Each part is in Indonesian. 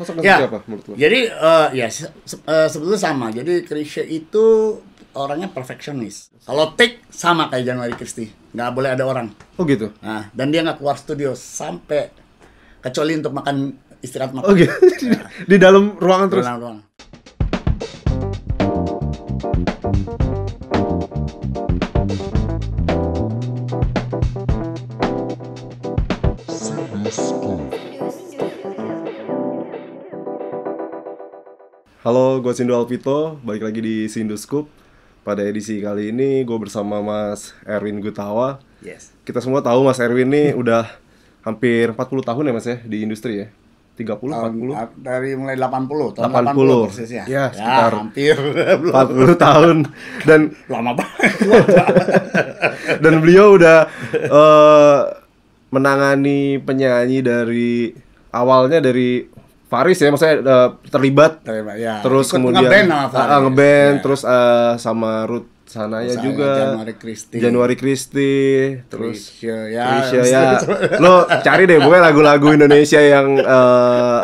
Sosok ya. siapa menurut lo? Jadi uh, ya se uh, sebetulnya sama. Jadi Krisya itu orangnya perfeksionis. Kalau take sama kayak Januari Christie, nggak boleh ada orang. Oh gitu. Nah, dan dia nggak keluar studio sampai kecuali untuk makan istirahat makan. Oh gitu. Ya. Di dalam ruangan terus. Dalam ruangan. Halo, gue Sindu Alvito, balik lagi di Sindu Scoop. Pada edisi kali ini gue bersama Mas Erwin Gutawa. Yes. Kita semua tahu Mas Erwin ini udah hampir 40 tahun ya Mas ya di industri ya. 30, tahun, 40? Dari mulai 80, tahun 80, 80 ya. Ya, sekitar ya, hampir 40 tahun. Dan lama banget. dan beliau udah uh, menangani penyanyi dari awalnya dari Faris ya maksudnya uh, terlibat, terlibat ya. terus Ikut kemudian ngeband Uh, ngeband ya. terus uh, sama Ruth Sanaya ya juga Januari Kristi Januari ya. Kristi terus Krisya ya, Krisya, ya. lo cari deh pokoknya lagu-lagu Indonesia yang uh,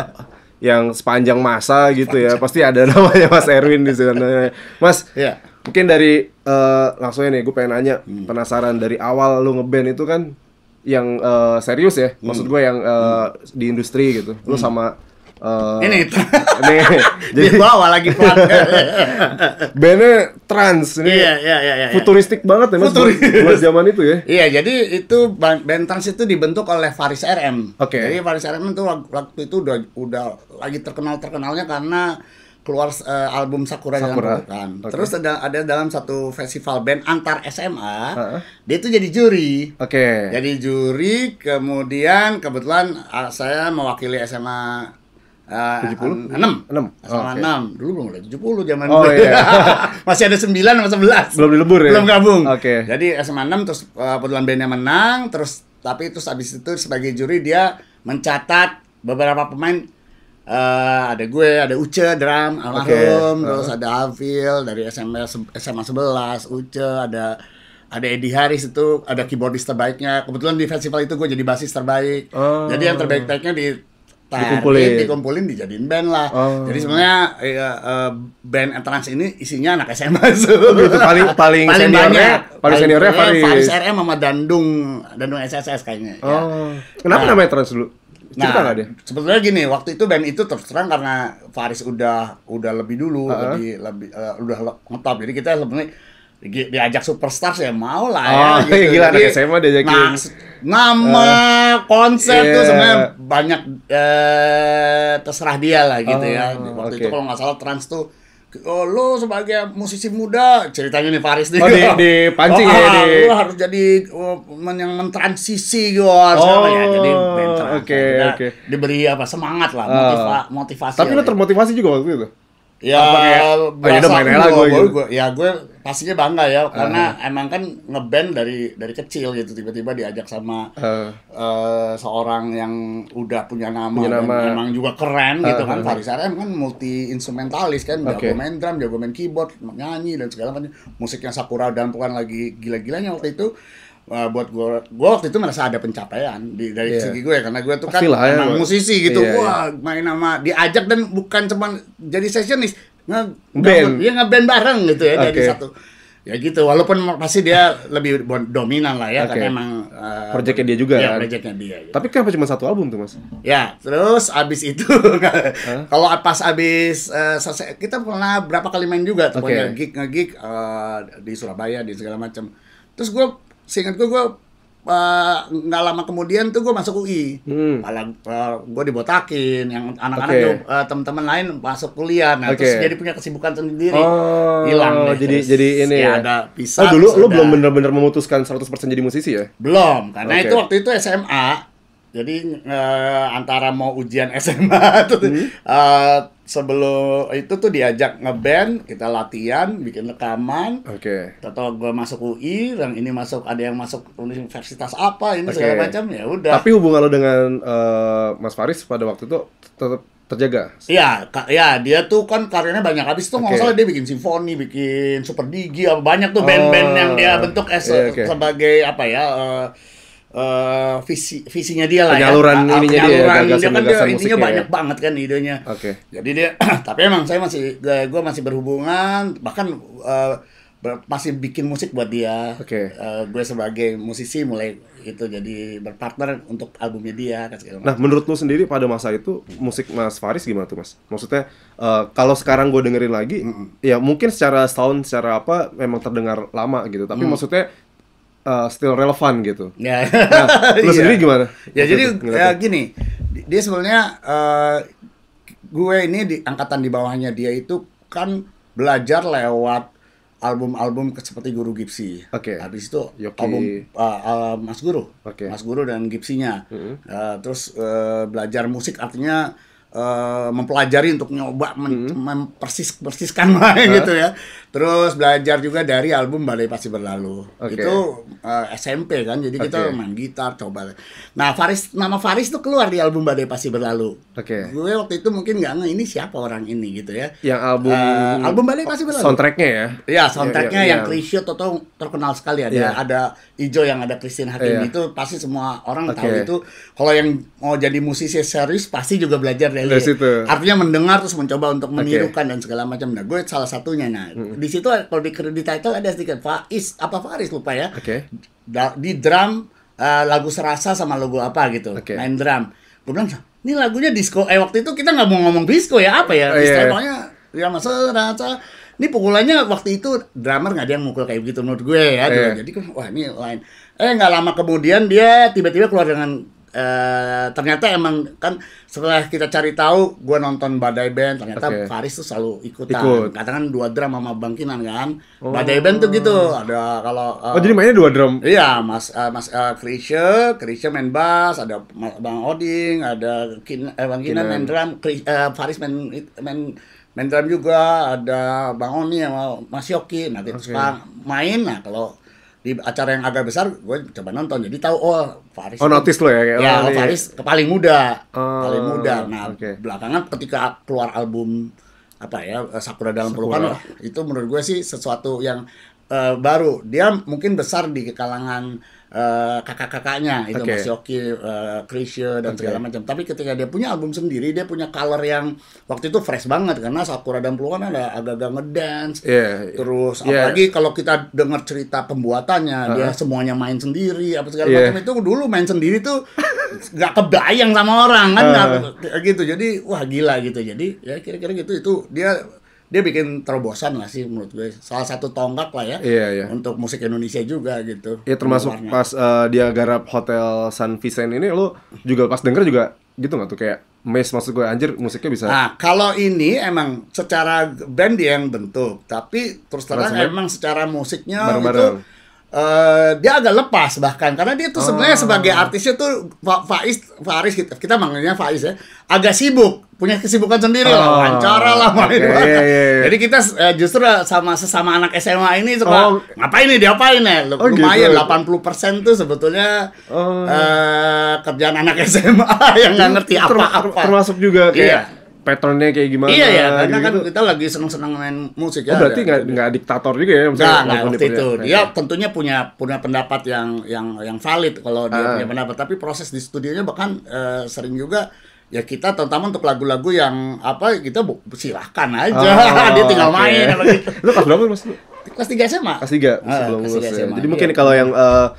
yang sepanjang masa gitu ya pasti ada namanya Mas Erwin di sana Mas ya. mungkin dari uh, langsung nih gue pengen nanya hmm. penasaran dari awal lo ngeband itu kan yang uh, serius ya maksud hmm. gue yang uh, hmm. di industri gitu lo hmm. sama Uh, ini ini jadi bawa lagi bandnya trans ini iya, iya, iya, iya. futuristik banget ya mas Futuris. buat zaman itu ya iya jadi itu band trans itu dibentuk oleh Faris RM oke okay. jadi Faris RM itu waktu itu udah udah lagi terkenal terkenalnya karena keluar uh, album Sakura, Sakura. yang Okay. Terus ada ada dalam satu festival band antar SMA, uh -huh. dia itu jadi juri. Oke. Okay. Jadi juri, kemudian kebetulan ah, saya mewakili SMA Eh, tujuh enam enam sama enam dulu belum ada tujuh puluh zaman oh, gue iya. masih ada sembilan sama sebelas belum dilebur ya belum gabung oke okay. jadi SMA enam terus uh, eh, Paduan Bandnya menang terus tapi terus abis itu sebagai juri dia mencatat beberapa pemain uh, ada gue ada Uce dram almarhum okay. terus ada Avil dari SMA SMA sebelas Uce ada ada edi haris itu ada keyboardis terbaiknya kebetulan di festival itu gue jadi basis terbaik oh. jadi yang terbaik-terbaiknya di dikumpulin. dikumpulin dijadiin band lah. Oh. Jadi sebenarnya uh, band Entrance ini isinya anak SMA Oh, gitu. Paling paling, paling seniornya, banyak. paling seniornya Faris. Faris RM sama Dandung, Dandung SSS kayaknya. Ya. Oh. Ya. Kenapa nah, namanya Trans dulu? Cerita nah, dia? sebetulnya gini, waktu itu band itu terus terang karena Faris udah udah lebih dulu, uh -huh. lebih lebih uh, udah ngetop. Jadi kita sebenarnya diajak superstar ya mau lah ya, oh, ya gitu. gila anak SMA diajakin nah, ngamak uh, eh, konser yeah. tuh iya. sebenarnya banyak uh, terserah dia lah gitu ya. oh, ya waktu okay. itu kalau nggak salah trans tuh oh, lo sebagai musisi muda ceritanya nih Faris nih oh, di, di pancing ya, oh, ya ah, di... lo harus jadi oh, men yang mentransisi gitu ya, oh, ya jadi oke okay, nah, okay. diberi apa semangat lah oh. motiva uh, motivasi tapi lo termotivasi juga waktu itu ya, ah, gitu. ya, ya, ya, ya, ya, ya, ya, gue, ya gue pastinya bangga ya karena emang kan ngeband dari dari kecil gitu tiba-tiba diajak sama uh. Uh, seorang yang udah punya nama, punya nama. Dan emang juga keren uh. gitu kan uh. Faris RM kan multi instrumentalis kan okay. jago main drum jago main keyboard nyanyi dan segala macam musiknya Sakura dan bukan lagi gila-gilanya waktu itu uh, buat gue gue waktu itu merasa ada pencapaian di, dari yeah. segi gue ya, karena gue tuh kan Pastilah, ya. emang musisi gitu yeah, iya. wah yeah. main nama diajak dan bukan cuman jadi sessionist nge band ya ngeband bareng gitu ya okay. dari satu ya gitu walaupun pasti dia lebih dominan lah ya okay. karena emang uh, eh, proyeknya dia juga ya, kan? proyeknya dia gitu. tapi kenapa cuma satu album tuh mas ya terus abis itu kalau pas abis uh, selesai kita pernah berapa kali main juga pokoknya okay. gig ngegig uh, di Surabaya di segala macam terus gue seingat gue gue Eh, nggak uh, lama kemudian tuh gue masuk UI hmm. malah uh, eh, gue dibotakin yang anak-anak okay. uh, eh, teman-teman lain masuk kuliah nah okay. terus jadi punya kesibukan sendiri oh, hilang deh, jadi terus jadi ini ya ada pisah oh dulu lo belum benar-benar memutuskan 100% jadi musisi ya belum karena okay. itu waktu itu SMA jadi uh, antara mau ujian SMA tuh hmm? uh, sebelum itu tuh diajak ngeband, kita latihan, bikin rekaman. Oke. Okay. Atau gue masuk UI, yang ini masuk ada yang masuk universitas apa, ini okay. segala macam ya udah. Tapi hubungan lo dengan uh, Mas Faris pada waktu itu tetap terjaga. Iya, ya dia tuh kan karirnya banyak habis tuh okay. nggak salah dia bikin simfoni, bikin super digi, banyak tuh band-band oh, yang dia bentuk as yeah, okay. sebagai apa ya uh, uh, visi visinya dia lah ya. penyaluran ah, ah, ya. ininya penyaluran dia, dia kan dia intinya banyak ya. banget kan idenya. Oke. Okay. Jadi dia tapi emang saya masih eh, gue masih berhubungan bahkan uh, ber, masih bikin musik buat dia. Oke. Okay. Uh, gue sebagai musisi mulai itu jadi berpartner untuk albumnya dia kan segala Nah, menurut lu sendiri pada masa itu musik Mas Faris gimana tuh, Mas? Maksudnya uh, kalau sekarang gue dengerin lagi, mm -hmm. ya mungkin secara sound secara apa memang terdengar lama gitu, tapi mm. maksudnya uh, still relevan gitu. Ya. Nah, lu iya. sendiri gimana? Ya jadi ya, gini, dia sebenarnya uh, gue ini di angkatan di bawahnya dia itu kan belajar lewat album-album seperti Guru Gipsi. Oke. Okay. Habis itu Yoki. album uh, uh, Mas Guru. Okay. Mas Guru dan Gipsinya. Mm -hmm. uh, terus uh, belajar musik artinya uh, mempelajari untuk nyoba mm -hmm. mempersis persiskan main -huh. gitu ya. Nah. Terus belajar juga dari album Balai Pasti Berlalu. Okay. Itu uh, eh, SMP kan, jadi okay. kita main gitar coba. Nah Faris, nama Faris tuh keluar di album Balai Pasti Berlalu. Oke. Okay. Gue waktu itu mungkin nggak ini siapa orang ini gitu ya. Yang album uh, album Balai Pasti Berlalu. Soundtracknya ya? Iya soundtracknya yeah, yeah, yeah. yang Krisyo Toto terkenal sekali ada yeah. ada Ijo yang ada Christine Hakim yeah. itu pasti semua orang okay. tahu itu. Kalau yang mau jadi musisi serius pasti juga belajar dari. Artinya mendengar terus mencoba untuk menirukan okay. dan segala macam. Nah gue salah satunya. Nah mm -hmm di situ kalau di di title ada sedikit Faiz apa Faris lupa ya. Oke. Okay. Di drum uh, lagu serasa sama lagu apa gitu. Okay. Main drum. Gue bilang, ini lagunya disco. Eh waktu itu kita nggak mau ngomong disco ya apa ya? Oh, ya yeah. pokoknya masa serasa. Ini pukulannya waktu itu drummer nggak ada yang mukul kayak gitu menurut gue ya. Yeah. Gitu. Jadi wah ini lain. Eh nggak lama kemudian dia tiba-tiba keluar dengan e, ternyata emang kan setelah kita cari tahu gue nonton Badai Band ternyata okay. Faris tuh selalu ikutan Ikut. katakan dua drum sama Bang Kinan kan oh. Badai Band tuh gitu ada kalau uh, oh jadi mainnya dua drum iya mas uh, mas uh, Krisha Krisha main bass ada Bang Oding ada Kin, eh, Bang Kinan, Kinan main drum Chris, uh, Faris main main main drum juga ada Bang Oni sama Mas Yoki nanti nanti okay. main nah gitu. kalau di acara yang agak besar gue coba nonton jadi tahu oh Faris oh notis lo ya ya oh, oh iya. Faris ke paling muda oh, paling muda nah okay. belakangan ketika keluar album apa ya eh, Sakura dalam pelukan itu menurut gue sih sesuatu yang uh, baru dia mungkin besar di kalangan Eh, kakak-kakaknya itu okay. oke Yoki, uh, dan okay. segala macam. Tapi ketika dia punya album sendiri, dia punya color yang waktu itu fresh banget karena Sakura dan Pluan ada agak-agak ngedance. Yeah. Iya. Terus yeah. apalagi kalau kita dengar cerita pembuatannya, uh-huh. dia semuanya main sendiri apa segala yeah. macam itu dulu main sendiri tuh nggak kebayang sama orang kan uh. gitu. Jadi wah gila gitu. Jadi ya kira-kira gitu itu dia dia bikin terobosan lah sih menurut gue salah satu tonggak lah ya iya, iya. untuk musik Indonesia juga gitu ya termasuk luarnya. pas uh, dia garap hotel San Vicente ini lo juga pas denger juga gitu nggak tuh kayak mes maksud gue anjir musiknya bisa nah kalau ini emang secara band dia yang bentuk tapi terus terang emang secara musiknya bareng -bareng. itu Uh, dia agak lepas bahkan karena dia tuh sebenarnya oh. sebagai artisnya tuh Fa Faiz Faris kita, gitu. kita manggilnya Faiz ya agak sibuk punya kesibukan sendiri oh. lah wawancara lah okay. Iya, yeah, yeah, jadi kita uh, justru sama sesama anak SMA ini suka oh. ngapain nih diapain ya lumayan oh, lumayan gitu. tuh sebetulnya oh. uh, kerjaan anak SMA yang nggak ngerti apa-apa termasuk juga iya. kayak yeah patternnya kayak gimana iya ya karena gitu. kan kita lagi seneng-seneng main musik oh, ya oh, berarti nggak ya. nggak diktator juga ya nggak nggak waktu itu punya, dia iya. tentunya punya punya pendapat yang yang yang valid kalau dia ah. punya pendapat tapi proses di studionya bahkan uh, sering juga ya kita terutama untuk lagu-lagu yang apa kita bu silahkan aja oh, dia tinggal okay. main lu kelas berapa mas kelas tiga SMA kelas tiga ah, sebelum lulus ya. jadi mungkin iya. kalau yang uh,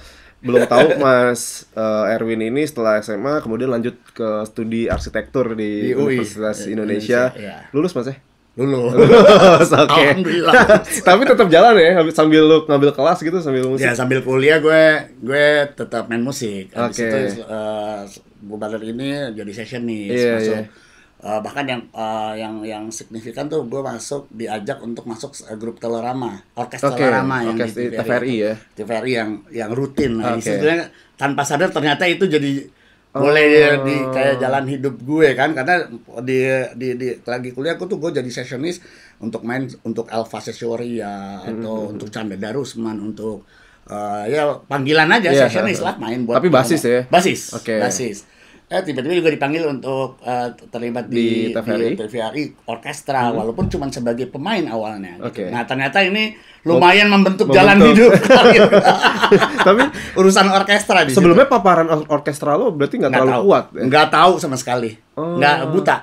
belum tahu Mas uh, Erwin ini setelah SMA kemudian lanjut ke studi arsitektur di, di Universitas eh, Indonesia. Indonesia ya. Lulus Mas ya? Lulus. oke. Okay. Alhamdulillah. Tapi tetap jalan ya sambil lu ngambil kelas gitu sambil musik. Ya sambil kuliah gue gue tetap main musik. Oke. okay. itu uh, eh, gue ini jadi session nih yeah, masuk. Yeah uh, bahkan yang uh, yang yang signifikan tuh gue masuk diajak untuk masuk eh, grup Telorama, orkes okay. Telorama yang orkes di TVRI, TVRI ya. TVRI yang yang rutin. Nah, okay. tanpa sadar ternyata itu jadi oh. Ya di kayak jalan hidup gue kan karena di di, di lagi kuliah aku tuh gue jadi sessionist untuk main untuk Alpha Sesioria ya, hmm. atau untuk Canda Darusman untuk uh, ya panggilan aja yeah, sessionist yeah. Iya. lah main buat tapi basis ya basis okay. basis eh tiba-tiba juga dipanggil untuk uh, terlibat di, di TVRI, orkestra hmm. walaupun cuma sebagai pemain awalnya. Gitu. Nah ternyata ini lumayan membentuk, membentuk. jalan hidup. Tapi urusan orkestra di sebelumnya situ. paparan orkestra lo berarti nggak terlalu tahu. kuat. Ya? Nggak tahu sama sekali, oh. nggak buta.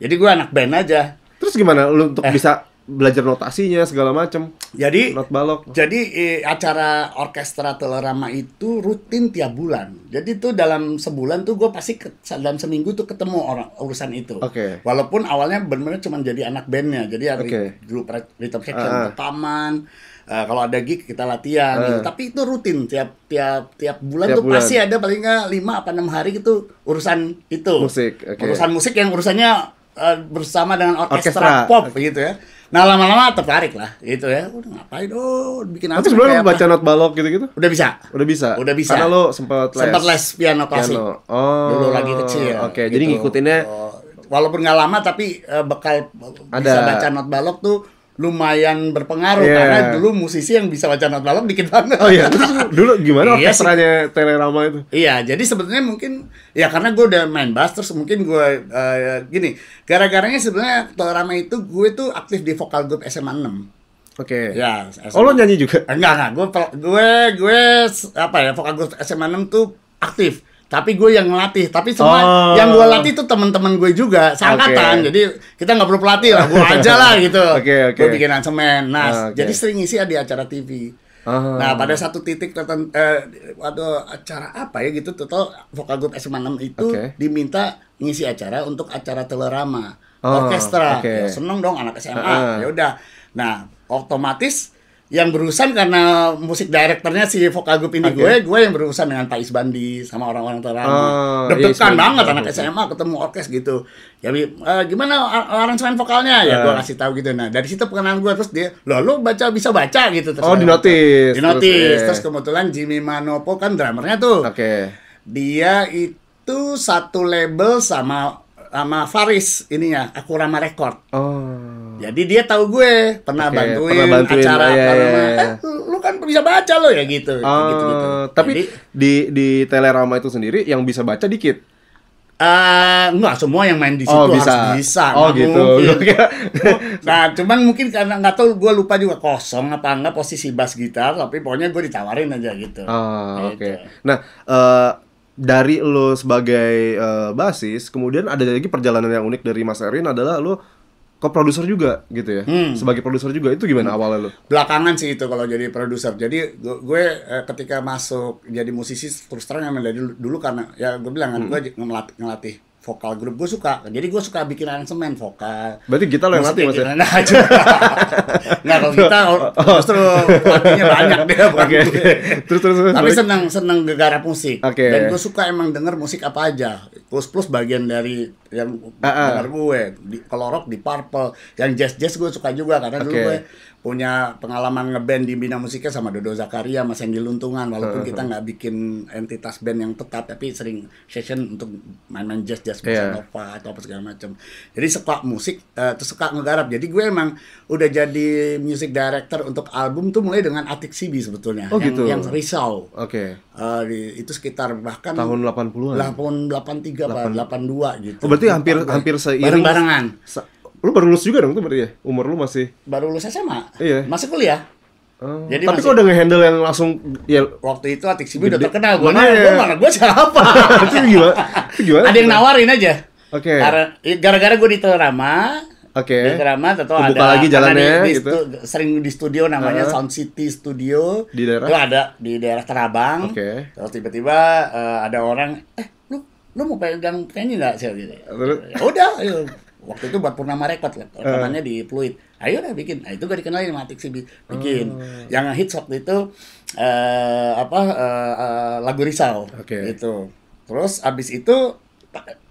Jadi gue anak band aja. Terus gimana lo untuk eh. bisa belajar notasinya segala macam. Jadi not balok. Jadi eh, acara orkestra Telerama itu rutin tiap bulan. Jadi tuh dalam sebulan tuh gue pasti ke, dalam seminggu tuh ketemu orang urusan itu. Oke. Okay. Walaupun awalnya benar-benar cuma jadi anak bandnya. Jadi hari okay. dulu rhythm section uh -huh. Uh, kalau ada gig kita latihan uh. gitu. Ah. Tapi itu rutin tiap tiap tiap bulan tiap tuh bulan. pasti ada paling nggak lima apa enam hari gitu urusan itu. Musik. Okay. Urusan musik yang urusannya uh, bersama dengan orkestra, orkestra. pop okay. gitu ya Nah lama-lama tertarik lah gitu ya. Udah ngapain oh bikin apa? Tapi sebelum baca not balok gitu-gitu? Udah bisa. Udah bisa. Udah bisa. Karena lo sempat les. Sempat les piano klasik. Piano. Oh. Dulu lagi kecil. Oke, okay, gitu. jadi ngikutinnya oh. walaupun nggak lama tapi eh, bekal Ada. bisa baca not balok tuh lumayan berpengaruh yeah. karena dulu musisi yang bisa baca not malam dikit banget. Oh iya, dulu gimana iya orkestranya Telerama itu? Iya, jadi sebetulnya mungkin ya karena gue udah main bass terus mungkin gue uh, gini, gara-garanya sebenarnya Telerama itu gue tuh aktif di vokal grup SMA 6. Oke. Okay. Ya. SMA. Oh lo nyanyi juga? Enggak enggak. Gue gue gue apa ya vokal grup SMA 6 tuh aktif tapi gue yang ngelatih tapi semua oh. yang gue latih itu teman-teman gue juga sangkatan okay. jadi kita nggak perlu pelatih lah gue aja lah gitu okay, okay. gue bikin ansemen nah oh, okay. jadi sering isi di acara TV Oh. Nah pada satu titik tertentu, eh, waduh acara apa ya gitu, total vokal grup s 6 itu okay. diminta ngisi acara untuk acara telerama, oh, orkestra, okay. ya, seneng dong anak SMA, uh. ya udah. Nah otomatis yang berurusan karena musik direkturnya si vokal grup ini okay. gue, gue yang berurusan dengan Pak Isbandi sama orang-orang terlalu oh, ah, deg iya, banget anak SMA ketemu orkes gitu. Ya uh, gimana aransemen vokalnya ya uh. Ah. gue kasih tahu gitu. Nah dari situ pengenalan gue terus dia, lo lo baca bisa baca gitu. Terus oh di notis. Di notis. Terus, terus iya. kebetulan Jimmy Manopo kan drummernya tuh. Oke. Okay. Dia itu satu label sama sama Faris ininya, Akurama Record. Oh Hmm. Jadi dia tahu gue pernah, okay, bantuin, pernah bantuin acara ya, ya, ya. Eh, lu kan bisa baca lo ya gitu. Uh, gitu, gitu. Tapi Jadi, di di Telerama itu sendiri yang bisa baca dikit. Uh, enggak semua yang main di situ oh, bisa. harus bisa. Oh nah, gitu. Mungkin. nah, cuman mungkin karena nggak tahu gue lupa juga kosong apa enggak posisi bass gitar, tapi pokoknya gue ditawarin aja gitu. Oh, oke. Okay. Gitu. Nah, uh, dari lo sebagai uh, basis, kemudian ada lagi perjalanan yang unik dari Mas Erin adalah lo kok produser juga gitu ya hmm. sebagai produser juga itu gimana hmm. awalnya lo belakangan sih itu kalau jadi produser jadi gue eh, ketika masuk jadi musisi terus terang emang dari dulu, karena ya gue bilang kan hmm. gue ngelatih, ngelatih vokal grup gue suka jadi gue suka bikin aransemen vokal berarti kita lo yang latih maksudnya nah, nggak kalau kita oh. justru latihnya banyak deh bukan okay. gue. terus terus tapi seneng seneng senang gegara musik okay. dan gue suka emang denger musik apa aja plus plus bagian dari yang dengar ah, ah. gue di kalau di Purple yang jazz jazz gue suka juga karena okay. dulu gue punya pengalaman ngeband di bina musiknya sama Dodo Zakaria Mas Anggi Luntungan walaupun ah, kita nggak bikin entitas band yang tetap tapi sering session untuk main-main jazz jazz iya. yeah. Nova atau apa segala macam jadi suka musik uh, terus suka ngegarap jadi gue emang udah jadi music director untuk album tuh mulai dengan Atik Sibi sebetulnya oh, yang, gitu. yang Risau oke okay. uh, eh, itu sekitar bahkan tahun 80-an tiga delapan 82 gitu oh, berarti berarti hampir hampir seiring bareng-barengan. lu baru lulus juga dong tuh berarti ya? Umur lu masih baru lulus SMA. Iya. Masuk kuliah. Hmm. Jadi tapi masih... kok udah ngehandle yang langsung ya waktu itu Atik Sibi udah terkenal gue mana gue mana gue siapa itu gimana itu gimana ada yang nawarin aja oke okay. Ya, gara-gara gue di terama. Oke. Okay. Di Kerama atau ada Buka lagi jalannya di, di gitu. Stu, sering di studio namanya uh, Sound City Studio. Di daerah? Itu ada di daerah Terabang. Oke. Okay. Terus tiba-tiba uh, ada orang eh lu mau pegang penyanyi nggak saya gitu udah ayo. waktu itu buat Purnama Rekod lah rekamannya eh. uh. di Pluit ayo deh bikin nah, itu gak dikenalin sama sih bikin uh. yang hits waktu itu uh, apa uh, uh, lagu Risau okay. itu terus abis itu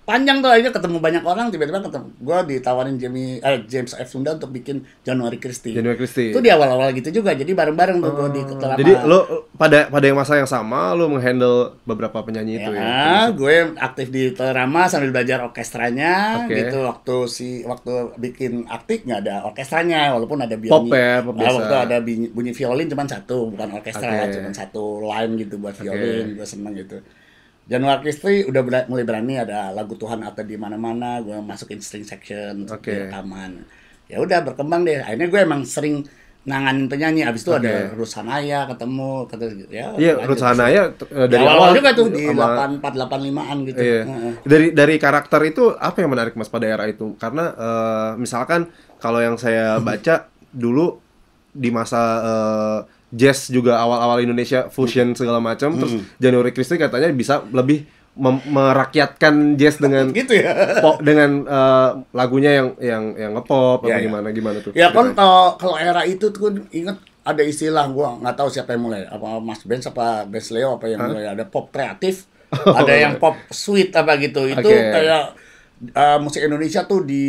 panjang tuh akhirnya ketemu banyak orang tiba-tiba ketemu gue ditawarin Jamie eh, James F Sunda untuk bikin Januari Christie Januari Christie itu di awal-awal gitu juga jadi bareng-bareng tuh gue di oh. keterlama. jadi lo pada pada yang masa yang sama lo menghandle beberapa penyanyi ya, itu ya gue aktif di Telerama sambil belajar orkestranya okay. gitu waktu si waktu bikin aktif nggak ada orkestranya walaupun ada bunyi pop ya nah, pop nah, biasa. waktu ada bunyi, bunyi violin cuma satu bukan orkestra okay. cuma satu line gitu buat violin okay. gue seneng gitu januari Kristi udah mulai berani ada lagu Tuhan atau di mana-mana gue masukin string section okay. taman ya udah berkembang deh akhirnya gue emang sering nanganin penyanyi abis itu okay. ada Rusanaya ketemu kata gitu, ya iya yeah, Rusanaya eh, dari awal, awal juga tuh di delapan empat delapan limaan gitu iya. dari dari karakter itu apa yang menarik mas pada era itu karena uh, misalkan kalau yang saya baca dulu di masa uh, jazz juga awal-awal Indonesia fusion segala macam hmm. terus Januari Christie katanya bisa lebih merakyatkan jazz dengan gitu ya pop dengan uh, lagunya yang yang yang ngepop ya, atau ya. gimana gimana tuh ya kan gitu. kalau era itu tuh kan, inget ada istilah gua nggak tahu siapa yang mulai apa Mas Ben apa Bes Leo apa yang huh? mulai ada pop kreatif oh, ada yang iya. pop sweet apa gitu itu okay. kayak uh, musik Indonesia tuh di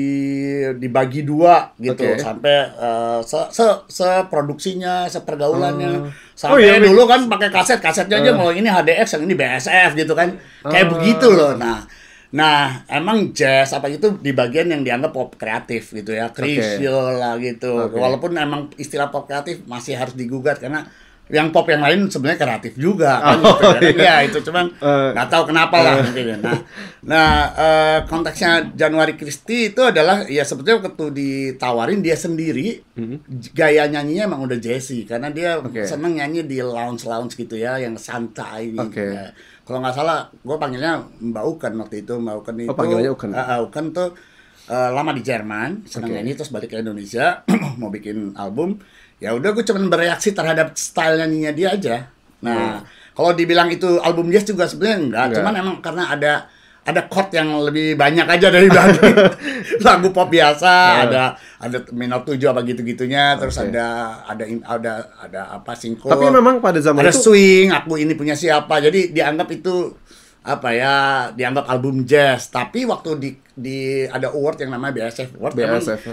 dibagi dua gitu okay. sampai uh, se, se seproduksinya, sepergaulannya. hmm. Sampai oh, iya, iya. dulu kan pakai kaset, kasetnya uh. aja eh. mau ini HDX, yang ini BSF gitu kan. Kayak eh. begitu loh. Nah, Nah, emang jazz apa itu di bagian yang dianggap pop kreatif gitu ya, krisial okay. lah gitu. Okay. Walaupun emang istilah pop kreatif masih harus digugat karena yang pop yang lain sebenarnya kreatif juga kan oh, gitu kan. iya. ya itu cuman eh. nggak uh, tahu kenapa lah uh, mungkin ya. nah nah uh, konteksnya Januari Kristi itu adalah ya sebetulnya waktu ditawarin dia sendiri uh-huh. gaya nyanyinya emang udah Jesse karena dia okay. seneng nyanyi di lounge lounge gitu ya yang santai okay. gitu ya. kalau nggak salah gue panggilnya Mbak Uken waktu itu Mbak Uken oh, itu oh, panggilannya Uken uh, Uken tuh uh, lama di Jerman seneng okay. nyanyi terus balik ke Indonesia mau bikin album ya udah gue cuman bereaksi terhadap style-nya stylenya dia aja nah hmm. kalau dibilang itu album jazz juga sebenarnya enggak, enggak cuman emang karena ada ada chord yang lebih banyak aja dari lagu pop biasa yeah. Hmm. ada ada minor tujuh apa gitu gitunya terus ada ada ada ada apa singkong. tapi memang pada zaman ada itu... swing aku ini punya siapa jadi dianggap itu apa ya dianggap album jazz tapi waktu di di ada award yang namanya BSF award BSF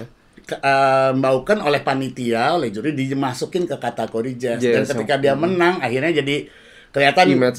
uh, oleh panitia oleh juri dimasukin ke kategori jazz, jazz dan ketika oh. dia hmm. menang akhirnya jadi kelihatan uh,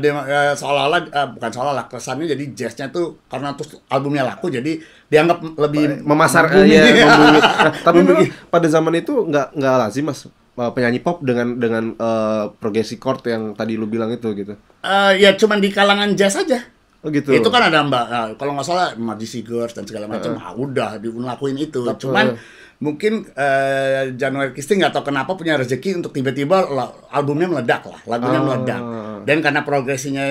dia, uh, seolah-olah uh, bukan seolah-olah kesannya jadi jazznya tuh karena tuh albumnya laku jadi dianggap lebih memasar Uh, ya, nah, tapi memang pada zaman itu nggak nggak lazim mas uh, penyanyi pop dengan dengan uh, progresi chord yang tadi lu bilang itu gitu uh, ya cuman di kalangan jazz aja Oh gitu. Itu kan ada mbak, nah, kalau nggak salah Mardi Sigurd dan segala macam, uh, huh Nah, udah dilakuin itu. Tapi, Cuman mungkin uh, Januari Kisti nggak tahu kenapa punya rezeki untuk tiba-tiba albumnya meledak lah, lagunya uh. meledak. Dan karena progresinya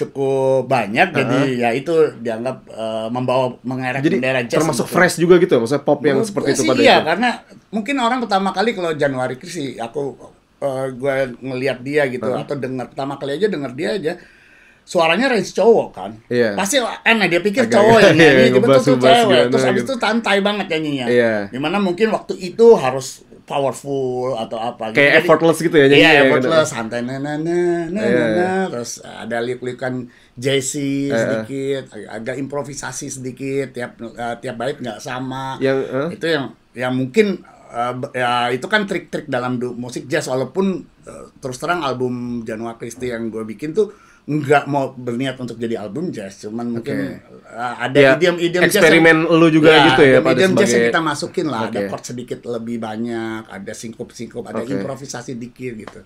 cukup banyak, uh. jadi ya itu dianggap uh, membawa mengerek jadi, bendera jazz. Termasuk gitu. fresh juga gitu, ya, maksudnya pop yang Menurut seperti itu pada iya, itu. karena mungkin orang pertama kali kalau Januari Kisti, aku uh, eh, gue ngelihat dia gitu uh. atau dengar pertama kali aja dengar dia aja suaranya range cowok kan yeah. pasti enak dia pikir Agak cowok yang nyanyi iya, tiba tuh cewek terus abis gitu. itu santai banget nyanyinya yeah. dimana mungkin waktu itu harus powerful atau apa gitu. kayak effortless gitu ya nyanyi iya, ya, kan? effortless santai na na na na, iya. na, terus ada liuk-liukan sedikit iya. yeah. sedikit agak improvisasi sedikit tiap uh, tiap bait nggak sama yang, uh? itu yang yang mungkin uh, ya itu kan trik-trik dalam musik jazz walaupun uh, terus terang album Januar Kristi yang gue bikin tuh nggak mau berniat untuk jadi album jazz, cuman mungkin uh, ada ya, idiom-idiom eksperimen jazz yang, lu juga ya, gitu ya, pada sebagai... jazz yang kita masukin lah, okay. ada chord sedikit lebih banyak, ada singkup-singkup, ada okay. improvisasi dikit gitu.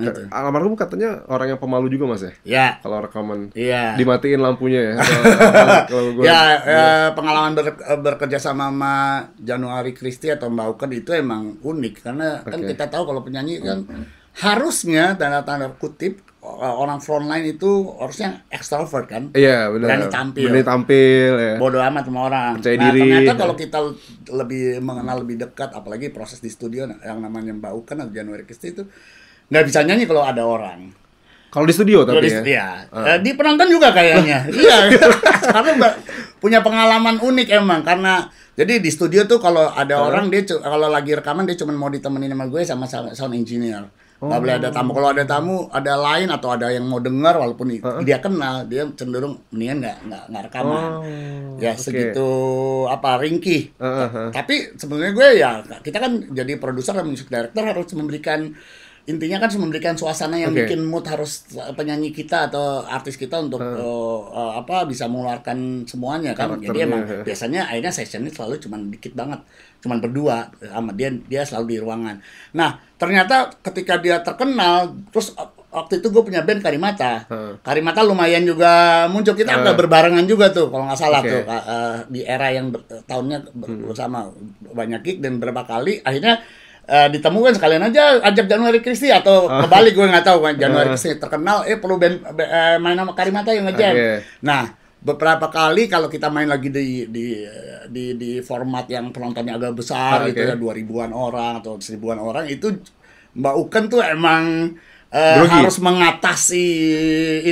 gitu. Almarhum katanya orang yang pemalu juga mas ya? Ya. Kalau rekaman. Iya. Dimatiin lampunya ya. kalau gua, ya, ya. pengalaman ber, bekerja sama sama Januari Kristi atau Mbak Uken itu emang unik karena okay. kan kita tahu kalau penyanyi kan mm -hmm. harusnya tanda-tanda kutip Eh, orang frontline itu harusnya extrovert kan? Iya benar. Berani tampil. Berani tampil. Ya. Bodoh amat sama orang. Percaya nah, diri. Ternyata ya. kalau kita lebih mengenal lebih dekat, apalagi proses di studio yang namanya Mbak kan, atau Januari Kisti itu nggak bisa nyanyi kalau ada orang. Kalau di studio tapi di, ya. Iya. Uh. Di penonton juga kayaknya. iya. Karena Mbak punya pengalaman unik emang karena jadi di studio tuh kalau ada uh. orang dia kalau lagi rekaman dia cuma mau ditemenin sama gue sama sound engineer Oh. boleh ada tamu. Kalau ada tamu, ada lain atau ada yang mau dengar walaupun uh -uh. dia kenal, dia cenderung mendingan nggak nggak nggak rekaman. Oh, ya okay. segitu apa ringkih. Uh -huh. Tapi sebenarnya gue ya kita kan jadi produser dan music director harus memberikan intinya kan memberikan suasana yang okay. bikin mood harus eh, penyanyi kita atau artis kita untuk hmm. uh, uh, apa bisa mengeluarkan semuanya kan jadi emang ya. biasanya akhirnya sessionnya selalu cuma dikit banget cuma berdua sama dia dia selalu di ruangan nah ternyata ketika dia terkenal terus waktu itu gue punya band Karimata hmm. Karimata lumayan juga muncul kita hmm. agak berbarengan juga tuh kalau nggak salah okay. tuh uh, di era yang tahunnya bersama hmm. banyak gig dan berapa kali akhirnya Uh, ditemukan sekalian aja ajak Januari Kristi atau oh. kebalik gue nggak tahu kan eh. Januari Kristi terkenal eh perlu band, band eh, main nama Karimata yang ngejam. Okay. Nah, beberapa kali kalau kita main lagi di di di, di format yang penontonnya agak besar okay. Ah, gitu ya dua ribuan orang atau seribuan orang itu Mbak Uken tuh emang uh, harus mengatasi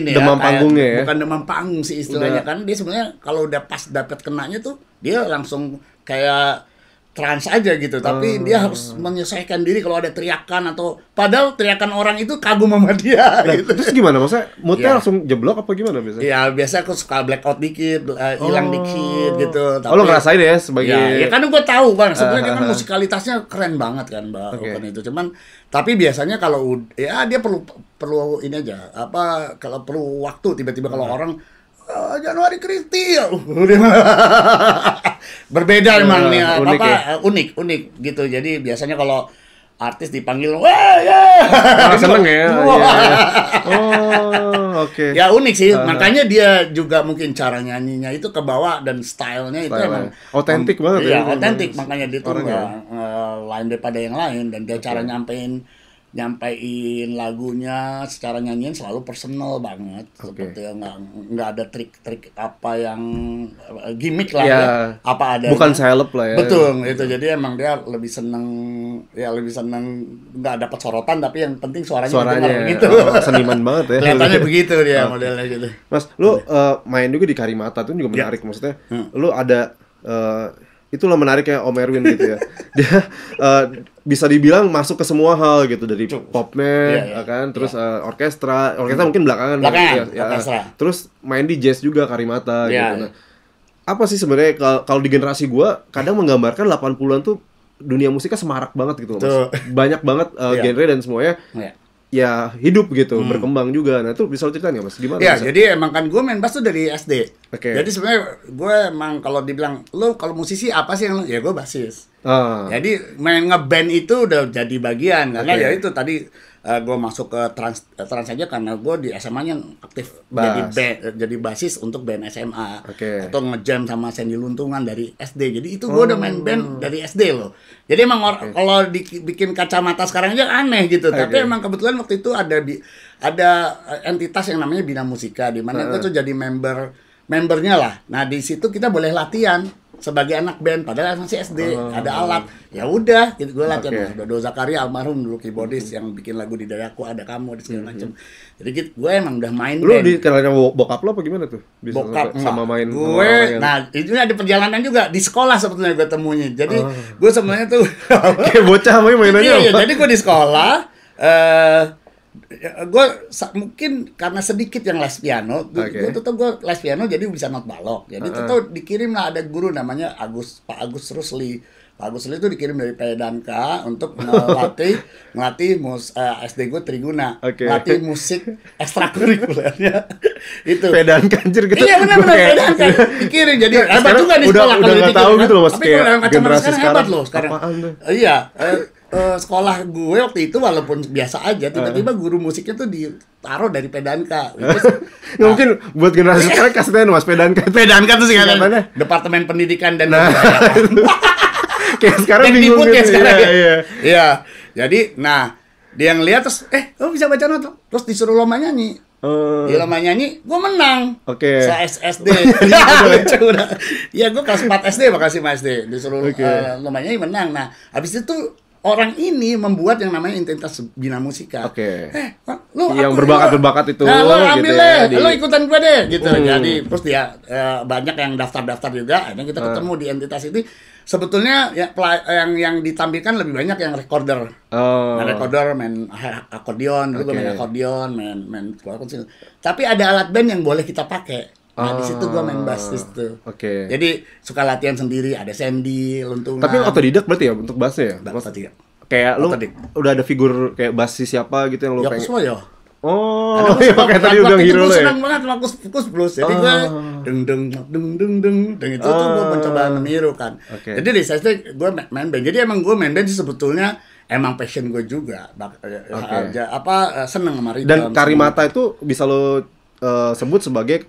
ini ya, demam ya, panggungnya ya bukan demam panggung sih istilahnya udah. kan dia sebenarnya kalau udah pas dapat kenanya tuh dia langsung kayak trans aja gitu tapi hmm. dia harus menyelesaikan diri kalau ada teriakan atau padahal teriakan orang itu kagum sama dia nah, gitu terus gimana maksudnya moodnya yeah. langsung jeblok apa gimana biasanya ya biasanya aku suka blackout dikit hilang uh, oh. dikit gitu tapi, oh lo ngerasain ya sebagai iya, ya, ya kan gue tahu bang sebenarnya uh, kan ah, ah. musikalitasnya keren banget kan bang okay. itu cuman tapi biasanya kalau ya dia perlu perlu ini aja apa kalau perlu waktu tiba-tiba kalau hmm. orang Eh, Januari Kristil. Berbeda uh, emang nih unik, ya? Eh, unik unik gitu. Jadi biasanya kalau artis dipanggil wah ya ah, seneng ya yeah. Iya. oh oke okay. ya unik sih uh. makanya dia juga mungkin cara nyanyinya itu ke bawah dan stylenya itu emang otentik banget ya iya, otentik makanya dia tuh ya. lain daripada yang lain dan dia okay. cara nyampein nyampein lagunya secara nyanyian selalu personal banget okay. seperti nggak nggak ada trik-trik apa yang eh, gimmick lah yeah. ya apa ada bukan seleb lah ya betul ya. itu jadi emang dia lebih seneng ya lebih seneng nggak dapat sorotan tapi yang penting suaranya, suaranya ya. begitu oh, seniman banget ya kelihatannya begitu dia okay. modelnya gitu mas lu uh, main juga di Karimata itu juga iya. menarik yeah. maksudnya hmm. lu ada uh, itulah menariknya Om Erwin gitu ya dia uh, bisa dibilang masuk ke semua hal gitu dari popnya iya, yeah, yeah, kan terus yeah. Iya. uh, orkestra orkestra mungkin belakangan, belakangan ya, ya, terus main di jazz juga Karimata yeah. gitu iya. nah apa sih sebenarnya kalau di generasi gua kadang menggambarkan 80-an tuh dunia musiknya semarak banget gitu loh, Banyak banget uh, eh, yeah. genre dan semuanya. Yeah ya hidup gitu hmm. berkembang juga nah itu bisa lo ceritain nggak mas gimana ya bisa? jadi emang kan gue main bass tuh dari SD okay. jadi sebenarnya gue emang kalau dibilang lo kalau musisi apa sih yang lo ya gue basis ah. jadi main ngeband itu udah jadi bagian karena okay. ya itu tadi uh, eh, gue masuk ke trans eh, trans aja karena gue di SMA-nya aktif Bas. jadi band, eh, jadi basis untuk band SMA okay. atau ngejam sama Sandy Luntungan dari SD jadi itu gue oh. udah main oh. band dari SD loh jadi emang okay. kalau dibikin kacamata sekarang aja aneh gitu okay. tapi emang kebetulan waktu itu ada di ada entitas yang namanya Bina Musika di mana uh gue tuh jadi member membernya lah nah di situ kita boleh latihan sebagai anak band padahal masih SD oh. ada alat ya udah gitu gue latihan okay. Dodo Zakaria almarhum dulu keyboardis yang bikin lagu di dadaku ada kamu dan segala mhm. macam mm-hmm. jadi gitu gue emang udah main lu di kerjanya bokap lo apa gimana tuh bisa bokap sama main gue sama nah itu ada perjalanan juga di sekolah sebetulnya gue temunya jadi oh. gue sebenarnya tuh kayak bocah main mainannya iya, iya, jadi gue di sekolah uh, Ya, gue mungkin karena sedikit yang les piano, okay. gue tuh gue les piano jadi bisa not balok. Jadi uh-uh. tuh dikirim lah ada guru namanya Agus Pak Agus Rusli. Pak Agus Rusli itu dikirim dari Pedanka untuk melatih melatih mus uh, eh, SD gue Triguna, okay. melatih musik ekstrakurikulernya. itu. Pedanka anjir gitu. Iya benar benar Pedanka dikirim jadi hebat juga nih sekolah udah, kalau udah tahu gitu loh kan. mas kayak generasi sekarang. Hebat loh sekarang. Iya, eh, uh, sekolah gue waktu itu walaupun biasa aja tiba-tiba eh. guru musiknya tuh ditaruh dari Pedanka. gitu. nah, mungkin buat generasi sekarang kasihan Mas Pedanka. Pedanka tuh sih mana? Departemen Pendidikan dan nah, Kayak sekarang dan bingung gitu. Ya, sekarang, iya, ya. iya. iya. Jadi nah dia yang lihat terus eh lo bisa baca not terus disuruh lomba nyanyi Uh. Oh. Di lomba nyanyi, gue menang. Oke. Okay. Saya SD. ya, Ya gue kelas 4 SD makasih Mas SD. Disuruh okay. uh, eh, lomba nyanyi menang. Nah, habis itu orang ini membuat yang namanya intensitas bina musika. Oke. Okay. Eh, yang berbakat-berbakat itu. Nah, lu gitu ya, ambil gitu deh, ya, di... lu ikutan gue deh, gitu. Hmm. Jadi terus dia eh, banyak yang daftar-daftar juga. Akhirnya kita ah. ketemu di entitas itu. Sebetulnya ya, yang yang ditampilkan lebih banyak yang recorder. Oh. Main recorder main akordeon, okay. main akordeon, main main Tapi ada alat band yang boleh kita pakai. Nah, oh, di situ gua main bass di situ. Oke. Okay. Jadi suka latihan sendiri, ada Sandy, Luntungan. Tapi otodidak berarti ya untuk bassnya ya? Otodidak. Kayak lu udah ada figur kayak bass siapa gitu yang lu ya, pengen? Ya, semua ya. Oh, iya, pakai tadi udah hero lah. senang banget fokus fokus blues. Jadi gua oh. deng deng deng deng deng deng itu tuh gua oh. mencoba meniru kan. Jadi di situ gua main band. Jadi emang gua main band sebetulnya emang passion gue juga. Eh, eh, okay. Apa eh, seneng sama Dan karimata itu bisa lo uh, sebut sebagai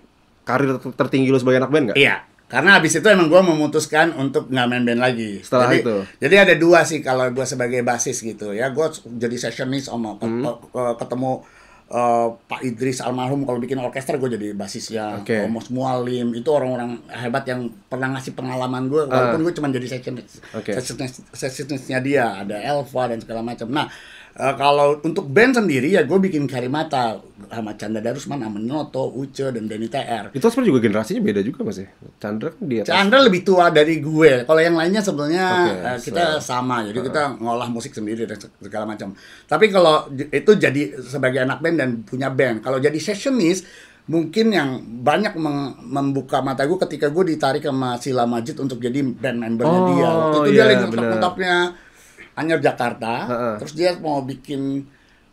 karir tertinggi lo sebagai anak band nggak? Iya. Karena abis itu emang gue memutuskan untuk nggak main band lagi. Setelah jadi, itu. Jadi ada dua sih kalau gue sebagai basis gitu ya. Gue jadi sessionist om hmm. ketemu uh, Pak Idris almarhum kalau bikin orkester gue jadi basisnya. Okay. Omos Mualim itu orang-orang hebat yang pernah ngasih pengalaman gue ah. walaupun uh. gue cuma jadi sessionist. Okay. Sessionist, sessionistnya dia ada Elva dan segala macam. Nah uh, kalau untuk band sendiri ya gue bikin Karimata sama Chandra Darusman, sama Noto, Uce, dan Denny TR. Itu sebenarnya juga generasinya beda juga mas Chandra kan dia. Chandra lebih tua dari gue. Kalau yang lainnya sebenarnya okay, uh, eh, kita so, sama, jadi uh, kita ngolah musik sendiri dan segala macam. Tapi kalau itu jadi sebagai anak band dan punya band, kalau jadi sessionist mungkin yang banyak membuka mata gue ketika gue ditarik sama Sila Majid untuk jadi band membernya oh, dia. itu yeah, dia lagi mentok-mentoknya. Bener Anyer Jakarta, uh -uh. terus dia mau bikin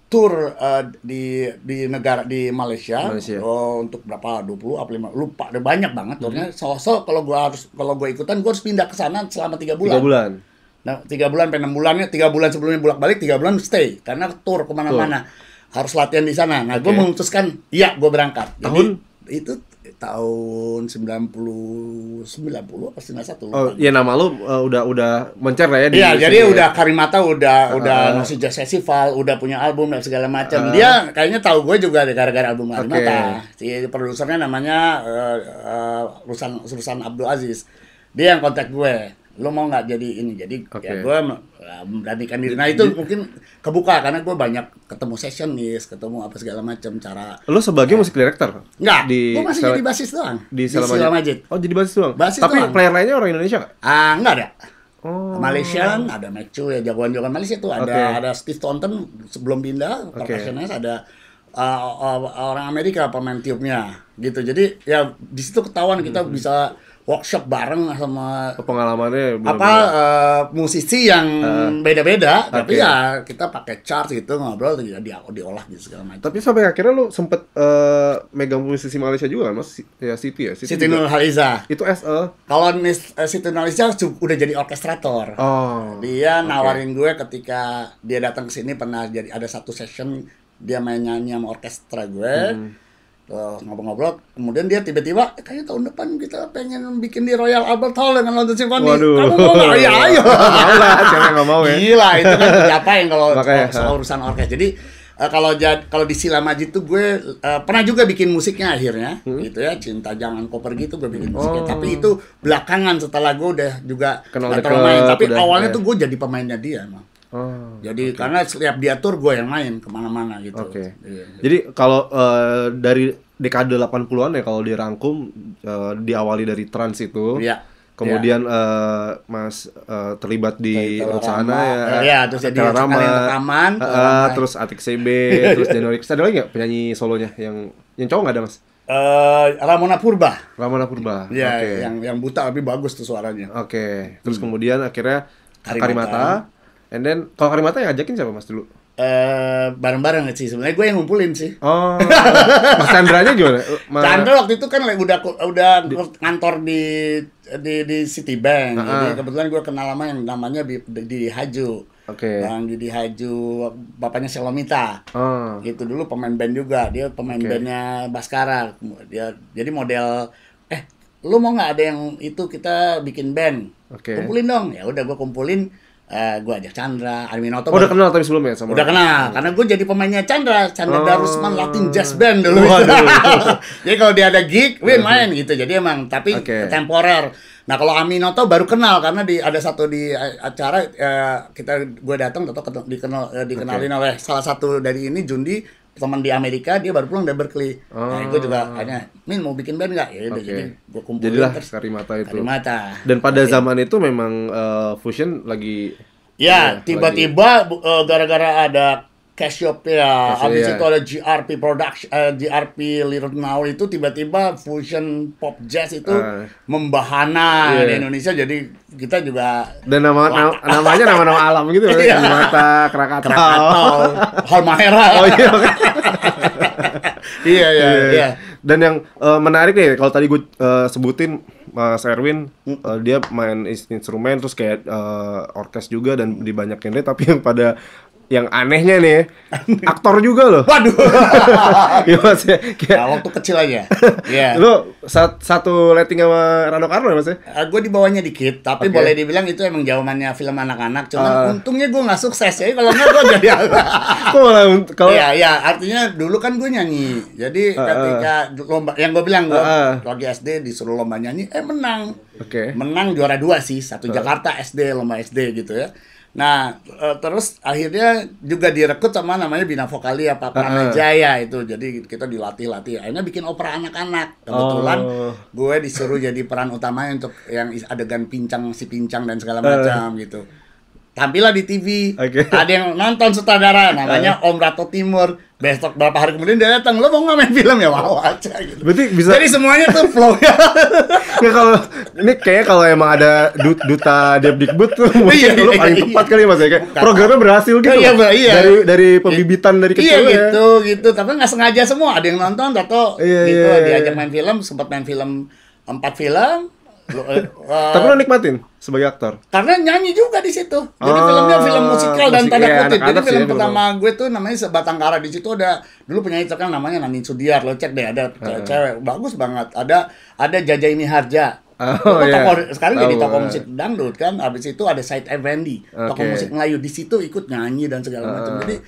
tour uh, di di negara di Malaysia, Malaysia. Oh, untuk berapa 20 apa lima lupa ada banyak banget turnya. Mm -hmm. So-so kalau gua harus kalau gua ikutan gua harus pindah ke sana selama tiga bulan. Tiga bulan. Nah, 3 bulan sampai 6 bulannya, 3 bulan sebelumnya bolak-balik, tiga bulan stay karena tour kemana mana Harus latihan di sana. Nah, okay. gua memutuskan iya gua berangkat. Tahun Jadi, itu tahun 90 90 pasti satu lupa. Oh, ya nama lu uh, udah udah mencer ya di Iya, jadi ya. udah Karimata udah uh, udah masih jazz festival, udah punya album dan segala macam. Uh, Dia kayaknya tahu gue juga gara-gara album Karimata. Okay. Si produsernya namanya uh, uh, Rusan Rusan Abdul Aziz. Dia yang kontak gue lo mau nggak jadi ini jadi okay. ya gue memberanikan ya, diri nah itu mungkin kebuka karena gue banyak ketemu sessionist ketemu apa segala macam cara lo sebagai ya. musik director nggak di gue masih jadi basis doang di, selama Majid. oh jadi basis doang basis tapi doang. player lainnya orang Indonesia ah uh, nggak ada Oh. Malaysian ada Macu ya jagoan-jagoan Malaysia tuh ada okay. ada Steve Thornton sebelum pindah okay. ada uh, uh, orang Amerika pemain tiupnya gitu jadi ya di situ ketahuan kita hmm. bisa workshop bareng sama pengalamannya belum apa apa uh, eh, musisi yang eh. beda-beda uh, okay. tapi ya kita pakai chart gitu ngobrol tidak ya di diolah gitu segala macam. Tapi sampai akhirnya lu sempet uh, megang musisi Malaysia juga kan Mas? Ya Siti ya, Siti. Siti Nurhaliza. Itu SE Kalau uh, Siti Nurhaliza udah jadi orkestrator. Oh. Dia nawarin okay. gue ketika dia datang ke sini pernah jadi ada satu session dia main nyanyi sama orkestra gue. Hmm Eh, ngobrol-ngobrol kemudian dia tiba-tiba eh, kayaknya tahun depan kita pengen bikin di Royal Albert Hall dengan London Symphony Waduh. kamu mau nggak ya ayo mau lah siapa nggak mau ya gila itu kan siapa yang kalau soal urusan orkes jadi uh, kalau kalau di Sila Majid tuh gue uh, pernah juga bikin musiknya akhirnya hmm? gitu ya cinta jangan kau pergi tuh gue bikin oh. musiknya oh. tapi itu belakangan setelah gue udah juga kenal main tapi awalnya ya. tuh gue jadi pemainnya dia emang Oh, jadi okay. karena setiap diatur gue yang main kemana-mana gitu. Oke. Okay. Iya. Yeah. Jadi kalau uh, dari dekade 80-an ya kalau dirangkum uh, diawali dari trans itu. Iya. Kemudian yeah. uh, Mas uh, terlibat di Roxana ya. Iya, terus jadi Rama, rekaman, uh, uh, terus Atik CB, terus Januari. Ada lagi nggak penyanyi solonya yang yang cowok nggak ada Mas? Uh, Ramona Purba. Ramona Purba. Iya, okay. yang yang buta tapi bagus tuh suaranya. Oke. Okay. Terus hmm. kemudian akhirnya Karimata. Karimata And then kalau karimata yang ngajakin siapa Mas dulu? Uh, bareng-bareng sih sebenarnya gue yang ngumpulin sih. Oh. Mas nya gimana? Mas... Chandra waktu itu kan udah udah di... ngantor di di di Citibank. Uh-huh. Jadi ah. kebetulan gue kenal sama yang namanya di, di Haju. Oke. Okay. Bang Didi Haju, bapaknya Selomita. Oh. Gitu dulu pemain band juga. Dia pemain okay. bandnya Baskara. Dia jadi model eh lu mau nggak ada yang itu kita bikin band. Oke. Okay. Kumpulin dong. Ya udah gue kumpulin Uh, eh, gue ajak Chandra, Arminoto. Oh, udah kenal tapi sebelumnya sama? Udah kenal, karena gue jadi pemainnya Chandra, Chandra oh. Darusman Latin Jazz Band dulu. itu. jadi kalau dia ada gig, gue main gitu. Jadi emang tapi okay. temporer. Nah kalau Aminoto baru kenal karena di ada satu di acara uh, kita gue datang atau dikenal uh, dikenalin okay. oleh salah satu dari ini Jundi teman di Amerika dia baru pulang dari Berkeley oh. nah gue juga hanya ah. min mau bikin band nggak ya okay. jadi gue kumpulin jadilah terus mata itu Karimata dan pada zaman itu memang uh, fusion lagi ya, ya tiba-tiba uh, gara-gara ada Cassiopeia, ya, habis iya. itu ada GRP production, uh, eh, GRP Little Now itu tiba-tiba fusion pop jazz itu uh, membahana iya. di Indonesia jadi kita juga dan nama, nama namanya nama-nama alam gitu ya, iya. mata Krakatau, Krakatau Halmahera oh iya, iya, iya iya, iya iya dan yang uh, menarik nih kalau tadi gue uh, sebutin Mas Erwin hmm. uh, dia main instrumen terus kayak uh, orkes juga dan di banyak genre tapi yang pada yang anehnya nih aktor juga loh waduh ya mas ya kayak... nah, waktu kecil aja yeah. lo sat satu rating sama Rano Karno ya mas ya uh, eh, gue di bawahnya dikit tapi okay. boleh dibilang itu emang jawabannya film anak-anak cuman uh. untungnya gue nggak sukses ya kalau nggak gue jadi apa? malah kalau ya ya artinya dulu kan gue nyanyi jadi uh, ketika lomba yang gue bilang gue uh, uh. lagi SD disuruh lomba nyanyi eh menang okay. menang juara dua sih satu uh. Jakarta SD lomba SD gitu ya Nah, uh, terus akhirnya juga direkrut sama namanya Bina Vokalia Pak Pranajaya uh, Jaya itu. Jadi kita dilatih-latih. Akhirnya bikin opera anak-anak. Kebetulan oh. gue disuruh jadi peran utamanya untuk yang adegan pincang si pincang dan segala macam uh, gitu tampillah di TV. Okay. Ada yang nonton sutradara namanya Om Rato Timur. Besok berapa hari kemudian dia datang, lo mau nggak main film ya? Wow aja gitu. Berarti bisa. Jadi semuanya tuh flow ya. ya kalau ini kayaknya kalau emang ada duta Depdikbud tuh mungkin iya, lo iya, paling iya, tepat iya. kali ya, mas ya. Kayak programnya berhasil gitu. Iya, iya, iya. Dari dari pembibitan dari iya, kecil iya, ya. gitu gitu. Tapi nggak sengaja semua ada yang nonton atau iya, gitu iya, iya. diajak main film, sempat main film empat film lo, uh, Tapi eh, lo nikmatin sebagai aktor? Karena nyanyi juga di situ. Jadi oh, filmnya film musikal dan tanda iya, kutip. Jadi film pertama dulu. gue tuh namanya Sebatang Kara di situ ada dulu penyanyi kan terkenal namanya Nani Sudiar. Lo cek deh ada uh. cewek bagus banget. Ada ada Jaja ini Harja. Oh, Yeah. toko, iya. sekarang oh, jadi toko eh. musik dangdut kan habis itu ada Said Effendi okay. toko musik Melayu di situ ikut nyanyi dan segala macam ah. jadi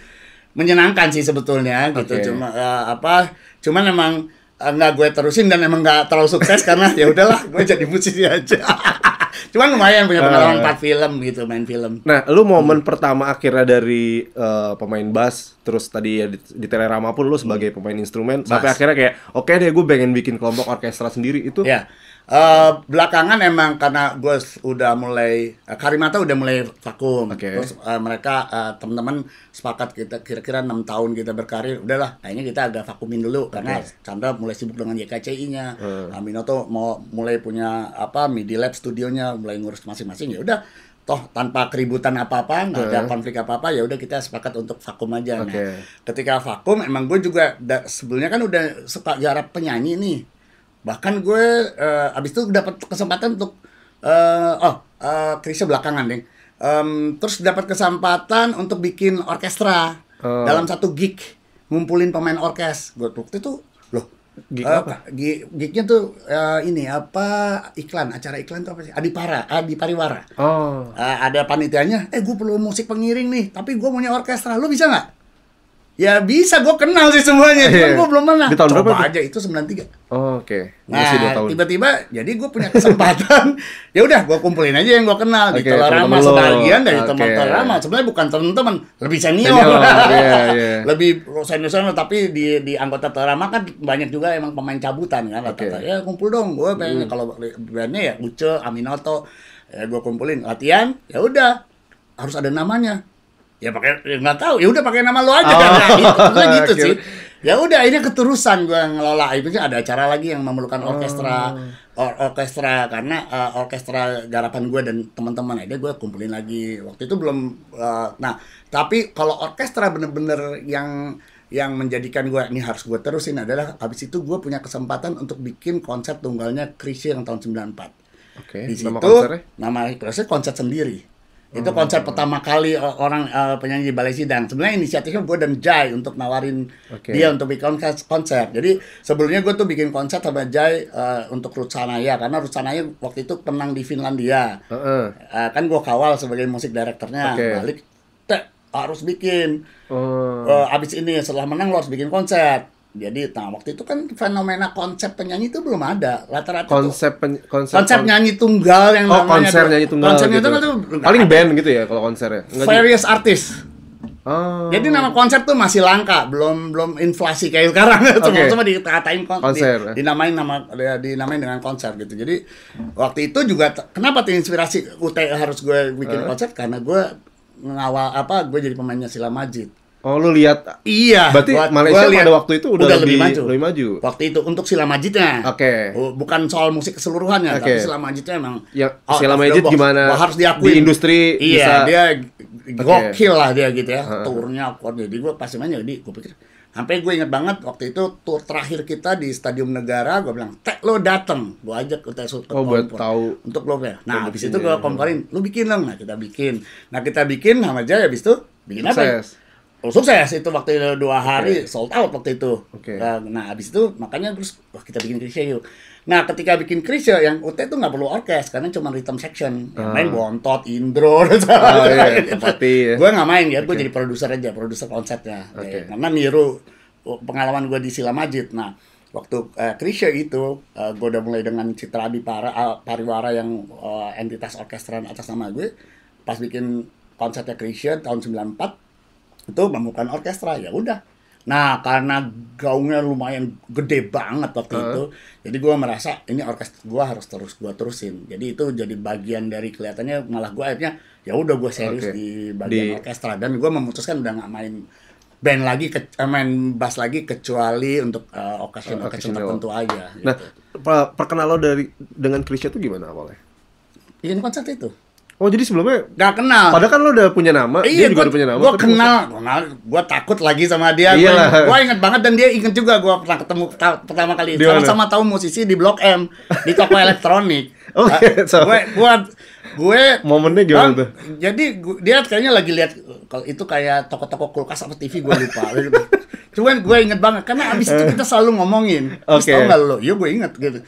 menyenangkan sih sebetulnya gitu cuma uh, apa cuman emang Eh, nggak gue terusin dan emang nggak terlalu sukses karena ya udahlah gue jadi musisi aja cuman lumayan punya pengalaman eh. empat film gitu main film nah lu momen hmm. pertama akhirnya dari uh, pemain bass terus tadi ya di, di telerama pun lu sebagai pemain instrumen bass. sampai akhirnya kayak oke okay deh gue pengen bikin kelompok orkestra sendiri itu yeah. Uh, belakangan emang karena gue udah mulai uh, Karimata udah mulai vakum okay. terus uh, mereka uh, teman-teman sepakat kita kira-kira enam -kira tahun kita berkarir udahlah akhirnya kita agak vakumin dulu okay. karena Chandra mulai sibuk dengan YKCI-nya hmm. Amino tuh mau mulai punya apa Midi Lab studionya mulai ngurus masing-masing ya udah toh tanpa keributan apa-apa nggak hmm. -apa, ada konflik apa-apa ya udah kita sepakat untuk vakum aja okay. nah ketika vakum emang gue juga sebelumnya kan udah suka jarak penyanyi nih bahkan gue uh, abis itu dapat kesempatan untuk uh, oh uh, eh, krisnya belakangan deh um, terus dapat kesempatan untuk bikin orkestra uh. dalam satu gig ngumpulin pemain orkes gue waktu itu loh gig uh, apa gignya tuh uh, ini apa iklan acara iklan tuh apa sih Adipara Adipariwara oh uh, ada panitianya eh gue perlu musik pengiring nih tapi gue maunya orkestra lo bisa nggak Ya bisa, gue kenal sih semuanya, iya. gue belum pernah. Di tahun Coba berapa aja itu 93. Oh, oke. Okay. Nah, tiba-tiba jadi gue punya kesempatan. ya udah, gue kumpulin aja yang gue kenal okay, lah, Telerama sebagian dari okay. teman Sebenarnya bukan teman-teman, lebih senior. senior yeah, iya. yeah. lebih senior, senior tapi di di anggota Telerama kan banyak juga emang pemain cabutan kan. Okay. Rata Ya kumpul dong, gue pengen Mm. kalau bandnya ya Uce, Aminoto, ya gue kumpulin latihan. Ya udah, harus ada namanya ya pakai ya nggak tahu ya udah pakai nama lo aja oh. kan nah, gitu, gitu sih ya udah ini keterusan gue ngelola itu sih ada acara lagi yang memerlukan orkestra oh. or orkestra karena uh, orkestra garapan gue dan teman-teman ada gue kumpulin lagi waktu itu belum uh, nah tapi kalau orkestra bener-bener yang yang menjadikan gue ini harus gue terusin adalah habis itu gue punya kesempatan untuk bikin konsep tunggalnya Krisya yang tahun 94 Oke, okay, di situ nama konsernya? Nama konser sendiri itu hmm. konser pertama kali eh, orang uh, penyanyi di Balai Sidang. Sebenarnya inisiatifnya gue dan Jai untuk nawarin okay. dia untuk bikin konser. Jadi sebelumnya gue tuh bikin konser sama Jai uh, untuk Rutsanaya karena Rutsanaya waktu itu menang di Finlandia. Uh -uh. Uh, kan gue kawal sebagai musik direkturnya. Okay. Balik harus bikin. Uh. Oh. Uh, abis ini setelah menang lo harus bikin konser jadi nah waktu itu kan fenomena konsep penyanyi itu belum ada rata-rata konsep pen, konsep konsep nyanyi tunggal yang oh, namanya konser nyanyi tunggal konser gitu. itu paling band gitu ya kalau konsernya Enggak various gitu. artist Oh. Jadi nama konsep tuh masih langka, belum belum inflasi kayak sekarang. Okay. Cuma cuma dikatain kon konser. Di, ya. dinamain nama ya, dinamain dengan konser gitu. Jadi waktu itu juga kenapa inspirasi UT harus gue bikin uh. Eh. konser karena gue ngawal apa gue jadi pemainnya Sila Majid. Oh lu lihat iya. Berarti gua, Malaysia gua liat, pada waktu itu udah, udah lebih, lebih maju. Lebih maju. Waktu itu untuk sila majidnya. Oke. Okay. Bukan soal musik keseluruhannya, okay. tapi sila majidnya emang. Ya, oh, sila majid gimana? Gua harus diakui di industri. Iya bisa... dia gokil okay. lah dia gitu ya. Turnya akor jadi gue pasti main ya, jadi gue pikir. Sampai gue inget banget waktu itu tour terakhir kita di Stadium Negara, gue bilang, Tek lo dateng, gue ajak ke tes ke oh, buat Tahu. Untuk lo ya. Nah, habis itu gue komparin lo bikin dong, nah kita bikin. Nah kita bikin sama aja, habis itu bikin Sukses. apa? kalau sukses itu waktu dua hari okay. sold out waktu itu okay. nah, nah abis itu makanya terus wah kita bikin krisya yuk Nah, ketika bikin krisya yang UT itu nggak perlu orkes karena cuma rhythm section. Yang ah. main bontot, indro, dan oh, iya, ya. Gue nggak main ya, okay. gue jadi produser aja, produser konsepnya. Okay. Ya, karena niru pengalaman gue di Sila majid, Nah, waktu uh, eh, krisya itu uh, eh, gue udah mulai dengan Citra di Para, uh, Pariwara yang uh, entitas orkestran atas nama gue. Pas bikin konsepnya krisya tahun sembilan puluh empat itu memerlukan orkestra ya udah nah karena gaungnya lumayan gede banget waktu uh. itu jadi gue merasa ini orkestra gue harus terus gue terusin jadi itu jadi bagian dari kelihatannya malah gue akhirnya ya udah gue serius okay. di bagian di... orkestra dan gue memutuskan udah nggak main band lagi ke, eh, main bass lagi kecuali untuk uh, eh, occasion uh, eh, occasion tertentu aja nah, gitu. perkenal lo dari dengan Krisya itu gimana awalnya bikin konser itu Oh jadi sebelumnya nggak kenal. Padahal kan lo udah punya nama, iya, dia juga udah punya nama. Gue kenal, gue kenal, gue takut lagi sama dia. Iya. Gue inget banget dan dia inget juga gue pernah ketemu ta- pertama kali. Sama-sama tahu musisi di Blok M di toko elektronik. Oke. Okay, Gue gue momennya gimana tuh? Jadi gua, dia kayaknya lagi lihat kalau itu kayak toko-toko kulkas atau TV gue lupa. Cuman gue inget banget karena abis itu eh. kita selalu ngomongin. Oke. Okay. Tahu nggak lo? Yo iya, gue inget gitu.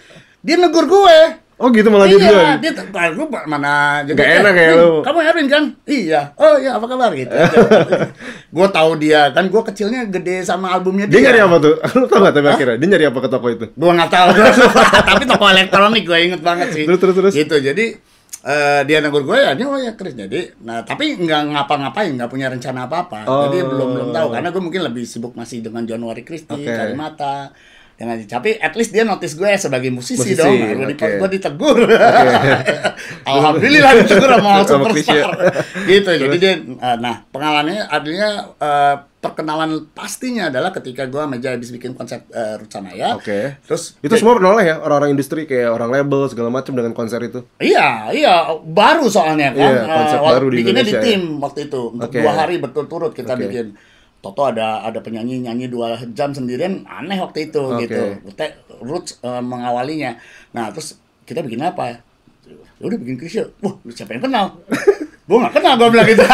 Dia negur gue Oh gitu malah dia Iya, dia tanya nah, lu mana juga gak enak ya lu. Kamu Erwin kan? Iya. Oh iya, apa kabar gitu. Gua tahu dia kan Gua kecilnya gede sama albumnya dia. Dia nyari apa tuh? Lu tau gak tapi akhirnya dia nyari apa ke toko itu? Gue nggak tahu. tapi toko elektronik gue inget banget sih. Terus terus terus. Gitu jadi Uh, dia nanggur gue ya, dia oh ya Chris jadi, nah tapi nggak ngapa-ngapain, nggak punya rencana apa-apa, oh. jadi belum belum tahu oh. karena gue mungkin lebih sibuk masih dengan Januari Christie, okay. Kalimata, dengan tapi at least dia notice gue sebagai musisi, musisi dong gue okay. gue ditegur okay. alhamdulillah ditegur sama superstar gitu Terus. jadi dia eh, nah pengalamannya artinya uh, perkenalan pastinya adalah ketika gue meja habis bikin konsep uh, eh, rencana ya. Oke. Okay. Terus itu semua penoleh ya orang-orang industri kayak orang label segala macam dengan konser itu. Iya, iya, baru soalnya kan. Iya, konsep uh, baru di bikinnya di ya? tim ya? waktu itu. Okay. Dua hari berturut-turut kita okay. bikin. Toto ada ada penyanyi nyanyi dua jam sendirian aneh waktu itu okay. gitu. Kita Roots uh, mengawalinya. Nah terus kita bikin apa? Ya udah bikin Krisya. Wah siapa yang kenal? gue gak kenal gue bilang gitu.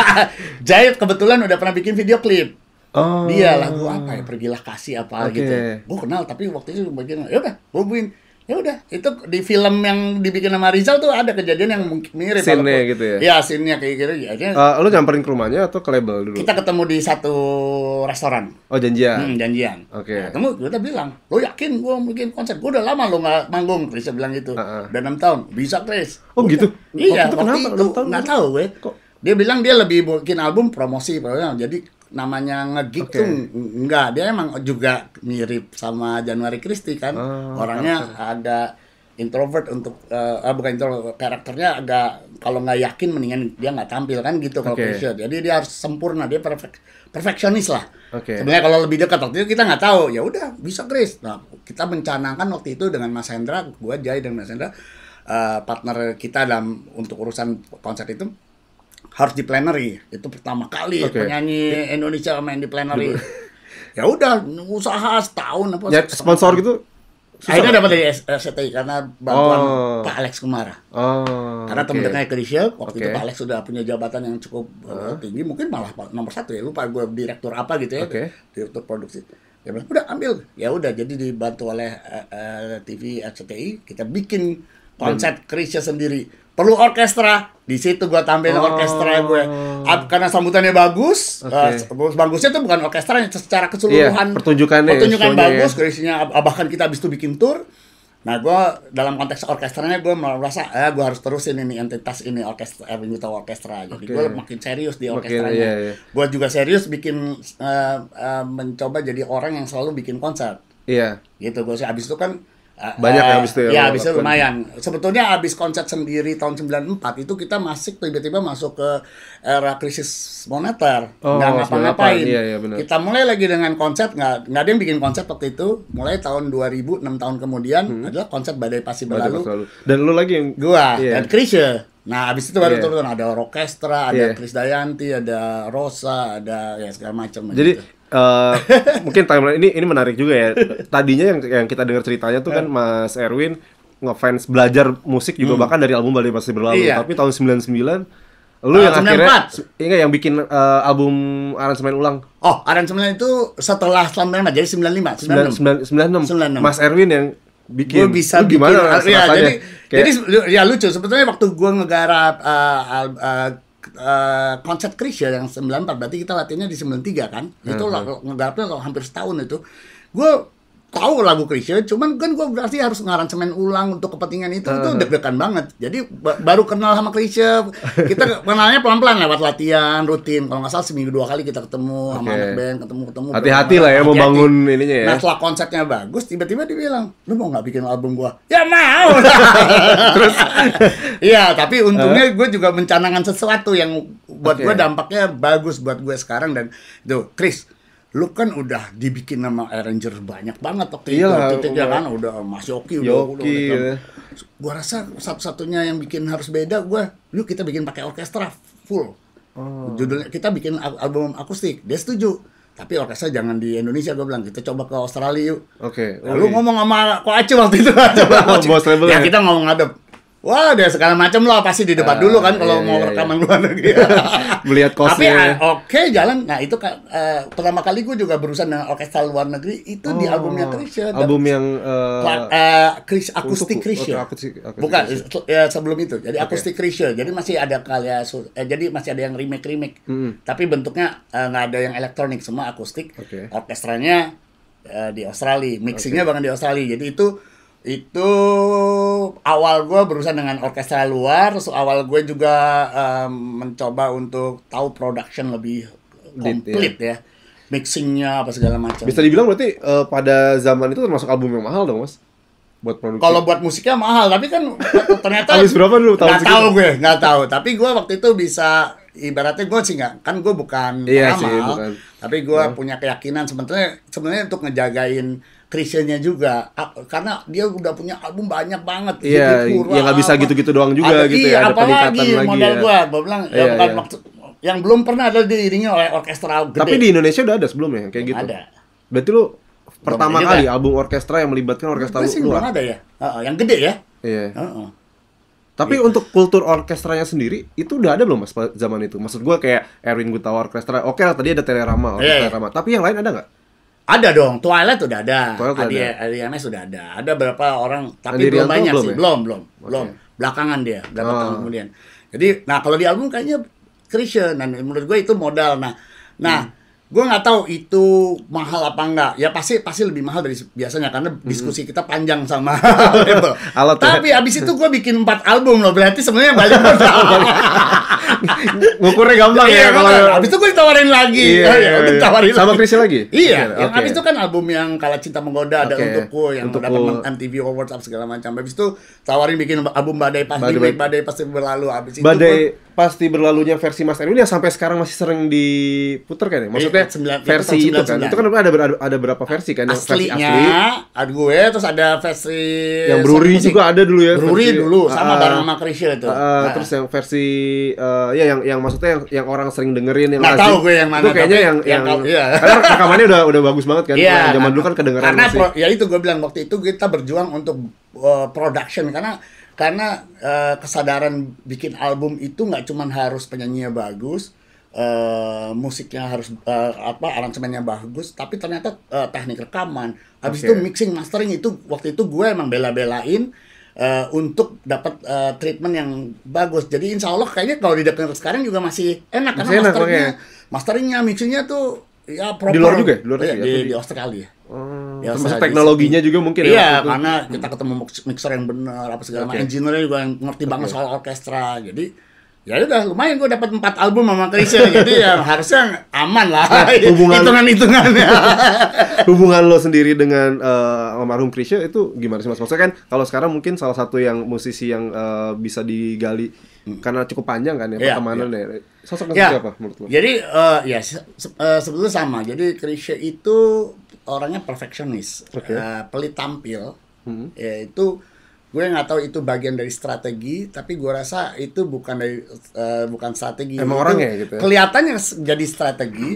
Jahit kebetulan udah pernah bikin video klip. Oh. Dia lagu apa ya? Pergilah kasih apa okay. gitu. Gue kenal tapi waktu itu bagian ya udah gue buin ya udah itu di film yang dibikin sama Rizal tuh ada kejadian yang mungkin mirip scene gitu ya ya scene kayak gitu ya uh, lu nyamperin ke rumahnya atau ke label dulu kita ketemu di satu restoran oh janjian hmm, janjian oke okay. Nah, ketemu gue udah bilang lo yakin gue mungkin konser gua udah lama lo nggak manggung Rizal bilang gitu uh -uh. udah enam tahun bisa Chris oh gitu iya waktu itu waktu kenapa itu nggak tahu gue Kok? dia bilang dia lebih bikin album promosi jadi namanya ngegik okay. tuh enggak dia emang juga mirip sama Januari Kristi kan oh, orangnya okay. ada introvert untuk uh, bukan introvert karakternya agak kalau nggak yakin mendingan dia nggak tampil kan gitu kalau okay. jadi dia harus sempurna dia perfect perfeksionis lah okay. sebenarnya kalau lebih dekat waktu itu kita nggak tahu ya udah bisa Chris nah kita mencanangkan waktu itu dengan Mas Hendra gue Jai dan Mas Hendra uh, partner kita dalam untuk urusan konser itu harus di plenary itu pertama kali okay. penyanyi Indonesia main di plenary gitu. ya udah usaha setahun apa ya, sponsor gitu Susah Akhirnya dapat dari STI eh, karena bantuan oh. Pak Alex Kumara. Oh, karena okay. teman temannya Krisya waktu okay. itu Pak Alex sudah punya jabatan yang cukup uh. tinggi, mungkin malah nomor satu ya lupa gue direktur apa gitu ya, okay. direktur produksi. ya bilang udah ambil, ya udah jadi dibantu oleh uh, eh, uh, TV STI kita bikin konsep Krisya sendiri perlu orkestra di situ gue tampil oh. orkestra gue Ab, karena sambutannya bagus okay. uh, eh, bagusnya tuh bukan orkestranya secara keseluruhan yeah, pertunjukannya pertunjukan ya, bagus ya. isinya bahkan kita habis itu bikin tour nah gue dalam konteks orkestranya gue merasa eh gue harus terusin ini entitas ini orkestra eh, tahu orkestra jadi okay. gue makin serius di orkestranya okay, iya, yeah, yeah. gue juga serius bikin uh, uh, mencoba jadi orang yang selalu bikin konser iya yeah. gitu gue sih abis itu kan banyak uh, ya abis itu ya. Ya itu lumayan. Sebetulnya abis konsep sendiri tahun 94 itu kita masih tiba-tiba masuk ke era krisis moneter. Oh, nggak ngapa-ngapain. Iya, iya, kita mulai lagi dengan konsep nggak nggak ada yang bikin konsep waktu itu. Mulai tahun 2000 6 tahun kemudian hmm. adalah konsep Badai Pasti Berlalu. Badai Dan lu lagi yang gua yeah. dan Krisya. Nah, abis itu baru yeah. turun ada orkestra, ada yeah. Kris Dayanti, ada Rosa, ada ya segala macam. Jadi gitu. Uh, mungkin timeline ini ini menarik juga ya. Tadinya yang yang kita dengar ceritanya tuh kan iya. Mas Erwin ngefans belajar musik juga hmm. bahkan dari album Bali Masih Berlalu. Iya. Tapi tahun 99 lu yang 94. akhirnya enggak iya, yang bikin uh, album aransemen ulang. Oh, aransemen itu setelah selama jadi 95, 96. 96. 96. Mas Erwin yang bikin. Gue bisa lu gimana bikin, Ya, jadi, jadi ya lucu sebetulnya waktu gua ngegarap uh, uh, uh, konsep ya yang 94 berarti kita latihnya di 93 kan. Itu mm -hmm. lo, hampir setahun itu. Gue tahu lagu klise, cuman kan gue berarti harus ngaransemen ulang untuk kepentingan itu uh. Ah. tuh deg-degan banget. Jadi baru kenal sama klise, kita kenalnya pelan-pelan lewat latihan rutin. Kalau nggak salah seminggu dua kali kita ketemu okay. sama anak band, ketemu ketemu. Hati-hati lah ya mau bangun membangun ininya ya. Nah setelah konsepnya bagus, tiba-tiba dibilang lu mau nggak bikin album gue? Ya mau. Terus? Iya, tapi untungnya ah. gue juga mencanangkan sesuatu yang buat okay. gue dampaknya bagus buat gue sekarang dan tuh Chris lu kan udah dibikin nama arranger banyak banget waktu iya, itu, titik ya kan udah Mas Yoki, Yoki udah, udah, udah Iya. gua rasa satu-satunya yang bikin harus beda gua lu kita bikin pakai orkestra full oh. judulnya kita bikin album akustik dia setuju tapi orkestra jangan di Indonesia gue bilang kita coba ke Australia yuk oke okay, okay. lu ngomong sama Ko waktu itu coba ya kita ngomong ngadep Wah, ada segala macam loh. pasti di uh, dulu kan kalau iya, mau iya, rekaman iya. luar negeri. Melihat kosnya. Tapi ah, oke okay, jalan. Nah itu uh, pertama kali gue juga berusaha dengan orkestra luar negeri itu oh, di albumnya Christian. Album yang uh, uh, Chris Acoustic Christian. Bukan ya, sebelum itu. Jadi okay. Acoustic Christian. Jadi masih ada kali Eh, jadi masih ada yang remake remake. Hmm. Tapi bentuknya eh, nggak uh, ada yang elektronik semua akustik. Okay. Orkestranya uh, di Australia. Mixingnya okay. bahkan di Australia. Jadi itu itu awal gue berusaha dengan orkestra luar so awal gue juga um, mencoba untuk tahu production lebih komplit ya, ya. mixingnya apa segala macam bisa dibilang berarti uh, pada zaman itu termasuk album yang mahal dong mas buat produksi kalau buat musiknya mahal tapi kan ternyata habis berapa dulu tahun nggak tahu gue nggak tahu tapi gue waktu itu bisa ibaratnya gue sih nggak kan gue bukan iya, mahal, sih, bukan. tapi gue punya keyakinan sebenarnya sebenarnya untuk ngejagain Krisenya juga karena dia udah punya album banyak banget yeah, gitu ya nggak bisa gitu-gitu doang juga ada, gitu ya iya, ada peningkatan lagi, lagi ya. modal ya. gua gua bilang yeah, ya iya, bukan yeah. yang belum pernah ada diiringi oleh orkestra gede. Tapi di Indonesia udah ada sebelumnya kayak gitu. Ada. Berarti lu pertama kali juga. album orkestra yang melibatkan orkestra luar. Belum ada ya. Uh, uh, yang gede ya. Iya. Uh -uh. Tapi gitu. untuk kultur orkestranya sendiri itu udah ada belum mas zaman itu? Maksud gue kayak Erwin Gutawa orkestra. Oke okay lah tadi ada Telerama orkestra yeah, iya, yeah. Rama. Tapi yang lain ada nggak? Ada dong, Twilight udah ada. Twilight Adi, sudah ada. Ada berapa orang tapi Andi belum banyak belum sih. Ya? Belum, belum, okay. belum. Belakangan dia, berapa oh. tahun kemudian. Jadi, nah kalau di album kayaknya Christian nah, dan menurut gue itu modal. Nah, nah hmm gue nggak tahu itu mahal apa enggak ya pasti pasti lebih mahal dari biasanya karena hmm. diskusi kita panjang sama label ya. tapi abis itu gue bikin empat album loh berarti sebenarnya balik modal ngukurnya gampang iya, ya, ya kalau abis itu gue ditawarin lagi iya, oh, iya, ditawarin sama Krisya lagi iya yang abis itu kan album yang kala cinta menggoda okay. ada untukku yang Untuk dapat MTV Awards segala macam abis itu tawarin bikin album badai pasti badai, badai pasti berlalu abis itu pasti berlalunya versi Mas Erwin yang sampai sekarang masih sering diputer kan ya? Maksudnya eh, 9, versi itu, itu kan. Itu kan ada, ada ada berapa versi kan? Yang Aslinya versi asli. ada gue terus ada versi yang Bruri juga ada dulu ya. Bruri dulu ah, sama uh, bareng sama itu. Uh, nah. terus yang versi uh, ya yang yang maksudnya yang, yang orang sering dengerin yang Nggak tahu gue yang mana. Itu kayaknya yang yang, yang iya. karena rekamannya udah udah bagus banget kan. Iya, zaman nah, dulu kan kedengeran karena Pro, ya itu gue bilang waktu itu kita berjuang untuk uh, production karena karena uh, kesadaran bikin album itu nggak cuma harus penyanyinya bagus uh, musiknya harus uh, apa aransemennya bagus tapi ternyata uh, teknik rekaman habis okay. itu mixing mastering itu waktu itu gue emang bela-belain uh, untuk dapat uh, treatment yang bagus jadi insya Allah kayaknya kalau didengar sekarang juga masih enak masih karena enak, masteringnya, okay. masteringnya mixingnya tuh ya proper di luar juga di luar ya, di, di, di Australia oh biasa ya, termasuk teknologinya juga mungkin ya iya ya, karena kita ketemu mixer yang benar apa segala okay. macam engineer juga yang ngerti banget soal orkestra jadi ya udah lumayan gue dapat empat album sama Krisya jadi ya harusnya aman lah nah, hubungan hitungan hitungannya hubungan lo sendiri dengan uh, almarhum Krisya itu gimana sih mas maksudnya kan kalau sekarang mungkin salah satu yang musisi yang uh, bisa digali hmm. karena cukup panjang kan ya, yeah, pertemanan ya, ya. sosoknya yeah. siapa menurut lo jadi uh, ya se uh, sebetulnya sama jadi Krisya itu orangnya perfeksionis okay. uh, pelit tampil hmm. ya itu gue nggak tahu itu bagian dari strategi tapi gue rasa itu bukan dari uh, bukan strategi emang itu ya gitu ya? kelihatannya jadi strategi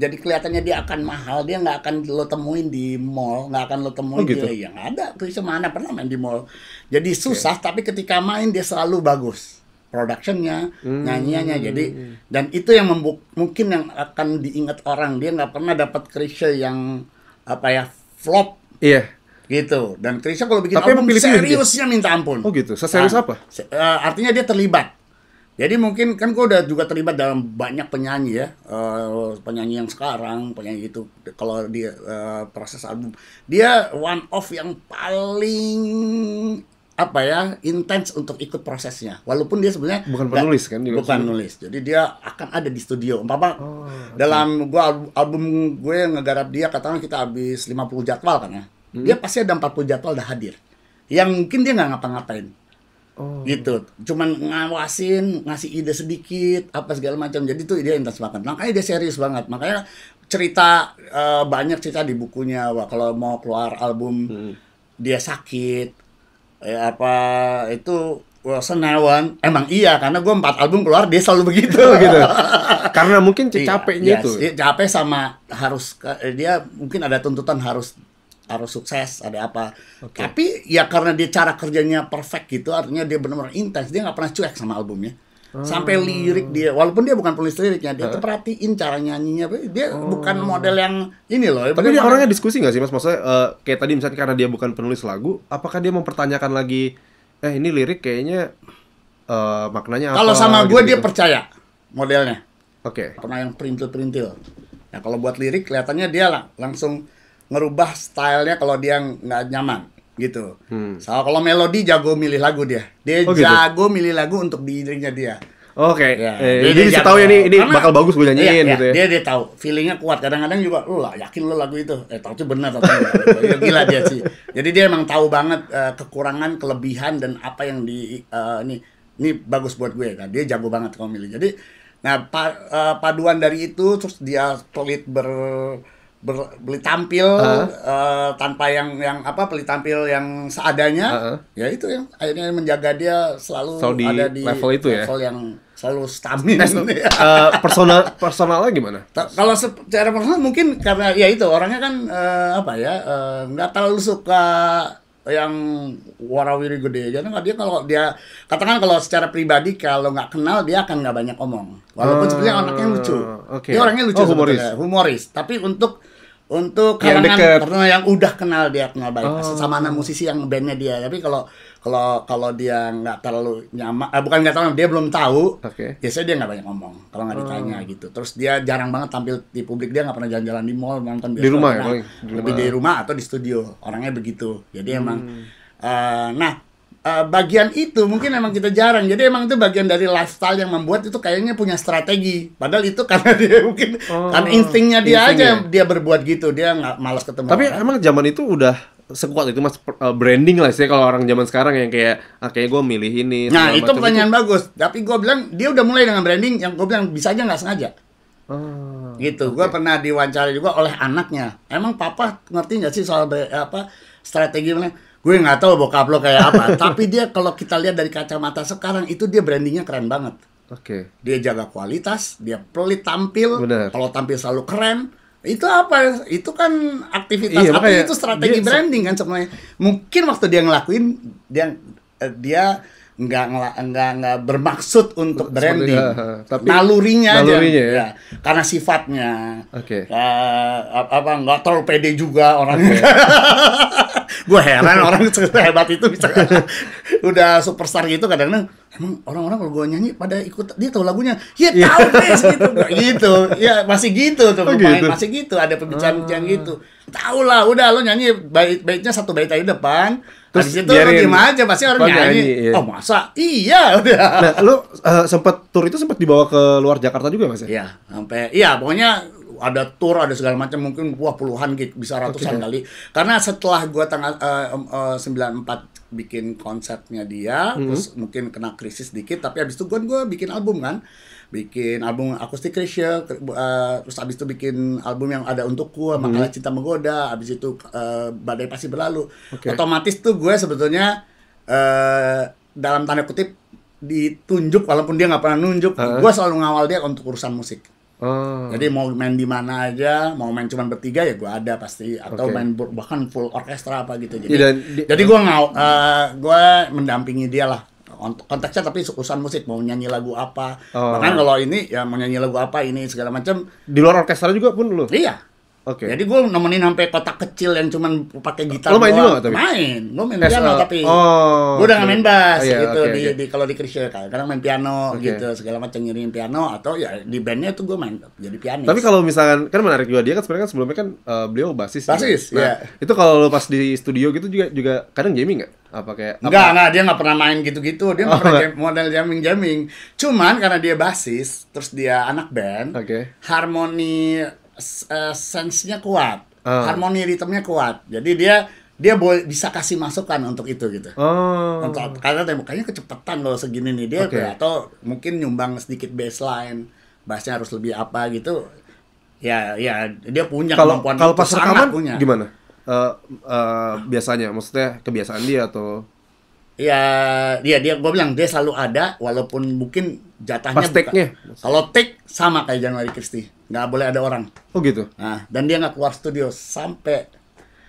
jadi kelihatannya dia akan mahal dia nggak akan lo temuin di mall nggak akan lo temuin oh, gitu? dia yang ada tuh mana pernah main di mall jadi susah okay. tapi ketika main dia selalu bagus productionnya hmm. nyanyiannya jadi dan itu yang mungkin yang akan diingat orang dia nggak pernah dapat krisis yang apa ya flop Iya gitu dan Trisha kalau bikin Tapi album seriusnya dia. minta ampun oh gitu serius nah, apa eh, artinya dia terlibat jadi mungkin kan gue udah juga terlibat dalam banyak penyanyi ya eh, penyanyi yang sekarang penyanyi itu kalau dia uh, proses album dia one of yang paling apa ya intens untuk ikut prosesnya walaupun dia sebenarnya bukan penulis kan bukan penulis jadi dia akan ada di studio umpama oh, dalam gua album gue yang ngegarap dia katakan kita habis 50 jadwal kan ya hmm. dia pasti ada 40 jadwal udah hadir. Yang mungkin dia nggak ngapa-ngapain. Oh. gitu cuman ngawasin ngasih ide sedikit apa segala macam jadi tuh dia intens banget makanya dia serius banget makanya cerita uh, banyak cerita di bukunya wah kalau mau keluar album hmm. dia sakit ya apa itu wah, senewan emang iya karena gue empat album keluar dia selalu begitu gitu karena mungkin iya, capeknya iya, itu iya, capek sama harus eh, dia mungkin ada tuntutan harus harus sukses ada apa okay. tapi ya karena dia cara kerjanya perfect gitu artinya dia benar-benar intens dia nggak pernah cuek sama albumnya hmm. sampai lirik dia walaupun dia bukan penulis liriknya dia huh? tuh perhatiin cara nyanyinya dia hmm. bukan model yang ini loh tapi dia orangnya diskusi nggak sih mas maksudnya uh, kayak tadi misalnya karena dia bukan penulis lagu apakah dia mempertanyakan lagi eh ini lirik kayaknya uh, maknanya apa kalau sama gue gitu, dia percaya modelnya oke okay. pernah yang perintil perintil nah kalau buat lirik kelihatannya dia lang langsung ngerubah stylenya kalau dia nggak nyaman gitu. Hmm. So, kalau melodi jago milih lagu dia. Dia oh, gitu? jago milih lagu untuk diiringnya dia. Oke. Okay. Ya, eh, jadi dia tahu ya ini ini bakal bagus gue nyanyiin iya, iya, gitu ya. Dia dia tahu, feelingnya kuat. Kadang-kadang juga lu oh, lah yakin lu lagu itu. Eh tahu tuh benar atau enggak. gila dia sih. Jadi dia emang tahu banget uh, kekurangan, kelebihan dan apa yang di uh, ini ini bagus buat gue kan. Dia jago banget kalau milih. Jadi nah pa, uh, paduan dari itu terus dia pelit ber ber, beli tampil uh ah. -huh. Eh, uh, tanpa yang yang apa beli tampil yang seadanya uh ah, -huh. Ah. ya itu yang akhirnya menjaga dia selalu, so, di ada di level itu level ya level yang selalu stamina eh, ya. uh, eh, personal personalnya gimana kalau secara personal mungkin karena ya itu orangnya kan uh, apa ya nggak uh, terlalu suka yang warawiri gede aja nah, dia kalau dia katakan kalau secara pribadi kalau nggak kenal dia akan nggak banyak omong walaupun uh, sebenarnya anaknya lucu okay. dia orangnya lucu oh, humoris. humoris tapi untuk untuk yang kalangan pertama yang udah kenal dia kenal baik oh. sama anak musisi yang bandnya dia tapi kalau kalau kalau dia nggak terlalu nyaman eh, bukan nggak tahu, dia belum tahu okay. biasanya dia nggak banyak ngomong kalau nggak oh. ditanya oh. gitu terus dia jarang banget tampil di publik dia nggak pernah jalan-jalan di mall nonton di rumah ya, nah, lebih di rumah atau di studio orangnya begitu jadi hmm. emang uh, nah uh, bagian itu mungkin emang kita jarang. Jadi emang itu bagian dari lifestyle yang membuat itu kayaknya punya strategi. Padahal itu karena dia mungkin oh, karena instingnya dia instingnya. aja dia berbuat gitu. Dia nggak malas ketemu. Tapi orang. emang zaman itu udah sekuat itu mas eh, branding lah sih kalau orang zaman sekarang yang kayak ah, kayak gue milih ini. Nah itu pertanyaan itu. bagus. Tapi gue bilang dia udah mulai dengan branding yang gue bilang bisa aja nggak sengaja. Oh, gitu. Okay. Gue pernah diwawancara juga oleh anaknya. Emang papa ngerti nggak sih soal apa strategi mana? gue nggak tahu bokap lo kayak apa tapi dia kalau kita lihat dari kacamata sekarang itu dia brandingnya keren banget oke okay. dia jaga kualitas dia pelit tampil kalau tampil selalu keren itu apa itu kan aktivitas iya, itu strategi branding kan sebenarnya mungkin waktu dia ngelakuin dia eh, dia nggak nggak nggak bermaksud untuk branding, ya, tapi nalurinya, nalurinya aja, ya? ya karena sifatnya, okay. Ya, uh, apa nggak terlalu pede juga orangnya. Okay. Gue heran orang sehebat itu bisa udah superstar gitu kadang-kadang emang orang-orang kalau gue nyanyi pada ikut dia tahu lagunya ya iya. tahu Chris gitu gitu ya masih gitu tuh oh, gitu. masih gitu ada pembicaraan-pembicaraan ah. gitu tahu lah udah lo nyanyi baik-baiknya satu bait aja depan Terus itu biarin, diem aja pasti orang nyanyi. nyanyi iya. Oh masa? Iya Nah, lu uh, eh, sempat tur itu sempat dibawa ke luar Jakarta juga mas ya? Iya, sampai iya pokoknya ada tour ada segala macam mungkin wah puluhan gitu bisa ratusan okay. kali. Karena setelah gua tanggal uh, uh, 94 bikin konsepnya dia, mm -hmm. terus mungkin kena krisis dikit tapi habis itu gua gua bikin album kan bikin album akustik Krisya uh, eh, terus abis itu bikin album yang ada untukku makalah hmm. cinta menggoda abis itu uh, badai pasti berlalu okay. otomatis tuh gue sebetulnya uh, dalam tanda kutip ditunjuk walaupun dia nggak pernah nunjuk uh gue selalu ngawal dia untuk urusan musik Oh. Jadi mau main di mana aja, mau main cuma bertiga ya gue ada pasti, atau okay. main bahkan full orkestra apa gitu. Jadi, yeah, dan, jadi gue ngau, uh, gue mendampingi dia lah konteksnya tapi urusan musik mau nyanyi lagu apa. Oh. Bahkan kalau ini ya mau nyanyi lagu apa ini segala macam. Di luar orkestra juga pun lu. Iya. Oke. Okay. Jadi gue nemenin sampai kotak kecil yang cuma pakai gitar. Lo main doang. juga tapi? Main. Gue main piano oh. tapi. Oh. Gue udah okay. main bass oh, iya, gitu okay, di, okay. di kalau di Krisya kan. kadang main piano okay. gitu segala macam ngirim piano atau ya di bandnya tuh gue main jadi pianis. Tapi kalau misalkan kan menarik juga dia kan sebenarnya kan sebelumnya kan uh, beliau basis. Basis. Ya. Nah, yeah. Itu kalau lo pas di studio gitu juga juga kadang jamming nggak? apa kayak enggak enggak dia nggak pernah main gitu-gitu dia nggak oh, pernah jam, model jamming jamming cuman karena dia basis terus dia anak band okay. harmoni uh, sense-nya kuat, uh. harmoni ritmenya kuat. Jadi dia dia boleh bisa kasih masukan untuk itu gitu. Oh. Untuk karena tembakannya kecepatan kalau segini nih dia okay. atau mungkin nyumbang sedikit baseline, bassnya harus lebih apa gitu. Ya ya dia punya kalau, kemampuan kalau pas rekaman punya. gimana? Uh, uh, biasanya maksudnya kebiasaan dia atau ya dia dia gue bilang dia selalu ada walaupun mungkin jatahnya pas take kalau take sama kayak Januari Christie nggak boleh ada orang. Oh gitu. Nah, dan dia nggak keluar studio sampai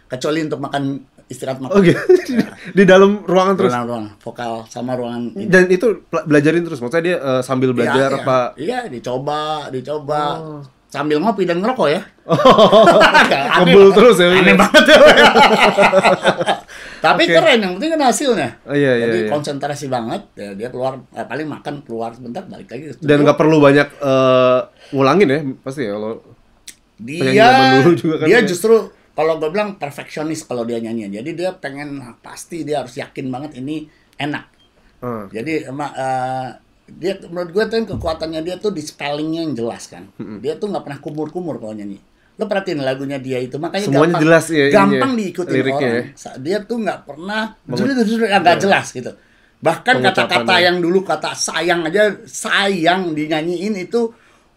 kecuali untuk makan istirahat makan. Oh gitu. Ya. Di dalam ruangan terus. Dalam ruangan vokal sama ruangan. Ini. Dan itu belajarin terus maksudnya dia uh, sambil iya, belajar ya, ya. apa? Iya, dicoba, dicoba. Oh. Sambil ngopi dan ngerokok ya. Oh. terus ya. Aneh ya? banget ya. Tapi okay. keren, yang penting kan hasilnya. Oh, iya, iya, Jadi iya. konsentrasi banget, ya, dia keluar, eh, paling makan keluar sebentar balik lagi. Dan nggak perlu banyak uh, ngulangin ya pasti ya kalau dia juga kan dia ya. justru kalau gue bilang perfeksionis kalau dia nyanyi jadi dia pengen nah, pasti dia harus yakin banget ini enak hmm. jadi emak uh, eh, dia menurut gue tuh kekuatannya dia tuh di spellingnya yang jelas kan hmm. dia tuh nggak pernah kumur-kumur kalau nyanyi lo perhatiin lagunya dia itu makanya Semuanya gampang jelas ya, gampang ya. diikuti orang ya. dia tuh nggak pernah justru ya, nggak iya. jelas gitu bahkan kata-kata yang dulu kata sayang aja sayang dinyanyiin itu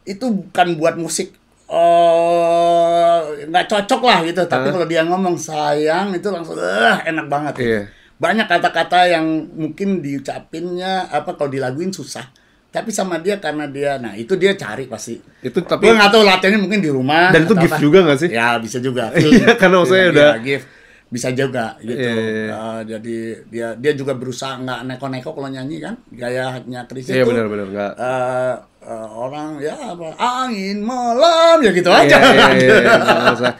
itu bukan buat musik eh, nggak uh, cocok lah gitu tapi uh. kalau dia ngomong sayang itu langsung uh, enak banget yeah. banyak kata-kata yang mungkin diucapinnya apa kalau dilaguin susah tapi sama dia karena dia nah itu dia cari pasti itu tapi gue nggak tahu latihannya mungkin di rumah dan itu gift apa. juga nggak sih ya bisa juga iya, karena saya iya, udah gift bisa juga gitu yeah, yeah, yeah. Uh, jadi dia dia juga berusaha nggak neko-neko kalau nyanyi kan gayanya Chris yeah, itu bener, bener, gak. Uh, eh, uh, orang ya apa angin malam ya gitu iya, aja. Iya, iya, nah,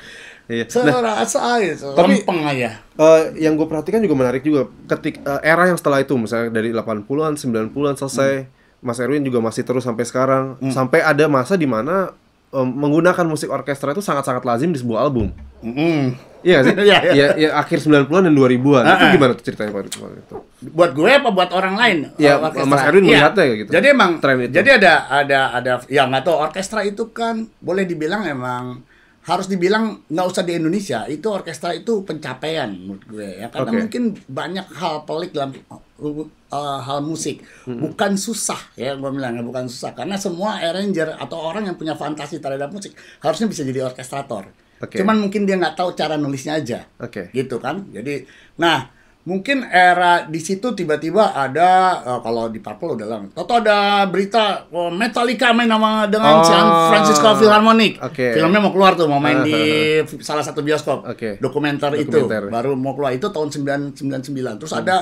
Serasa itu tempeng ya aja. Uh, yang gue perhatikan juga menarik juga ketik uh, era yang setelah itu misalnya dari 80-an, 90-an selesai hmm. Mas Erwin juga masih terus sampai sekarang hmm. sampai ada masa di mana um, menggunakan musik orkestra itu sangat-sangat lazim di sebuah album. -hmm. Iya sih. Iya, iya, ya, ya, akhir 90-an dan 2000-an. itu gimana tuh ceritanya Pak itu? Buat gue apa buat orang lain? Ya, Mas Erwin ya. melihatnya gitu. Jadi emang tren itu. Jadi ada ada ada ya nggak tahu orkestra itu kan boleh dibilang emang harus dibilang nggak usah di Indonesia itu orkestra itu pencapaian menurut gue ya karena okay. mungkin banyak hal pelik dalam uh, uh hal musik hmm. bukan susah ya gue bilang ya, bukan susah karena semua arranger atau orang yang punya fantasi terhadap musik harusnya bisa jadi orkestrator Okay. Cuman mungkin dia nggak tahu cara nulisnya aja. Oke. Okay. Gitu kan. Jadi, nah mungkin era di situ tiba-tiba ada uh, kalau di Purple udah lama. Toto ada berita oh, Metallica main nama dengan oh, San Francisco Philharmonic. Okay. Filmnya mau keluar tuh mau main di salah satu bioskop. Okay. Dokumenter, Dokumenter itu baru mau keluar itu tahun sembilan Terus hmm. ada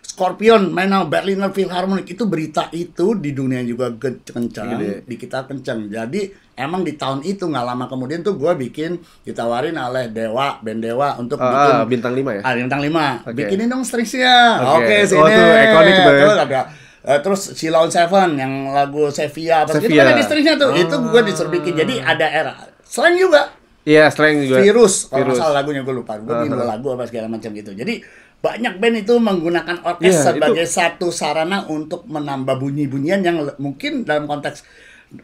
Scorpion main nama Berliner Philharmonic itu berita itu di dunia juga kencang, di kita kencang. Jadi emang di tahun itu nggak lama kemudian tuh gue bikin ditawarin oleh Dewa band Dewa untuk uh, bikin ah, bintang lima, ya. Ah, bintang lima, Okay. Bikinin dong stringsnya. Oke, okay. okay, oh, sini. Oh, tuh ekonik tuh. Terus eh. ada Uh, terus Lawn Seven yang lagu Sevilla apa gitu kan di stringnya tuh. Oh. Itu ah. gue disuruh bikin. Jadi ada era slang juga. Iya, yeah, slang juga. Virus, kalau salah lagunya gue lupa. Gue uh -huh. lagu apa segala macam gitu. Jadi banyak band itu menggunakan orkes yeah, sebagai itu... satu sarana untuk menambah bunyi-bunyian yang mungkin dalam konteks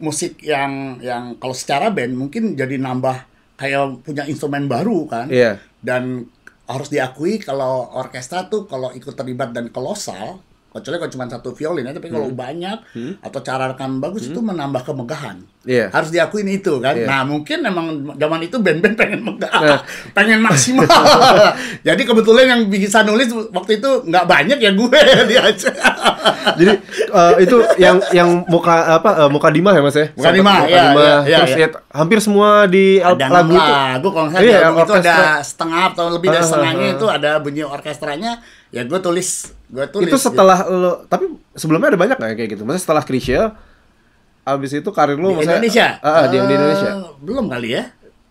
musik yang yang kalau secara band mungkin jadi nambah kayak punya instrumen baru kan yeah. dan harus diakui kalau orkestra tuh kalau ikut terlibat dan kolosal kecuali kalau cuma satu violin ya tapi kalau hmm. banyak hmm. atau cara rekam bagus hmm. itu menambah kemegahan yeah. harus diakuin itu kan yeah. nah mungkin emang zaman itu band-band pengen megah nah. pengen maksimal jadi kebetulan yang bisa nulis waktu itu nggak banyak ya gue dia aja jadi uh, itu yang yang muka apa uh, muka dimah ya mas ya muka dima. dimah muka ya, dimah. ya, ya, ya. ya hampir semua di ada lagu itu lagu iya, itu ada setengah atau lebih dari uh, setengahnya uh, itu ah. ada bunyi orkestranya ya gue tulis gue tulis itu setelah gitu. lo tapi sebelumnya ada banyak nggak kayak gitu maksudnya setelah Krisya abis itu karir lo di Indonesia uh, uh, di, Indonesia eh, belum kali ya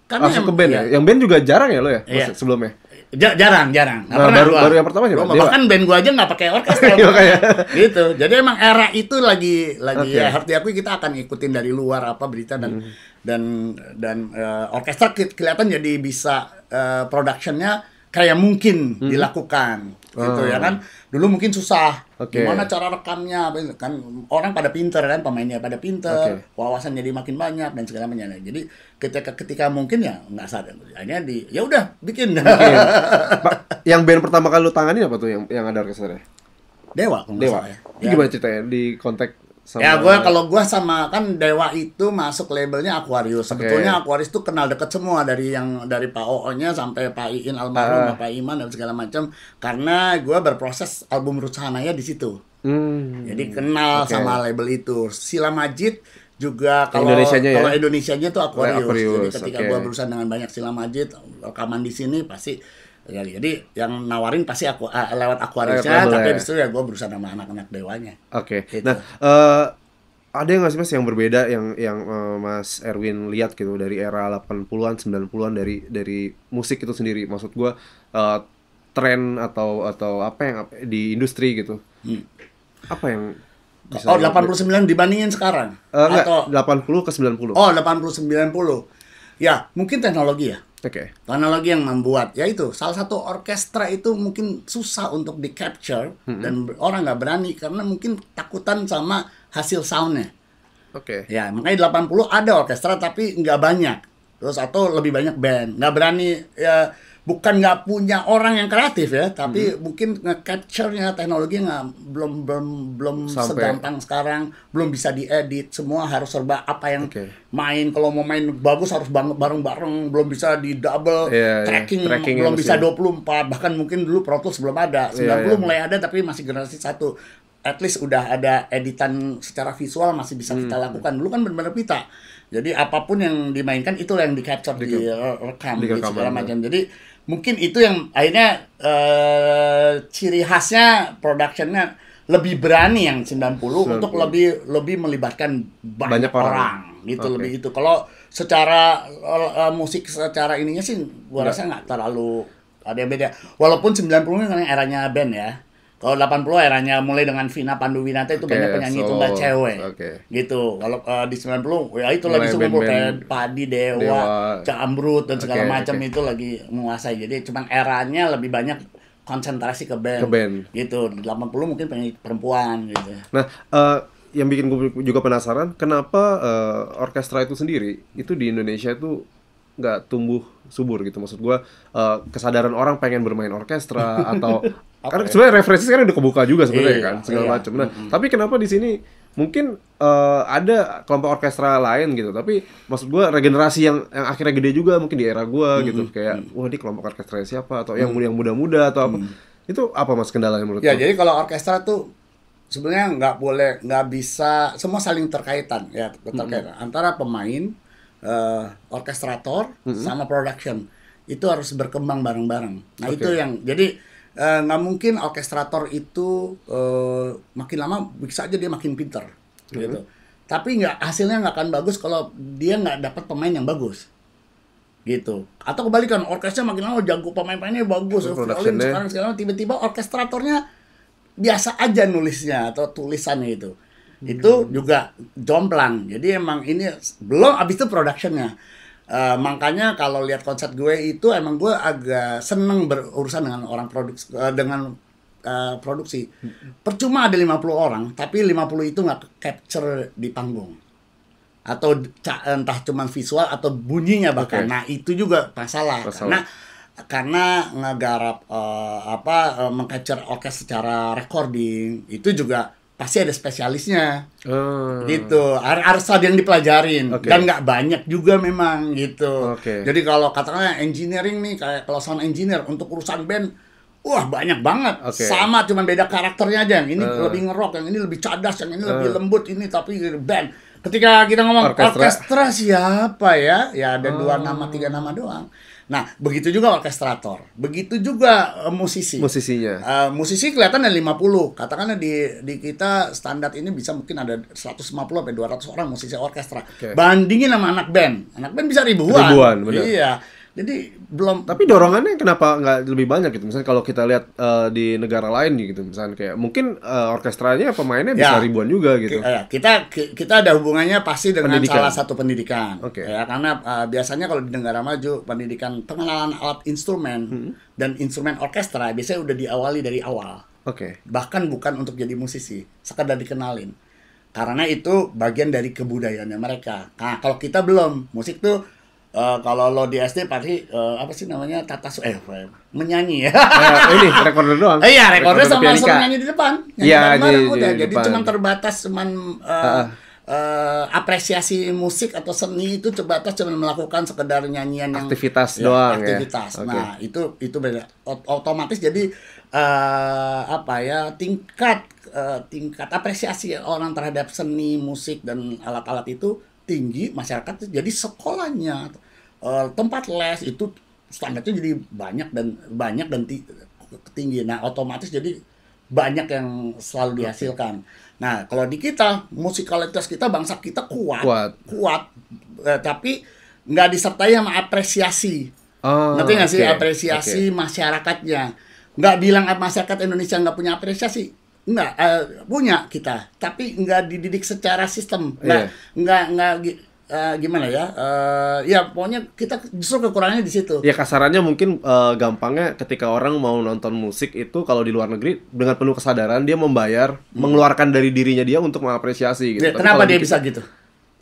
karena langsung yang, ke band ya. ya yang band juga jarang ya lo ya iya. sebelumnya jarang jarang nah, baru gua. baru yang pertama sih gua, bahkan band gue aja nggak pakai orkestra iya, gitu jadi emang era itu lagi lagi okay. ya harus aku kita akan ikutin dari luar apa berita dan hmm. dan dan uh, orkestra kelihatan jadi bisa uh, productionnya kayak mungkin hmm. dilakukan gitu ya ah. kan dulu mungkin susah okay. gimana cara rekamnya kan orang pada pinter kan pemainnya pada pinter okay. wawasan jadi makin banyak dan segala macamnya nah, jadi ketika ketika mungkin ya nggak sadar hanya di ya udah bikin okay. yang band pertama kali lu tangani apa tuh yang yang ada kesannya Dewa Dewa. ya. Ini ya. gimana ceritanya di kontak sama ya gue kalau gue sama kan dewa itu masuk labelnya Aquarius sebetulnya Aquarius tuh kenal deket semua dari yang dari Pak Oo nya sampai Pak Iin almarhum uh. Ah. Pak Iman dan segala macam karena gue berproses album Rutsanaya di situ hmm. jadi kenal okay. sama label itu Sila Majid juga kalau Indonesianya ya? kalau ya? Indonesianya tuh Aquarius, Aquarius. jadi ketika okay. gue berusaha dengan banyak Sila Majid rekaman di sini pasti ya, jadi yang nawarin pasti aku uh, lewat akuarisnya tapi ya. abis itu ya gue berusaha sama anak-anak dewanya oke okay. gitu. nah uh, ada nggak sih mas yang berbeda yang yang uh, mas Erwin lihat gitu dari era 80-an 90-an dari dari musik itu sendiri maksud gue uh, tren atau atau apa yang di industri gitu hmm. apa yang bisa oh, 89 lihat? dibandingin sekarang? Uh, eh, enggak, atau 80 ke 90. Oh, 80 90. Ya, mungkin teknologi ya. Oke. Okay. Teknologi yang membuat, ya itu salah satu orkestra itu mungkin susah untuk di capture mm-hmm. dan orang nggak berani karena mungkin takutan sama hasil soundnya. Oke. Okay. Ya makanya 80 ada orkestra tapi nggak banyak. Terus atau lebih banyak band, nggak berani ya bukan nggak punya orang yang kreatif ya, tapi hmm. mungkin nge-capture-nya teknologi nggak ah, belum belum belum Sampai. segampang sekarang, belum bisa diedit, semua harus serba apa yang okay. main kalau mau main bagus harus bareng-bareng, belum bisa di double yeah, iya. tracking, yeah. tracking belum ya, bisa dua puluh empat bahkan mungkin dulu Pro Tools belum ada. 90 yeah, yeah. mulai ada tapi masih generasi satu at least udah ada editan secara visual masih bisa hmm. kita lakukan. Dulu kan benar-benar pita. Jadi apapun yang dimainkan itu yang di capture, di, rekam, di gitu, segala macam. Jadi mungkin itu yang akhirnya uh, ciri khasnya productionnya lebih berani yang 90 Seru. untuk lebih lebih melibatkan banyak, banyak orang. orang gitu okay. lebih itu. Kalau secara uh, musik secara ininya sih gua nggak. rasa nggak terlalu ada beda. Walaupun 90 kan eranya band ya. Kalau 80 eranya ya, mulai dengan Vina Panduwinata itu okay, banyak penyanyi so, tunggal cewek. Okay. Gitu. Kalau uh, di 90 ya itu lagi sekumpul kayak Padi Dewa, Dewa, Cambrut dan segala okay, macam okay. itu lagi menguasai. Jadi cuma eranya lebih banyak konsentrasi ke band. Ke band. Gitu. delapan 80 mungkin penyanyi perempuan gitu. Nah, uh, yang bikin gue juga penasaran, kenapa uh, orkestra itu sendiri itu di Indonesia itu nggak tumbuh subur gitu maksud gue uh, kesadaran orang pengen bermain orkestra atau karena sebenarnya referensi sekarang udah kebuka juga sebenarnya iya, kan segala iya. macam nah mm-hmm. tapi kenapa di sini mungkin uh, ada kelompok orkestra lain gitu tapi maksud gue regenerasi yang yang akhirnya gede juga mungkin di era gue mm-hmm. gitu kayak wah ini kelompok orkestra siapa atau yang mm-hmm. yang muda-muda atau apa mm-hmm. itu apa mas kendalanya menurut ya jadi kalau orkestra tuh sebenarnya nggak boleh nggak bisa semua saling terkaitan ya terkaitan mm-hmm. antara pemain uh, orkestrator mm-hmm. sama production itu harus berkembang bareng-bareng. Nah okay. itu yang jadi eh, nggak uh, mungkin orkestrator itu uh, makin lama bisa aja dia makin pinter mm-hmm. gitu. Tapi nggak hasilnya nggak akan bagus kalau dia nggak dapat pemain yang bagus gitu. Atau kebalikan orkestra makin lama jago pemain-pemainnya bagus, sekarang sekarang tiba-tiba orkestratornya biasa aja nulisnya atau tulisannya itu hmm. itu juga jomplang jadi emang ini belum abis itu productionnya Uh, makanya kalau lihat konsep gue itu emang gue agak seneng berurusan dengan orang eh, eh, produksi uh, dengan uh, produksi. Percuma ada 50 orang, tapi 50 itu nggak capture di panggung. Atau entah cuma visual atau bunyinya bahkan. Okay. Nah, itu juga masalah. masalah. Karena karena ngegarap uh, apa uh, mengcapture orkes secara recording itu juga pasti ada spesialisnya hmm. gitu harus ada yang dipelajarin okay. dan nggak banyak juga memang gitu okay. jadi kalau katakan engineering nih kayak kalau sound engineer untuk urusan band wah banyak banget okay. sama cuman beda karakternya aja yang ini uh. lebih ngerok yang ini lebih cadas yang ini uh. lebih lembut ini tapi band ketika kita ngomong orkestra, orkestra siapa ya ya ada hmm. dua oh. nama tiga nama doang Nah, begitu juga orkestrator, begitu juga uh, musisi. Musisinya. Uh, musisi kelihatan ada 50. Katakanlah di di kita standar ini bisa mungkin ada 150 sampai 200 orang musisi orkestra. Okay. Bandingin sama anak band. Anak band bisa ribuan. Ribuan, benar. Iya. Jadi belum tapi dorongannya kenapa nggak lebih banyak gitu? Misalnya kalau kita lihat uh, di negara lain gitu, misalnya kayak mungkin uh, orkestranya pemainnya bisa ya, ribuan juga gitu. Ya, kita kita ada hubungannya pasti dengan pendidikan. salah satu pendidikan. Okay. Ya, karena uh, biasanya kalau di negara maju pendidikan pengenalan alat instrumen hmm. dan instrumen orkestra biasanya udah diawali dari awal. Oke. Okay. Bahkan bukan untuk jadi musisi, sekedar dikenalin karena itu bagian dari kebudayaannya mereka. Nah, kalau kita belum, musik tuh Uh, kalau lo di SD pasti uh, apa sih namanya tata su eh, eh menyanyi ya. Uh, ini rekorder doang. Eh, iya, rekorder sama langsung nyanyi di depan. Iya, di, udah di, jadi cuma terbatas cuman uh, uh. Uh, apresiasi musik atau seni itu terbatas cuma melakukan sekedar nyanyian yang aktivitas ya, doang ya? aktivitas. Ya? Nah, okay. itu itu beda otomatis jadi uh, apa ya tingkat uh, tingkat apresiasi orang terhadap seni, musik dan alat-alat itu tinggi masyarakat jadi sekolahnya uh, tempat les itu standarnya jadi banyak dan banyak dan tinggi. Nah, otomatis jadi banyak yang selalu dihasilkan. Nah, kalau di kita musikalitas kita bangsa kita kuat, kuat, kuat eh, tapi nggak disertai sama apresiasi. Oh, Nanti nggak okay. sih apresiasi okay. masyarakatnya. Nggak bilang masyarakat Indonesia nggak punya apresiasi, nggak eh, punya kita, tapi nggak dididik secara sistem, nggak yeah. nggak nggak uh, gimana ya? Uh, ya pokoknya kita justru kekurangannya di situ. Ya kasarannya mungkin uh, gampangnya ketika orang mau nonton musik itu kalau di luar negeri dengan penuh kesadaran dia membayar, hmm. mengeluarkan dari dirinya dia untuk mengapresiasi gitu. Ya, kenapa dia bisa gitu?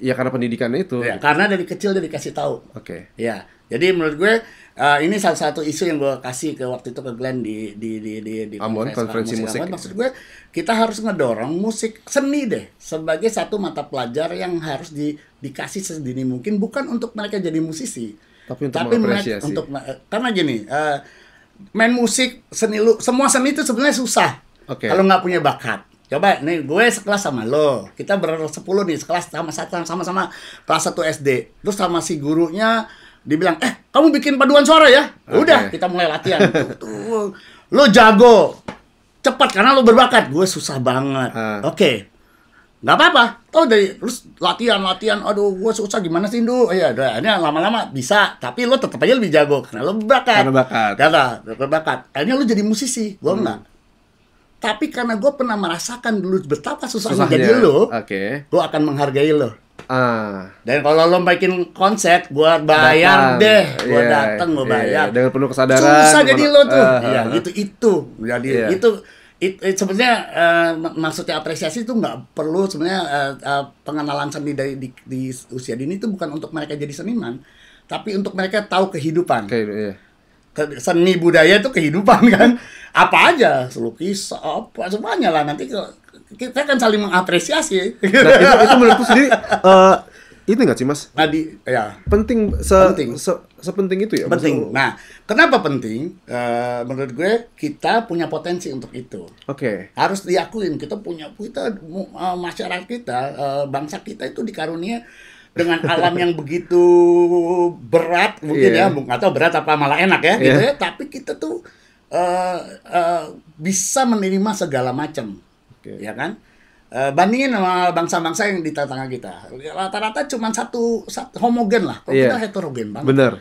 Ya karena pendidikannya itu. Ya, gitu. karena dari kecil dia dikasih tahu. Oke. Okay. Ya. Jadi menurut gue uh, ini salah satu isu yang gue kasih ke waktu itu ke Glenn di di di di, di Ambon konferensi, musik. musik. Maksud gue kita harus ngedorong musik seni deh sebagai satu mata pelajar yang harus di, dikasih sedini mungkin bukan untuk mereka jadi musisi, tapi untuk tapi mereka untuk karena gini uh, main musik seni lu semua seni itu sebenarnya susah okay. kalau nggak punya bakat. Coba nih gue sekelas sama lo. Kita ber 10 nih sekelas sama sama sama, sama kelas 1 SD. Terus sama si gurunya dibilang eh kamu bikin paduan suara ya udah kita mulai latihan lo jago cepat karena lo berbakat gue susah banget uh. oke okay. nggak apa-apa tau dari terus latihan latihan aduh gue susah gimana sih du ya ini lama-lama bisa tapi lo tetap aja lebih jago karena lo berbakat karena bakat karena berbakat akhirnya lo jadi musisi gue hmm. enggak tapi karena gue pernah merasakan dulu betapa susahnya, susahnya. jadi lo, okay. gue akan menghargai lo. Ah. Dan kalau lo bikin konsep, buat bayar datang. deh, gua yeah, datang gua iya, bayar. Yeah, dengan penuh kesadaran. Susah penuh, jadi lo tuh. Uh, uh, ya, gitu itu. Jadi yeah. itu it, it, sebenarnya uh, maksudnya apresiasi itu nggak perlu sebenarnya uh, uh, pengenalan seni dari di, di usia dini itu bukan untuk mereka jadi seniman, tapi untuk mereka tahu kehidupan. Okay, iya. yeah. Ke, seni budaya itu kehidupan kan. Apa aja, lukis, apa semuanya lah nanti kita kan saling mengapresiasi. Nah, itu, itu menurutku sendiri uh, ini nggak sih mas? Tadi ya penting se, penting se, sepenting itu ya. Penting. Maksud... Nah, kenapa penting? Uh, menurut gue kita punya potensi untuk itu. Oke. Okay. Harus diakuin kita punya kita uh, masyarakat kita uh, bangsa kita itu dikarunia dengan alam yang begitu berat mungkin yeah. ya nggak tahu berat apa malah enak ya yeah. gitu iya. ya tapi kita tuh uh, uh, bisa menerima segala macam okay. ya kan? Eh, bandingin sama bangsa-bangsa yang di tengah-tengah kita rata-rata cuma satu, satu homogen lah kalau yeah. kita heterogen banget bener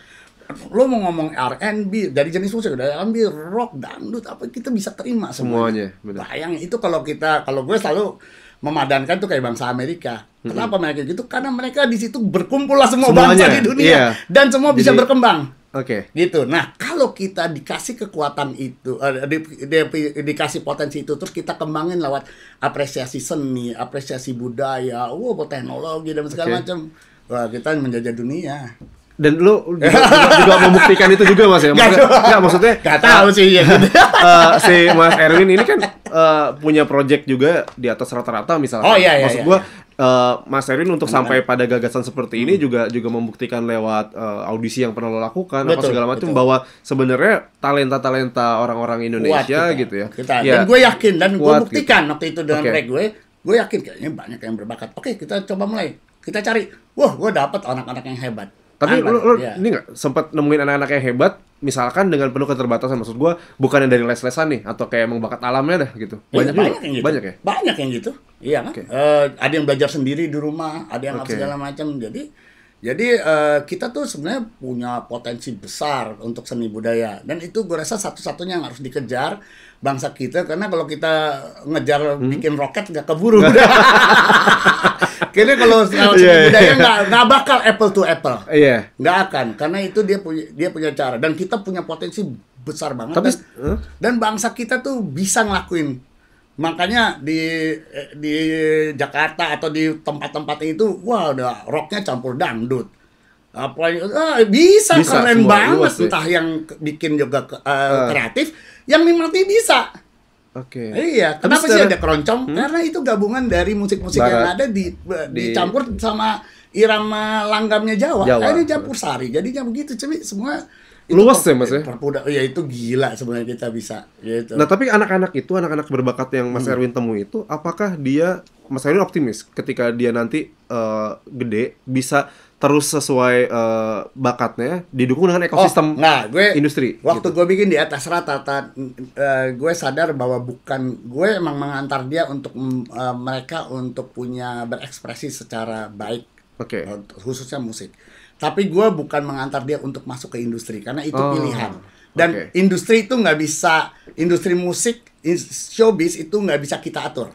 lo mau ngomong R&B dari jenis musik dari R&B rock dangdut apa kita bisa terima semuanya, semuanya bayang itu kalau kita kalau gue selalu memadankan tuh kayak bangsa Amerika kenapa mm -hmm. mereka gitu karena mereka di situ berkumpul lah semua semuanya. bangsa di dunia yeah. dan semua Jadi, bisa berkembang Oke. Okay. Gitu. Nah, kalau kita dikasih kekuatan itu, uh, di, di, di, dikasih potensi itu, terus kita kembangin lewat apresiasi seni, apresiasi budaya, wow, teknologi dan segala okay. macam. Wah, kita menjajah dunia. Dan lu juga, juga, juga membuktikan itu juga mas ya? Maksudnya, gak, maksudnya gak tahu eh, sih ya. uh, si Mas Erwin ini kan uh, punya project juga di atas rata-rata misalnya. Oh iya iya. Maksud iya, gua iya Eh, Mas Erwin untuk sampai pada gagasan seperti ini hmm. juga juga membuktikan lewat uh, audisi yang pernah lo lakukan betul, apa segala macam bahwa sebenarnya talenta-talenta orang-orang Indonesia kita, gitu ya. Kita. ya. Dan gue yakin dan gue gitu. buktikan gitu. waktu itu dengan okay. gue, gue yakin kayaknya banyak yang berbakat. Oke, kita coba mulai. Kita cari. Wah, gue dapat anak-anak yang hebat. Tapi lo lu, lu yeah. ini nggak sempat nemuin anak-anak yang hebat, misalkan dengan penuh keterbatasan maksud gua bukan yang dari les-lesan nih atau kayak emang bakat alamnya dah gitu. Iya, banyak, ya, banyak yang gitu. Banyak ya? Banyak yang gitu. Iya kan? Okay. Uh, eh, ada yang belajar sendiri di rumah, ada yang okay. segala macam. Jadi jadi uh, kita tuh sebenarnya punya potensi besar untuk seni budaya dan itu gue rasa satu-satunya yang harus dikejar bangsa kita karena kalau kita ngejar hmm? bikin roket nggak keburu. Kayaknya kalau yeah, yeah, budaya nggak nggak bakal apple to apple. Iya. Yeah. Nggak akan karena itu dia punya dia punya cara dan kita punya potensi besar banget. Tapi, dan, huh? dan bangsa kita tuh bisa ngelakuin makanya di eh, di Jakarta atau di tempat-tempat itu wah udah rocknya campur dangdut apa ah, bisa, bisa keren iya banget entah yang bikin juga uh, uh. kreatif yang nikmati bisa Oke. Okay. Iya, kenapa sih ada keroncong? Hmm? Karena itu gabungan dari musik-musik yang ada di, di dicampur sama irama langgamnya Jawa. Jawa. Akhirnya campur sari. Jadinya begitu, cuy. Semua luas ya mas ya ya itu gila sebenarnya kita bisa gitu. nah tapi anak-anak itu anak-anak berbakat yang mas hmm. Erwin temui itu apakah dia mas Erwin optimis ketika dia nanti uh, gede bisa terus sesuai uh, bakatnya didukung dengan oh, ekosistem oh, nah, gue, industri. Waktu gitu. gue bikin di atas rata-rata uh, eh, gue sadar bahwa bukan gue emang mengantar dia untuk uh, mereka untuk punya berekspresi secara baik. Oke. Okay. khususnya musik. Tapi gue bukan mengantar dia untuk masuk ke industri karena itu oh, pilihan. Dan okay. industri itu nggak bisa industri musik showbiz itu nggak bisa kita atur.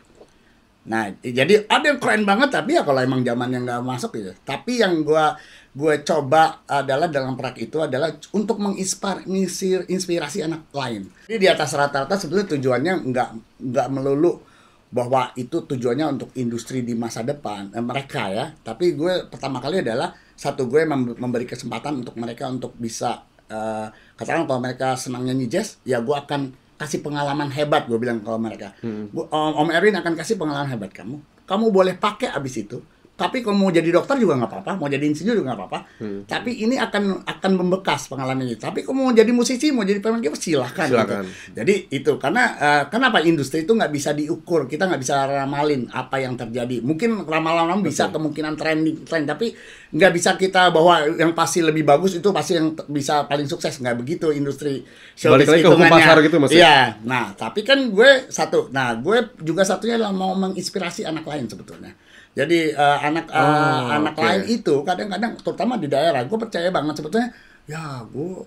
Nah, jadi ada yang keren banget tapi ya kalau emang zaman yang nggak masuk gitu. Tapi yang gua gue coba adalah dalam perak itu adalah untuk menginspirasi inspirasi anak lain. Jadi di atas rata-rata sebetulnya tujuannya nggak nggak melulu bahwa itu tujuannya untuk industri di masa depan eh, mereka ya. Tapi gue pertama kali adalah satu gue memberi kesempatan untuk mereka untuk bisa uh, eh, katakan kalau mereka senang nyanyi jazz ya gue akan kasih pengalaman hebat gue bilang kalau mereka hmm. om Erwin akan kasih pengalaman hebat kamu kamu boleh pakai abis itu tapi kalau mau jadi dokter juga nggak apa-apa, mau jadi insinyur juga nggak apa-apa. Hmm. Tapi ini akan akan membekas pengalaman ini. Tapi kalau mau jadi musisi, mau jadi pemain game silahkan. Gitu. Jadi itu karena uh, kenapa industri itu nggak bisa diukur, kita nggak bisa ramalin apa yang terjadi. Mungkin ramalan-ramalan bisa kemungkinan trending trend, tapi nggak bisa kita bahwa yang pasti lebih bagus itu pasti yang bisa paling sukses nggak begitu industri. Balik lagi ke hukum pasar gitu maksudnya. Iya. Nah tapi kan gue satu, nah gue juga satunya adalah mau menginspirasi anak lain sebetulnya jadi uh, anak uh, anak okay. lain itu kadang-kadang terutama di daerah, gue percaya banget sebetulnya. Ya gue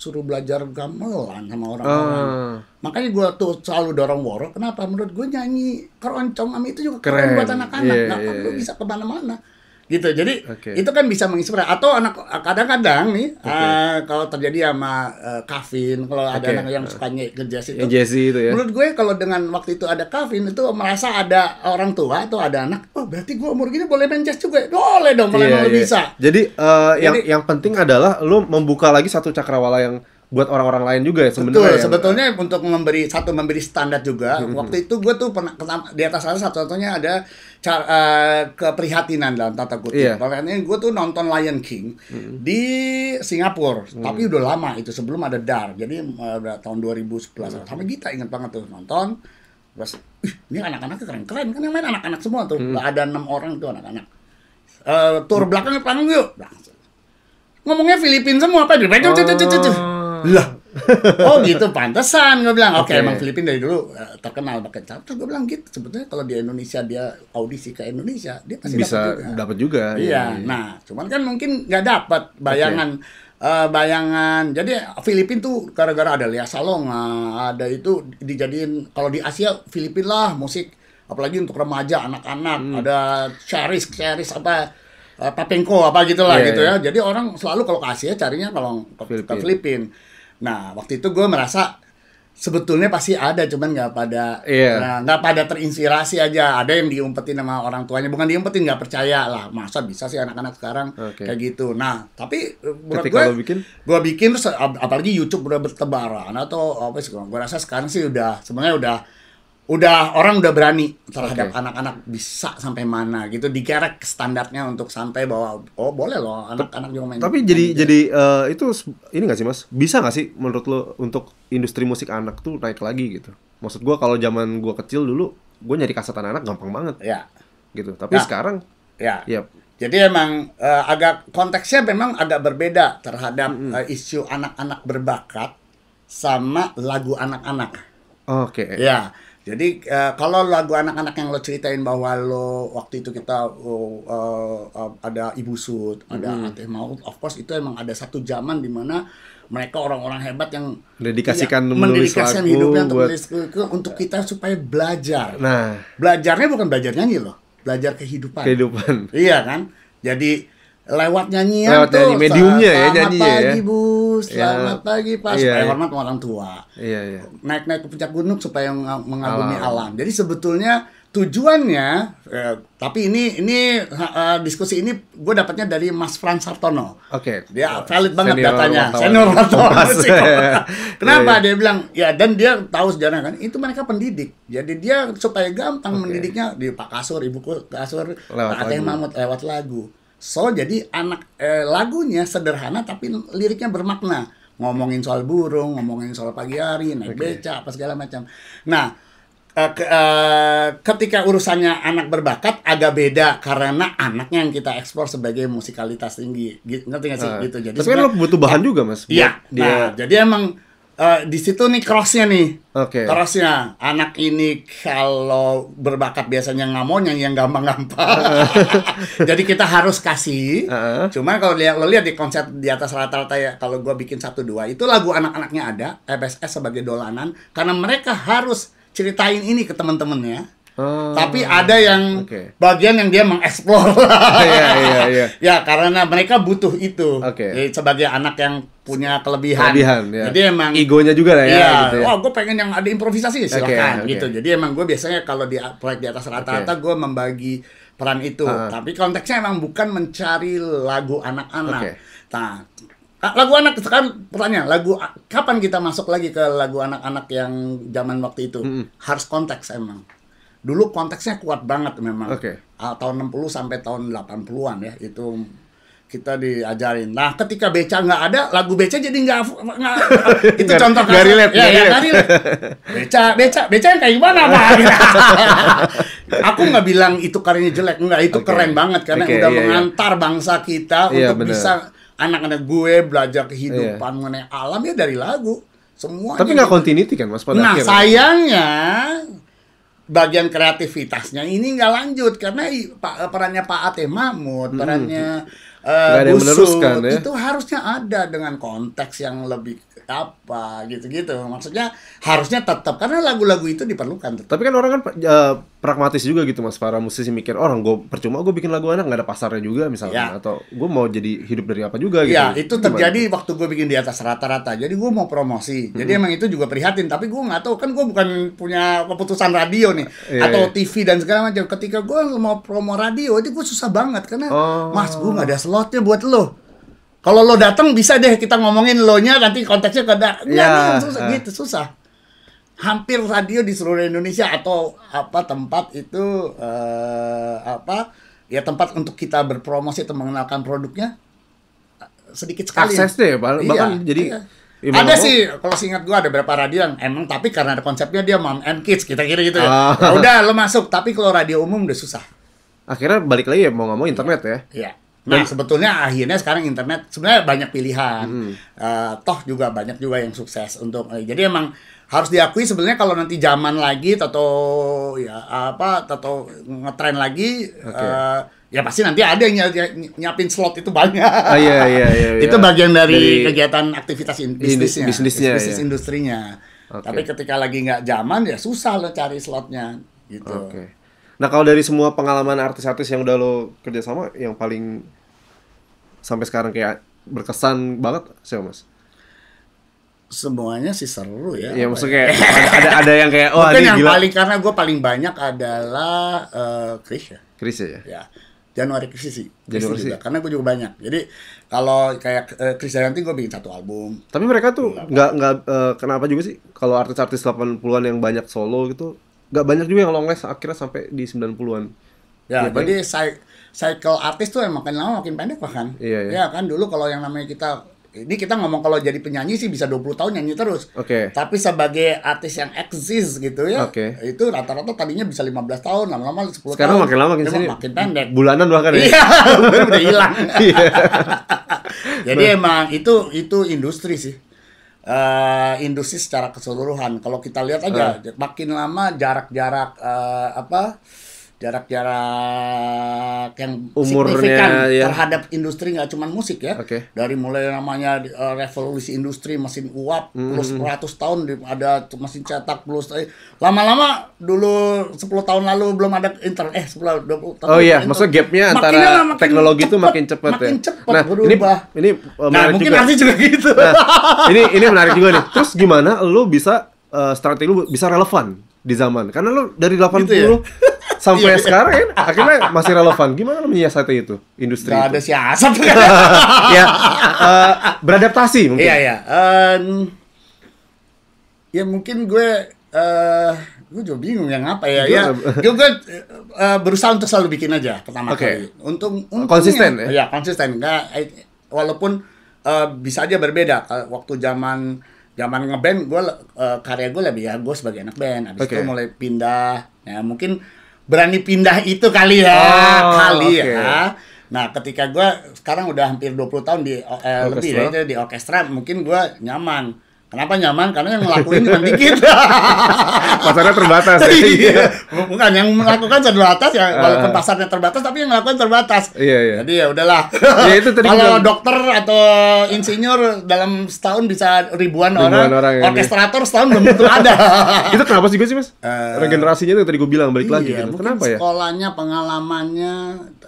suruh belajar gamelan sama orang-orang. Uh. Makanya gue tuh selalu dorong woro. Kenapa? Menurut gue nyanyi keroncong sama itu juga keren, keren buat anak-anak. Yeah, nah, yeah. Kan lu iya, bisa iya. kemana-mana gitu jadi okay. itu kan bisa menginspirasi atau anak kadang-kadang nih okay. uh, eh, kalau terjadi sama uh, Kavin kalau okay. ada anak yang sukanya ke Jesse itu, itu ya. menurut gue kalau dengan waktu itu ada Kavin itu merasa ada orang tua atau ada anak oh berarti gue umur gini boleh main jazz juga ya? boleh dong boleh yeah, yeah. bisa jadi, uh, jadi yang yang penting adalah lo membuka lagi satu cakrawala yang buat orang-orang lain juga ya sebenarnya. Betul, yang... untuk memberi satu memberi standar juga. -hmm. hmm, hmm. Waktu itu gue tuh pernah di atas sana satu satunya ada cara uh, eh, keprihatinan dalam tata kutip. Yeah. Makanya gue tuh nonton Lion King -hmm. di Singapura, -hmm. tapi udah lama itu sebelum ada Dar. Jadi uh, tahun 2011 mm -hmm. sama kita ingat banget tuh nonton. Terus ini anak anaknya keren-keren kan yang main anak-anak semua tuh. Mm -hmm. Ada enam orang tuh anak-anak. Uh, eh, tur belakangnya panggung yuk. Ngomongnya Filipin semua apa? Oh. Lah. Oh gitu, pantesan gue bilang. Oke, okay, okay. emang Filipina dari dulu eh, terkenal pakai capcus. Gue bilang gitu. Sebetulnya kalau di Indonesia dia audisi ke Indonesia, dia pasti bisa dapat juga. juga. Iya iya, iya. iya. Nah, cuman kan mungkin nggak dapat bayangan okay. Uh, eh, bayangan jadi Filipina tuh gara-gara ada Lia Salonga ada itu dijadiin kalau di Asia Filipina lah musik apalagi untuk remaja anak-anak hmm. ada charis charis apa uh, apa gitulah yeah, gitu iya. ya jadi orang selalu kalau ke Asia carinya kalau ke Filipina ke Filipin. Nah, waktu itu gue merasa sebetulnya pasti ada cuman nggak pada yeah. nah nggak pada terinspirasi aja ada yang diumpetin sama orang tuanya bukan diumpetin nggak percaya lah masa bisa sih anak-anak sekarang okay. kayak gitu nah tapi menurut gue bikin gue bikin terus ap apalagi YouTube udah bertebaran atau apa sih gue rasa sekarang sih udah sebenarnya udah udah orang udah berani terhadap anak-anak okay. bisa sampai mana gitu dikerek standarnya untuk sampai bahwa oh boleh loh anak-anak juga main tapi main jadi main gitu. jadi uh, itu ini gak sih mas bisa gak sih menurut lo untuk industri musik anak tuh naik lagi gitu maksud gue kalau zaman gue kecil dulu gue nyari kaset anak gampang banget ya gitu tapi ya. sekarang ya ya jadi emang uh, agak konteksnya memang agak berbeda terhadap -hmm. uh, isu anak-anak berbakat sama lagu anak-anak. Oke. Okay. Ya. Jadi uh, kalau lagu anak-anak yang lo ceritain bahwa lo waktu itu kita uh, uh, ada Ibu Sud, ada mm. Ateh Maut, of course itu emang ada satu zaman di mana mereka orang-orang hebat yang dedikasikan ya, menulis lagu hidupnya untuk buat... menulis untuk kita supaya belajar. Nah, belajarnya bukan belajar nyanyi loh, belajar kehidupan. Kehidupan. Iya kan? Jadi lewat nyanyian lewat tuh. Nyanyi. Mediumnya ya selamat ya. ya Selamat pagi, Bu. Selamat ya. pagi pas iya, ya. hormat orang tua. Iya, iya. Naik-naik ke puncak gunung supaya mengagumi alam. alam. Jadi sebetulnya tujuannya eh, tapi ini ini uh, diskusi ini gue dapatnya dari Mas Frans Sartono. Oke. Okay. Dia valid banget senior datanya. saya Senior wartawan. Kenapa ya, ya. dia bilang ya dan dia tahu sejarah kan itu mereka pendidik. Jadi dia supaya gampang okay. mendidiknya di Pak Kasur, Ibu Kasur, Lewat Pak Ateng Mahmud lewat lagu. So jadi anak eh, lagunya sederhana tapi liriknya bermakna. Ngomongin soal burung, ngomongin soal pagi hari, naik okay. beca, apa segala macam. Nah, eh, ke, eh, ketika urusannya anak berbakat agak beda karena anaknya yang kita ekspor sebagai musikalitas tinggi. Gitu, ngerti gak sih? Uh, gitu. Jadi tapi kan lo butuh bahan ya, juga, Mas. Iya. Dia... Nah, jadi emang Uh, di situ nih crossnya nih, okay. crossnya anak ini kalau berbakat biasanya nggak mau nyanyi yang gampang-gampang. Jadi kita harus kasih. Uh-huh. Cuman kalau lihat lo lihat di konser di atas rata-rata ya, kalau gue bikin satu dua itu lagu anak-anaknya ada, FSS sebagai dolanan, karena mereka harus ceritain ini ke teman-temannya Oh, Tapi ada yang okay. bagian yang dia mengeksplor. Iya iya iya. Ya karena mereka butuh itu. Oke. Okay. sebagai anak yang punya kelebihan. Kelebihan. Ya. Jadi emang egonya juga lah ya. Iya. Gitu ya. Oh gue pengen yang ada improvisasi silakan okay, okay. gitu. Jadi emang gue biasanya kalau di proyek di atas rata-rata okay. gue membagi peran itu. Uh Tapi konteksnya emang bukan mencari lagu anak-anak. Okay. Nah lagu anak sekarang pertanyaan lagu kapan kita masuk lagi ke lagu anak-anak yang zaman waktu itu mm -hmm. harus konteks emang dulu konteksnya kuat banget memang. Oke. Okay. Uh, tahun 60 sampai tahun 80-an ya itu kita diajarin. Nah, ketika beca nggak ada, lagu beca jadi nggak itu contoh kasar. Relate, ya, ya, Beca, beca, beca yang kayak gimana pak? Gitu. Aku nggak bilang itu karyanya jelek, nggak itu okay. keren banget karena okay, udah yeah, iya. mengantar yeah. bangsa kita yeah, untuk bener. bisa anak-anak gue belajar kehidupan yeah. mengenai alam ya dari lagu semua. Tapi nggak gitu. continuity kan mas pada Nah akhirnya. sayangnya bagian kreativitasnya ini nggak lanjut karena pak perannya Pak Ate Mahmud, perannya hmm. uh, Busut, ya? itu harusnya ada dengan konteks yang lebih apa gitu-gitu maksudnya harusnya tetap karena lagu-lagu itu diperlukan tetap. tapi kan orang kan uh, pragmatis juga gitu mas para musisi mikir oh, orang gue percuma gue bikin lagu anak nggak ada pasarnya juga misalnya ya. atau gue mau jadi hidup dari apa juga gitu ya itu terjadi Gimana? waktu gue bikin di atas rata-rata jadi gue mau promosi jadi emang itu juga prihatin tapi gue nggak tahu kan gue bukan punya keputusan radio nih yeah, atau iya. TV dan segala macam ketika gue mau promo radio itu gue susah banget karena oh. mas gue nggak ada slotnya buat lo kalau lo datang bisa deh kita ngomongin lo nya nanti konteksnya ke enggak ya, yeah. susah gitu susah. Hampir radio di seluruh Indonesia atau apa tempat itu uh, apa ya tempat untuk kita berpromosi atau mengenalkan produknya eh, sedikit sekali. Akses ya, bahkan iya, jadi iya. ada sih kalau ingat gua ada beberapa radio yang emang tapi karena ada konsepnya dia mom and kids kita kira gitu ya. Uh. udah lo masuk tapi kalau radio umum udah susah. Akhirnya balik lagi ya mau ngomong internet ya. Iya. Nah, Dan iya. sebetulnya akhirnya sekarang internet sebenarnya banyak pilihan. Mm. Uh, toh juga banyak juga yang sukses untuk uh, jadi emang harus diakui sebenarnya kalau nanti zaman lagi atau ya apa atau ngetren lagi okay. uh, eh, ya pasti nanti ada yang ny nyiapin slot itu banyak. Oh, iya, iya, iya, iya. itu bagian dari, dari kegiatan aktivitas in bisnisnya, bisnis bisnis iya. industrinya. Okay. Tapi ketika lagi nggak zaman ya susah lo cari slotnya gitu. Okay. Nah kalau dari semua pengalaman artis-artis yang udah lo kerjasama, yang paling sampai sekarang kayak berkesan banget siapa mas? Semuanya sih seru ya. Iya maksudnya ya? ada, ada yang kayak oh Mungkin yang gila. paling karena gue paling banyak adalah uh, Chris ya. Chris ya. ya. ya Januari Chris sih. Januari juga. Karena gue juga banyak. Jadi kalau kayak uh, Chris gue bikin satu album. Tapi mereka tuh iya. nggak nggak uh, kenapa juga sih kalau artis-artis 80-an yang banyak solo gitu Gak banyak juga yang long last akhirnya sampai di 90-an. Ya, ya jadi kan? cycle artis tuh emang makin lama makin pendek bahkan. kan. Iya, iya. Ya kan dulu kalau yang namanya kita ini kita ngomong kalau jadi penyanyi sih bisa 20 tahun nyanyi terus. Oke. Okay. Tapi sebagai artis yang eksis gitu ya. Oke. Okay. Itu rata-rata tadinya bisa 15 tahun, lama-lama 10 Sekarang tahun. Sekarang makin lama makin sini. Makin pendek. Bulanan bahkan ya. Iya, udah hilang. Iya. jadi nah. emang itu itu industri sih uh, industri secara keseluruhan. Kalau kita lihat aja uh. makin lama jarak-jarak uh, apa jarak-jarak yang Umurnya, signifikan ya. terhadap industri nggak cuma musik ya. Okay. Dari mulai namanya uh, revolusi industri mesin uap mm -hmm. plus 100 tahun ada mesin cetak plus lama eh, lama-lama dulu 10 tahun lalu belum ada internet eh 10 20 tahun. Oh iya, maksudnya gapnya antara makin teknologi itu makin cepat ya? makin ya. Cepet nah, berubah. ini ini uh, nah, mungkin juga. arti juga gitu. Nah, ini ini menarik juga nih. Terus gimana lu bisa uh, strategi lu bisa relevan di zaman? Karena lu dari 80 gitu ya? sampai iya. sekarang kan akhirnya masih relevan. Gimana menyiasati itu industri? Gak itu? ada siasat kan? ya uh, beradaptasi mungkin. Iya iya. Um, ya mungkin gue uh, gue juga bingung yang apa ya. ya, gue, gue uh, berusaha untuk selalu bikin aja pertama okay. kali. Untung, untung konsisten ya. Iya, konsisten. Enggak walaupun uh, bisa aja berbeda waktu zaman zaman ngeband gue uh, karya gue lebih ya gue sebagai anak band. abis okay. itu mulai pindah. Ya, mungkin berani pindah itu kali ya, oh, kali okay. ya. Nah, ketika gue sekarang udah hampir 20 tahun di eh, lebih ya, di orkestra, mungkin gue nyaman Kenapa nyaman? Karena yang ngelakuin cuma dikit. pasarnya terbatas. ya? Iya. iya. Bukan yang melakukan terbatas ya, walaupun uh, pasarnya terbatas, tapi yang melakukan terbatas. Iya, iya. Jadi ya udahlah. ya, itu tadi Kalau juga... dokter atau insinyur dalam setahun bisa ribuan, ribuan orang, orang ya, orkestrator ya. setahun belum tentu ada. itu kenapa sih gue sih mas? Uh, Regenerasinya itu tadi gue bilang balik iya, lagi. Gitu. Kenapa ya? Sekolahnya, pengalamannya.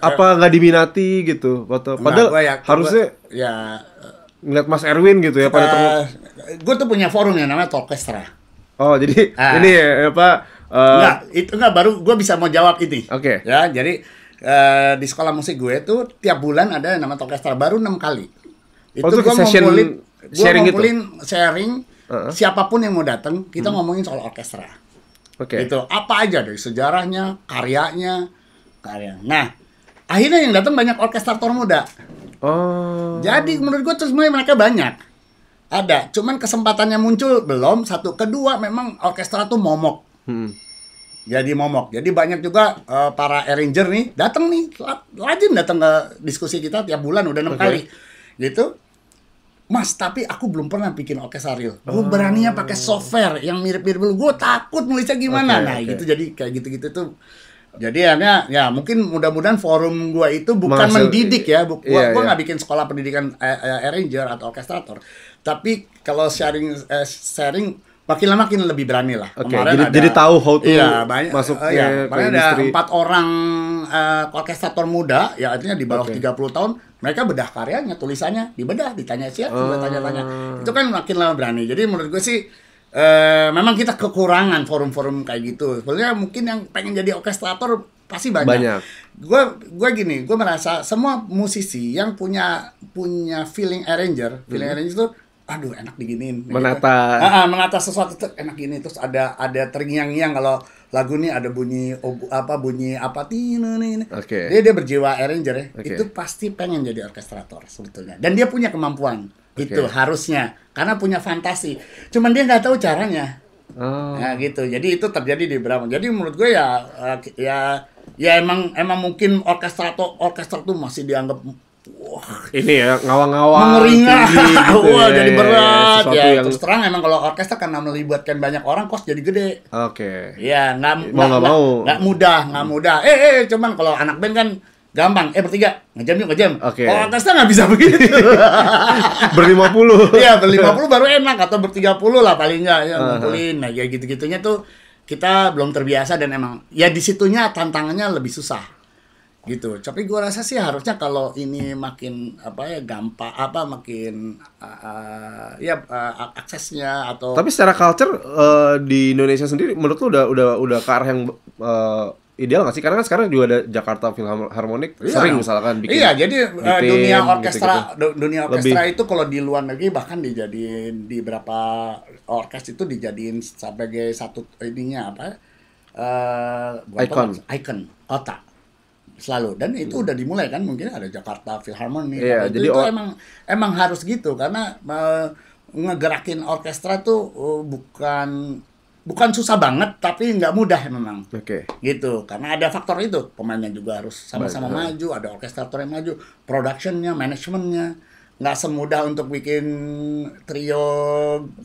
Apa eh, nggak diminati gitu? Atau, padahal Enggak, gua ya, harusnya. Gua, ya ngeliat Mas Erwin gitu ya pada uh, eh, gue tuh punya forum yang namanya Tolkestra. Oh jadi uh, ini ya apa? Uh, enggak, itu enggak baru gue bisa mau jawab ini. Oke. Okay. Ya jadi uh, di sekolah musik gue tuh tiap bulan ada yang namanya Tolkestra baru enam kali. Itu, oh, itu gue ngumpulin, gue gitu? ngumpulin gitu? sharing uh -huh. siapapun yang mau datang kita hmm. ngomongin soal orkestra. Oke. Okay. Itu apa aja dari sejarahnya, karyanya, karya. Nah akhirnya yang datang banyak orkestrator muda. Oh. Jadi menurut gue terus mereka banyak. Ada, cuman kesempatannya muncul belum. Satu, kedua memang orkestra tuh momok. Hmm. Jadi momok. Jadi banyak juga uh, para arranger nih datang nih rajin datang ke diskusi kita tiap bulan udah enam okay. kali. Gitu. Mas, tapi aku belum pernah bikin orkestra real. Gue oh. beraninya pakai software yang mirip-mirip lu. Gue takut nulisnya gimana. Okay, nah, okay. gitu jadi kayak gitu-gitu tuh jadi akhirnya ya mungkin mudah-mudahan forum gua itu bukan Maksud, mendidik ya, bu, gua iya, gua iya. nggak iya. bikin sekolah pendidikan uh, arranger atau orkestrator, tapi kalau sharing uh, sharing makin lama makin lebih berani lah. Okay, kemarin jadi, ada, jadi tahu how to iya, banyak, masuk uh, iya, ke, ada empat orang uh, orkestrator muda ya artinya di bawah okay. 30 tahun mereka bedah karyanya tulisannya dibedah ditanya siapa uh, tanya-tanya ah. itu kan makin lama berani jadi menurut gue sih Uh, memang kita kekurangan forum-forum kayak gitu. Sebenarnya mungkin yang pengen jadi orkestrator pasti banyak. banyak. Gue gue gini, gue merasa semua musisi yang punya punya feeling arranger, feeling hmm. arranger itu aduh enak diginin. menata gitu. ah, menata sesuatu tuh enak gini terus ada ada teringyang yang kalau lagu ini ada bunyi obu, apa bunyi apa tino ini okay. dia dia berjiwa arranger ya okay. itu pasti pengen jadi orkestrator sebetulnya dan dia punya kemampuan okay. itu harusnya karena punya fantasi cuman dia nggak tahu caranya oh. nah gitu jadi itu terjadi di Bram. jadi menurut gue ya eh, ya ya emang emang mungkin orkestra atau orkestra tuh masih dianggap Wah, ini ya ngawang-ngawang mengeringat gitu wah ya, jadi ya, ya, berat ya, ya. Yang... terus terang emang kalau orkestra karena melibatkan banyak orang kos jadi gede oke okay. ya nggak mau nggak mudah, nggak mudah hmm. nggak mudah eh eh cuman kalau anak band kan gampang eh bertiga ngejam yuk ngejam okay. orang atasnya nggak bisa begitu berlima puluh iya berlima puluh baru enak atau bertiga puluh lah paling nggak ya ngumpulin uh nah ya gitu gitunya tuh kita belum terbiasa dan emang ya disitunya tantangannya lebih susah gitu tapi gua rasa sih harusnya kalau ini makin apa ya gampang apa makin uh, ya uh, aksesnya atau tapi secara culture uh, di Indonesia sendiri menurut lu udah udah udah ke arah yang uh, ideal gak sih? Karena kan sekarang juga ada Jakarta Philharmonic iya. sering misalkan bikin. Iya, jadi bikin, eh, dunia orkestra gitu -gitu. dunia orkestra Lebih. itu kalau di luar negeri bahkan dijadiin di berapa orkes itu dijadiin sebagai satu ininya apa? Uh, icon. Apa? Icon otak selalu dan itu hmm. udah dimulai kan mungkin ada Jakarta Philharmonic Iya nah, itu, jadi itu emang emang harus gitu karena uh, ngegerakin orkestra tuh uh, bukan bukan susah banget tapi nggak mudah memang. Oke. Okay. Gitu karena ada faktor itu pemainnya juga harus sama-sama maju, ada orkestrator yang maju, productionnya, manajemennya nggak semudah untuk bikin trio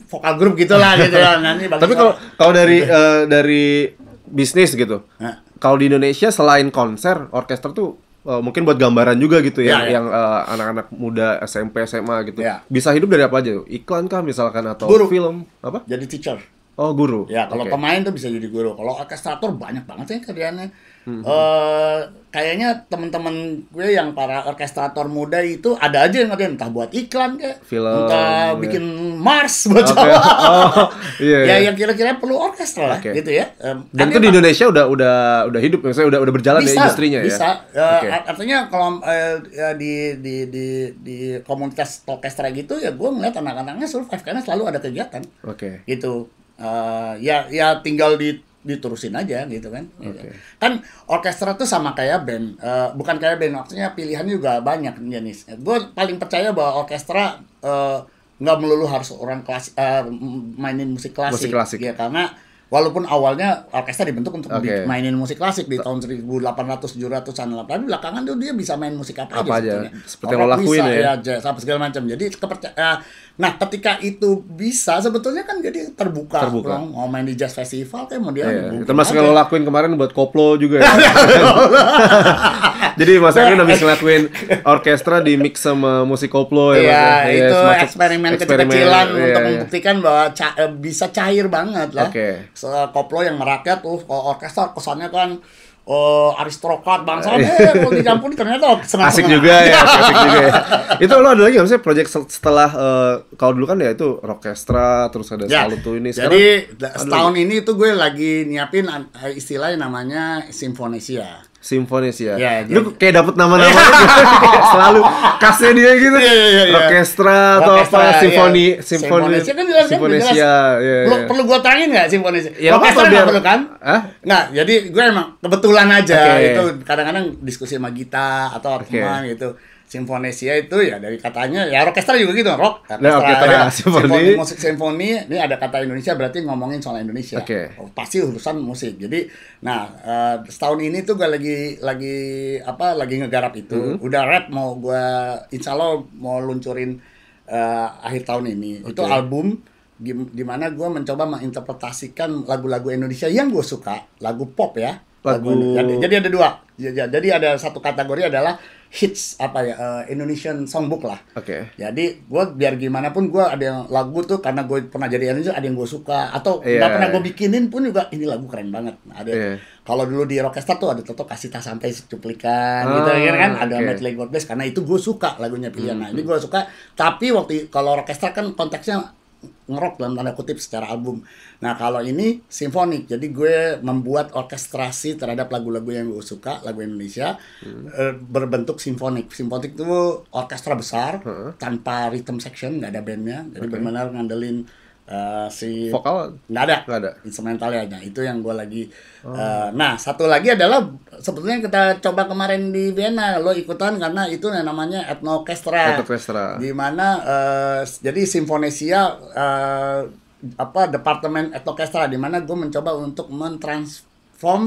vokal grup gitulah gitu lah nanti tapi kalau kalau dari uh, dari bisnis gitu nah. kalau di Indonesia selain konser orkester tuh uh, mungkin buat gambaran juga gitu ya, ya, ya. yang uh, anak-anak muda SMP SMA gitu ya. bisa hidup dari apa aja iklan kah misalkan atau Guru. film apa jadi teacher Oh guru. Ya kalau okay. pemain tuh bisa jadi guru. Kalau orkestrator banyak banget sih kerjanya. Mm -hmm. uh, kayaknya teman-teman gue yang para orkestrator muda itu ada aja yang ngerjain entah buat iklan kayak, Film, entah yeah. bikin Mars buat okay. Oh, yeah, ya iya. yang kira-kira perlu orkestra okay. gitu ya. Um, Dan itu di Indonesia udah udah udah hidup, maksudnya udah udah berjalan ya bisa, ya industrinya ya. Bisa. Uh, ya, okay. Artinya kalau uh, di, di di di komunitas orkestra gitu ya gue ngeliat anak-anaknya survive karena selalu ada kegiatan. Oke. Okay. Gitu uh, ya ya tinggal di diturusin aja gitu kan gitu. okay. kan orkestra tuh sama kayak band uh, bukan kayak band maksudnya pilihan juga banyak jenis gue paling percaya bahwa orkestra uh, nggak melulu harus orang klasik uh, mainin musik klasik, musik klasik. ya karena walaupun awalnya orkestra dibentuk untuk okay. mainin musik klasik di tahun 1800 700-an lah tapi belakangan tuh dia bisa main musik apa, apa aja, aja. seperti yang lo lakuin bisa, ya, iya, jazz apa segala macam jadi kepercayaan eh, nah ketika itu bisa sebetulnya kan jadi terbuka, terbuka. Long, mau main di jazz festival kayak mau dia iya, termasuk kalau lo lakuin kemarin buat koplo juga ya iya, jadi mas udah bisa lakuin orkestra di mix sama musik koplo ya ya, itu ya, eksperimen, eksperimen kecil-kecilan ya, untuk ya. membuktikan bahwa ca eh, bisa cair banget lah okay koplo yang merakyat tuh kalau orkestra kesannya kan uh, aristokrat bangsa iya. eh kalau dicampur ternyata senang asik juga ya asik juga ya itu lo ada lagi nggak sih proyek setelah uh, kalau dulu kan ya itu orkestra terus ada ya, tuh ini Sekarang, jadi setahun ini tuh gue lagi nyiapin eh, istilahnya namanya simfonesia simfonis ya. ya Lu kayak dapet nama-nama iya. gitu. selalu kasnya dia gitu. Ya, ya, ya, ya. Orkestra atau apa iya. simfoni yeah. simfoni. Simfonis kan jelas ya. kan jelas. Kan, ya, ya, ya. Perlu gua terangin enggak simfonis? Ya, Orkestra enggak perlu kan? Hah? Nah, jadi gue emang kebetulan aja okay. itu kadang-kadang diskusi sama Gita atau okay. gitu. Simfonesia itu ya dari katanya ya orkestra juga gitu rock orkestra, nah, ya, ya. simfoni. simfoni musik simfoni ini ada kata Indonesia berarti ngomongin soal Indonesia okay. Oh, pasti urusan musik jadi nah uh, setahun ini tuh gue lagi lagi apa lagi ngegarap itu mm -hmm. udah rap mau gue insya Allah mau luncurin uh, akhir tahun ini okay. itu album di, gue mencoba menginterpretasikan lagu-lagu Indonesia yang gue suka lagu pop ya lagu, lagu jadi ada dua jadi ada satu kategori adalah hits apa ya uh, Indonesian songbook lah. Oke. Okay. Jadi gue biar gimana pun gue ada yang lagu tuh karena gue pernah jadi itu ada yang gue suka atau yeah. pernah gue bikinin pun juga ini lagu keren banget. Nah, ada yeah. kalau dulu di Rockstar tuh ada Toto kasih tas sampai cuplikan oh, gitu ah, ya kan ada okay. medley God Bless karena itu gue suka lagunya pilihan. Nah, hmm. Nah ini gue suka tapi waktu kalau Rockstar kan konteksnya ngerok dalam tanda kutip secara album. Nah kalau ini simfonik, jadi gue membuat orkestrasi terhadap lagu-lagu yang gue suka, lagu Indonesia hmm. Eh, berbentuk simfonik. Simfonik itu orkestra besar hmm. tanpa rhythm section, nggak ada bandnya, jadi okay. benar-benar ngandelin uh, si vokal nggak ada nggak ada instrumentalnya aja itu yang gue lagi oh. uh, nah satu lagi adalah sebetulnya kita coba kemarin di Vienna lo ikutan karena itu yang namanya etno orchestra di mana uh, jadi simfonesia uh, apa departemen etno orchestra di mana gue mencoba untuk mentransform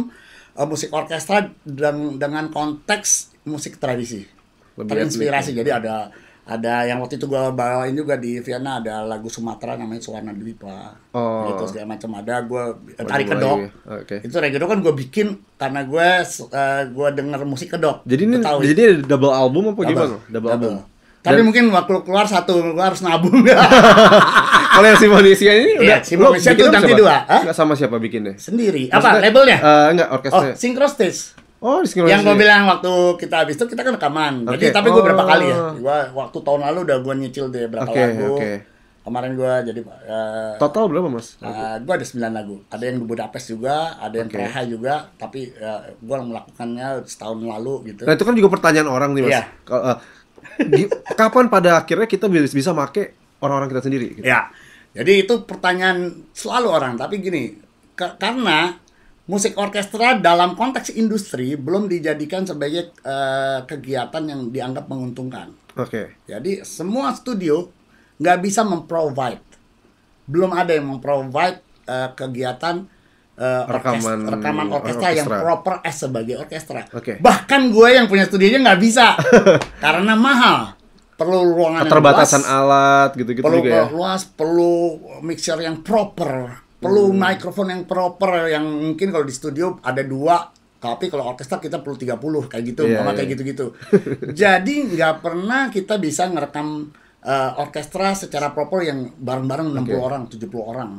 uh, musik orkestra dengan dengan konteks musik tradisi Lebih terinspirasi ya. jadi ada ada yang waktu itu gue bawain juga di Vienna ada lagu Sumatera namanya Suwana Dwipa oh. gitu segala macam ada gue eh, oh, tarik kedok okay. itu reggae kan gue bikin karena gue uh, gue denger musik kedok jadi ini Betawi. jadi double album apa double. gimana double, double. album tapi Dan, mungkin waktu keluar satu gue harus nabung kalau yang Simfonisnya ini iya, udah yeah, Simfonisnya itu nanti dua Hah? sama siapa bikinnya sendiri Maksudnya, apa labelnya uh, eh, enggak orkestra oh Synchrostage Oh, Yang gue bilang waktu kita habis itu kita kan rekaman. Okay. Jadi tapi gue oh. berapa kali ya? Gua waktu tahun lalu udah gue nyicil deh berapa okay, lagu. Okay. Kemarin gue jadi uh, total berapa mas? Uh, eh, gue ada 9 lagu. Ada yang di Budapest juga, ada yang okay. Praha juga. Tapi uh, eh, gue melakukannya setahun lalu gitu. Nah itu kan juga pertanyaan orang nih mas. Yeah. Iya. kapan pada akhirnya kita bisa make orang-orang kita sendiri? Gitu? Ya. Yeah. Jadi itu pertanyaan selalu orang. Tapi gini, karena musik orkestra dalam konteks industri belum dijadikan sebagai uh, kegiatan yang dianggap menguntungkan. Oke. Okay. Jadi semua studio nggak bisa memprovide, belum ada yang memprovide uh, kegiatan uh, rekaman orkestra, rekaman orkestra, yang proper as sebagai orkestra. Okay. Bahkan gue yang punya studionya nggak bisa karena mahal perlu ruangan keterbatasan yang luas, alat gitu-gitu perlu juga ya. luas perlu mixer yang proper perlu hmm. mikrofon yang proper yang mungkin kalau di studio ada dua tapi kalau orkestra kita perlu 30 kayak gitu yeah, yeah. kayak iya. gitu-gitu jadi nggak pernah kita bisa ngerekam uh, orkestra secara proper yang bareng-bareng okay. 60 orang 70 orang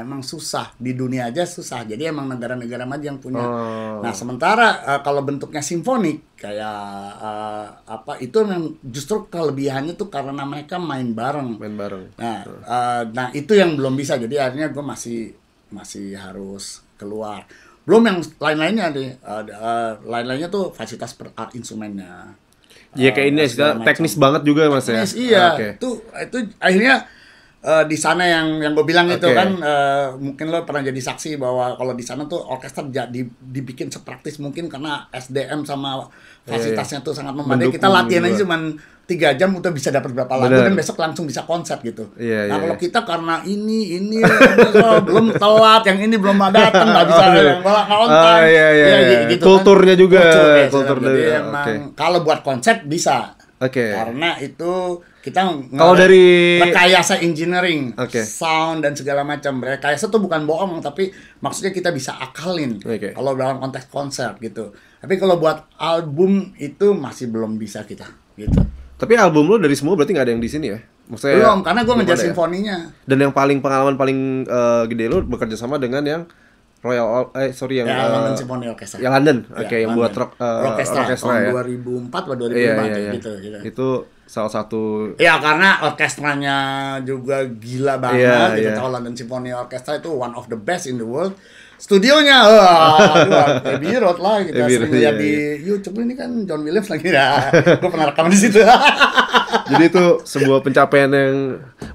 emang susah di dunia aja susah jadi emang negara-negara maju yang punya oh. nah sementara uh, kalau bentuknya simfonik kayak uh, apa itu yang justru kelebihannya tuh karena mereka main bareng main bareng nah uh, nah itu yang belum bisa jadi akhirnya gue masih masih harus keluar belum yang lain-lainnya nih uh, uh, lain-lainnya tuh fasilitas per uh, instrumennya Iya kayak ini uh, teknis banget juga mas ya. Iya, okay. itu itu akhirnya uh, di sana yang yang gue bilang okay. itu kan uh, mungkin lo pernah jadi saksi bahwa kalau di sana tuh orkester jadi dibikin sepraktis mungkin karena SDM sama iya, iya. fasilitasnya yeah, tuh sangat memadai. Mendukung, kita latihan aja cuman tiga jam udah bisa dapat berapa lagu Bener. dan besok langsung bisa konser gitu. Yeah, nah yeah. kalau iya. kita karena ini ini oh, belum telat, yang ini belum ada datang nggak bisa yang bolak nggak on ah, time. Ya, gitu, gitu kan. Kulturnya juga. kalau buat konser bisa. Okay. Karena itu kita kalau dari rekayasa engineering, okay. sound dan segala macam. Rekayasa tuh bukan bohong tapi maksudnya kita bisa akalin. Okay. Kalau dalam konteks konser gitu. Tapi kalau buat album itu masih belum bisa kita gitu. Tapi album lo dari semua berarti nggak ada yang di sini ya? Maksudnya belum, karena gue ngejar ya? simfoninya. Ya? Dan yang paling pengalaman paling uh, gede lo bekerja sama dengan yang Royal eh sorry yang ya, uh, London Symphony Orchestra. Ya London. Oke, okay, ya, yang London. buat rock uh, orkestra, orkestra tahun ya. 2004 atau 2005 iya, iya, iya. gitu gitu. Itu salah satu ya karena orkestranya juga gila banget yeah, gitu yeah. tahu London Symphony Orchestra itu one of the best in the world studionya wah Abbey Road lah gitu Abbey sering di yeah. YouTube ini kan John Williams lagi ya gue pernah rekaman di situ jadi itu sebuah pencapaian yang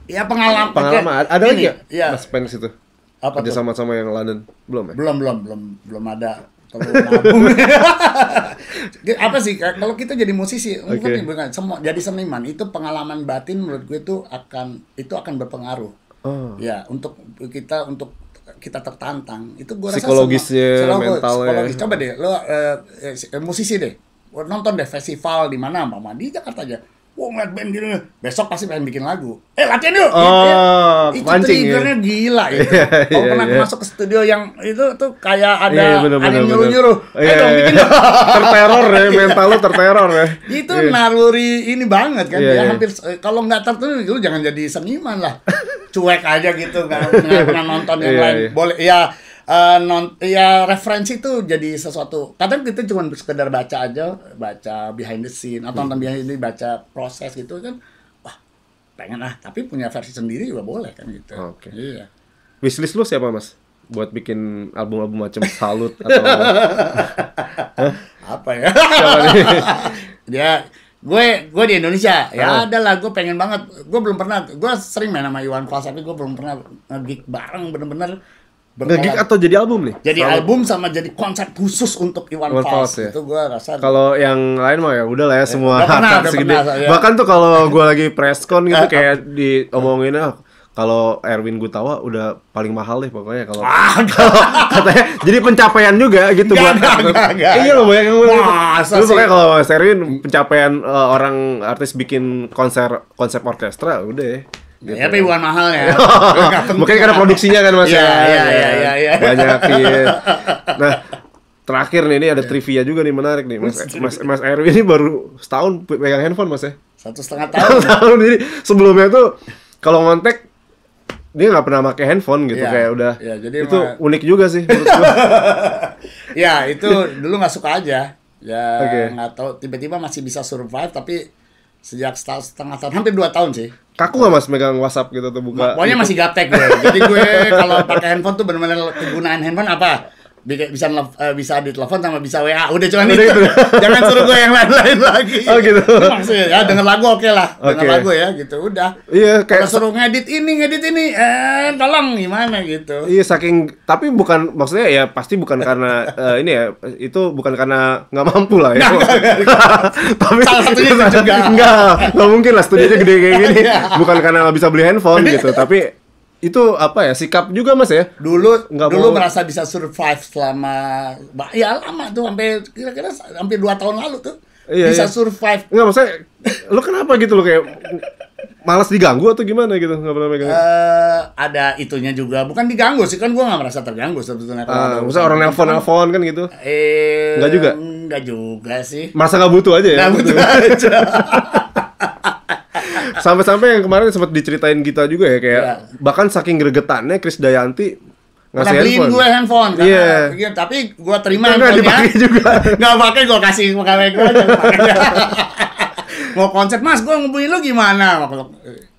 ya pengalaman pengalaman ada ini, lagi ya, ya. Mas Pence itu apa kerja sama sama yang London belum ya belum belum belum belum ada kalau nabung apa sih kalau kita jadi musisi okay. bukan semua jadi seniman itu pengalaman batin menurut gue itu akan itu akan berpengaruh oh. ya untuk kita untuk kita tertantang itu gue rasa psikologisnya mentalnya psikologis. coba deh lo uh, musisi deh nonton deh festival di mana mama di Jakarta aja Wah ngeliat band gini, besok pasti pengen bikin lagu. Eh latihan yuk! Oh, iya. itu ya? triggernya ya? gila itu. Iya, kalau iya, pernah yeah. masuk ke studio yang itu tuh kayak ada yeah, bener, nyuruh-nyuruh. Yeah, eh dong bikin dong. terteror ya, mental lu terteror ya. Itu yeah. naluri ini banget kan. Yeah, ya, hampir eh, kalau nggak tertentu lu jangan jadi seniman lah. Cuek aja gitu, kan. nggak pernah nonton yang yeah, lain. Yeah. Boleh ya Eh, non ya referensi itu jadi sesuatu kadang kita cuma sekedar baca aja baca behind the scene atau nonton behind the baca proses gitu kan wah pengen ah tapi punya versi sendiri juga boleh kan gitu oke okay. iya wishlist lu siapa mas buat bikin album-album macam salut atau apa ya dia gue gue di Indonesia ya ah. ada lah gue pengen banget gue belum pernah gue sering main sama Iwan Fals tapi gue belum pernah ngegig bareng bener-bener Ngegig atau jadi album nih? Jadi Selalu. album sama jadi konsep khusus untuk Iwan, Fals, Fals ya? itu gua rasa. Kalau yang lain mah ya udah lah ya, ya semua pernah, segede. Pernah, ya. Bahkan tuh kalau gua lagi presscon gitu kayak diomongin ah, kalau Erwin Gutawa udah paling mahal deh pokoknya kalau ah, katanya jadi pencapaian juga gitu gak, buat gak, gak, gak, iya loh banyak yang gitu. masa lu pokoknya kalau Erwin pencapaian uh, orang artis bikin konser konsep orkestra udah ya. Gitu. Ya, tapi bukan mahal ya. Mungkin karena produksinya kan mas iya, ya. Iya, iya, iya. Ya. Banyak ya. Nah, terakhir nih ini ada iya. trivia juga nih menarik nih mas mas mas Erwin ini baru setahun pegang handphone mas ya satu setengah tahun tahun ini sebelumnya tuh kalau ngontek dia nggak pernah pakai handphone gitu ya, kayak udah ya, jadi itu emang... unik juga sih ya itu dulu nggak suka aja ya nggak okay. tahu tiba-tiba masih bisa survive tapi sejak setengah tahun hampir dua tahun sih Kaku gak mas megang WhatsApp gitu tuh buka? Pokoknya masih gaptek gue. Jadi gue kalau pakai handphone tuh benar-benar kegunaan handphone apa? bisa uh, bisa ditelepon sama bisa WA udah cuman udah itu. itu. jangan suruh gue yang lain-lain lagi oh gitu itu maksudnya ya denger lagu oke okay lah okay. denger lagu ya gitu udah iya kayak suruh ngedit ini ngedit ini eh tolong gimana gitu iya saking tapi bukan maksudnya ya pasti bukan karena uh, ini ya itu bukan karena nggak mampu lah ya tapi salah satunya juga Enggak, nggak mungkin lah studionya gede kayak gini iya. bukan karena nggak bisa beli handphone gitu tapi itu apa ya sikap juga mas ya dulu nggak dulu mau... merasa bisa survive selama ya lama tuh sampai kira-kira hampir dua tahun lalu tuh iya, bisa iya. survive nggak maksudnya lo kenapa gitu lo kayak malas diganggu atau gimana gitu nggak pernah megang uh, ada itunya juga bukan diganggu sih kan gue nggak merasa terganggu sebetulnya uh, orang nelfon nelfon kan gitu eh nggak juga nggak juga sih masa nggak butuh aja ya nggak butuh aja Sampai-sampai yang kemarin sempat diceritain kita juga ya kayak yeah. bahkan saking gregetannya Kris Dayanti ngasih beliin handphone. gue handphone karena, iya. yeah. tapi gue terima nggak dipakai juga nggak pakai gue kasih ke kakek gue mau konsep mas gue ngubungin lo gimana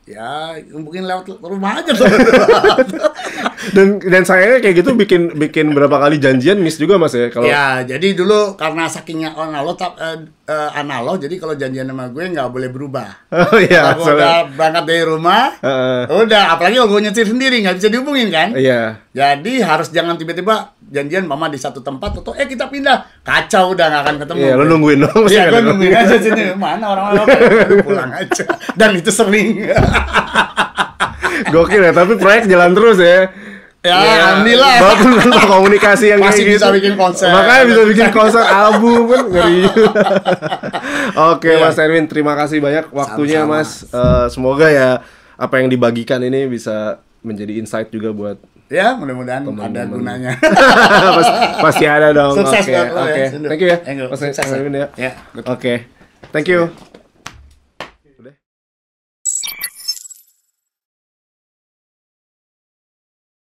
ya mungkin lewat rumah aja dan dan saya kayak gitu bikin bikin berapa kali janjian miss juga mas ya kalau ya jadi dulu karena sakingnya nah, lo tak uh, eh, uh, analog jadi kalau janjian sama gue nggak boleh berubah oh iya kalau udah berangkat dari rumah uh, udah apalagi kalau gue nyetir sendiri nggak bisa dihubungin kan iya jadi harus jangan tiba-tiba janjian mama di satu tempat atau eh kita pindah kacau udah nggak akan ketemu iya lu nungguin dong iya gue nungguin aja sini mana orang-orang pulang aja dan itu sering gokil ya tapi proyek jalan terus ya Ya, ya alhamdulillah. Walaupun tanpa komunikasi yang Masih gitu. bisa gitu. bikin konser. Makanya bisa bikin konser album kan ngeri. Oke, ya. Mas Erwin, terima kasih banyak waktunya, Sama -sama. Mas. Uh, semoga ya apa yang dibagikan ini bisa menjadi insight juga buat Ya, mudah-mudahan ada gunanya. Pas, pasti ada dong. Sukses Oke, okay. Ya, okay. thank you ya. Mas Erwin ya. ya. Oke. Okay. Thank you.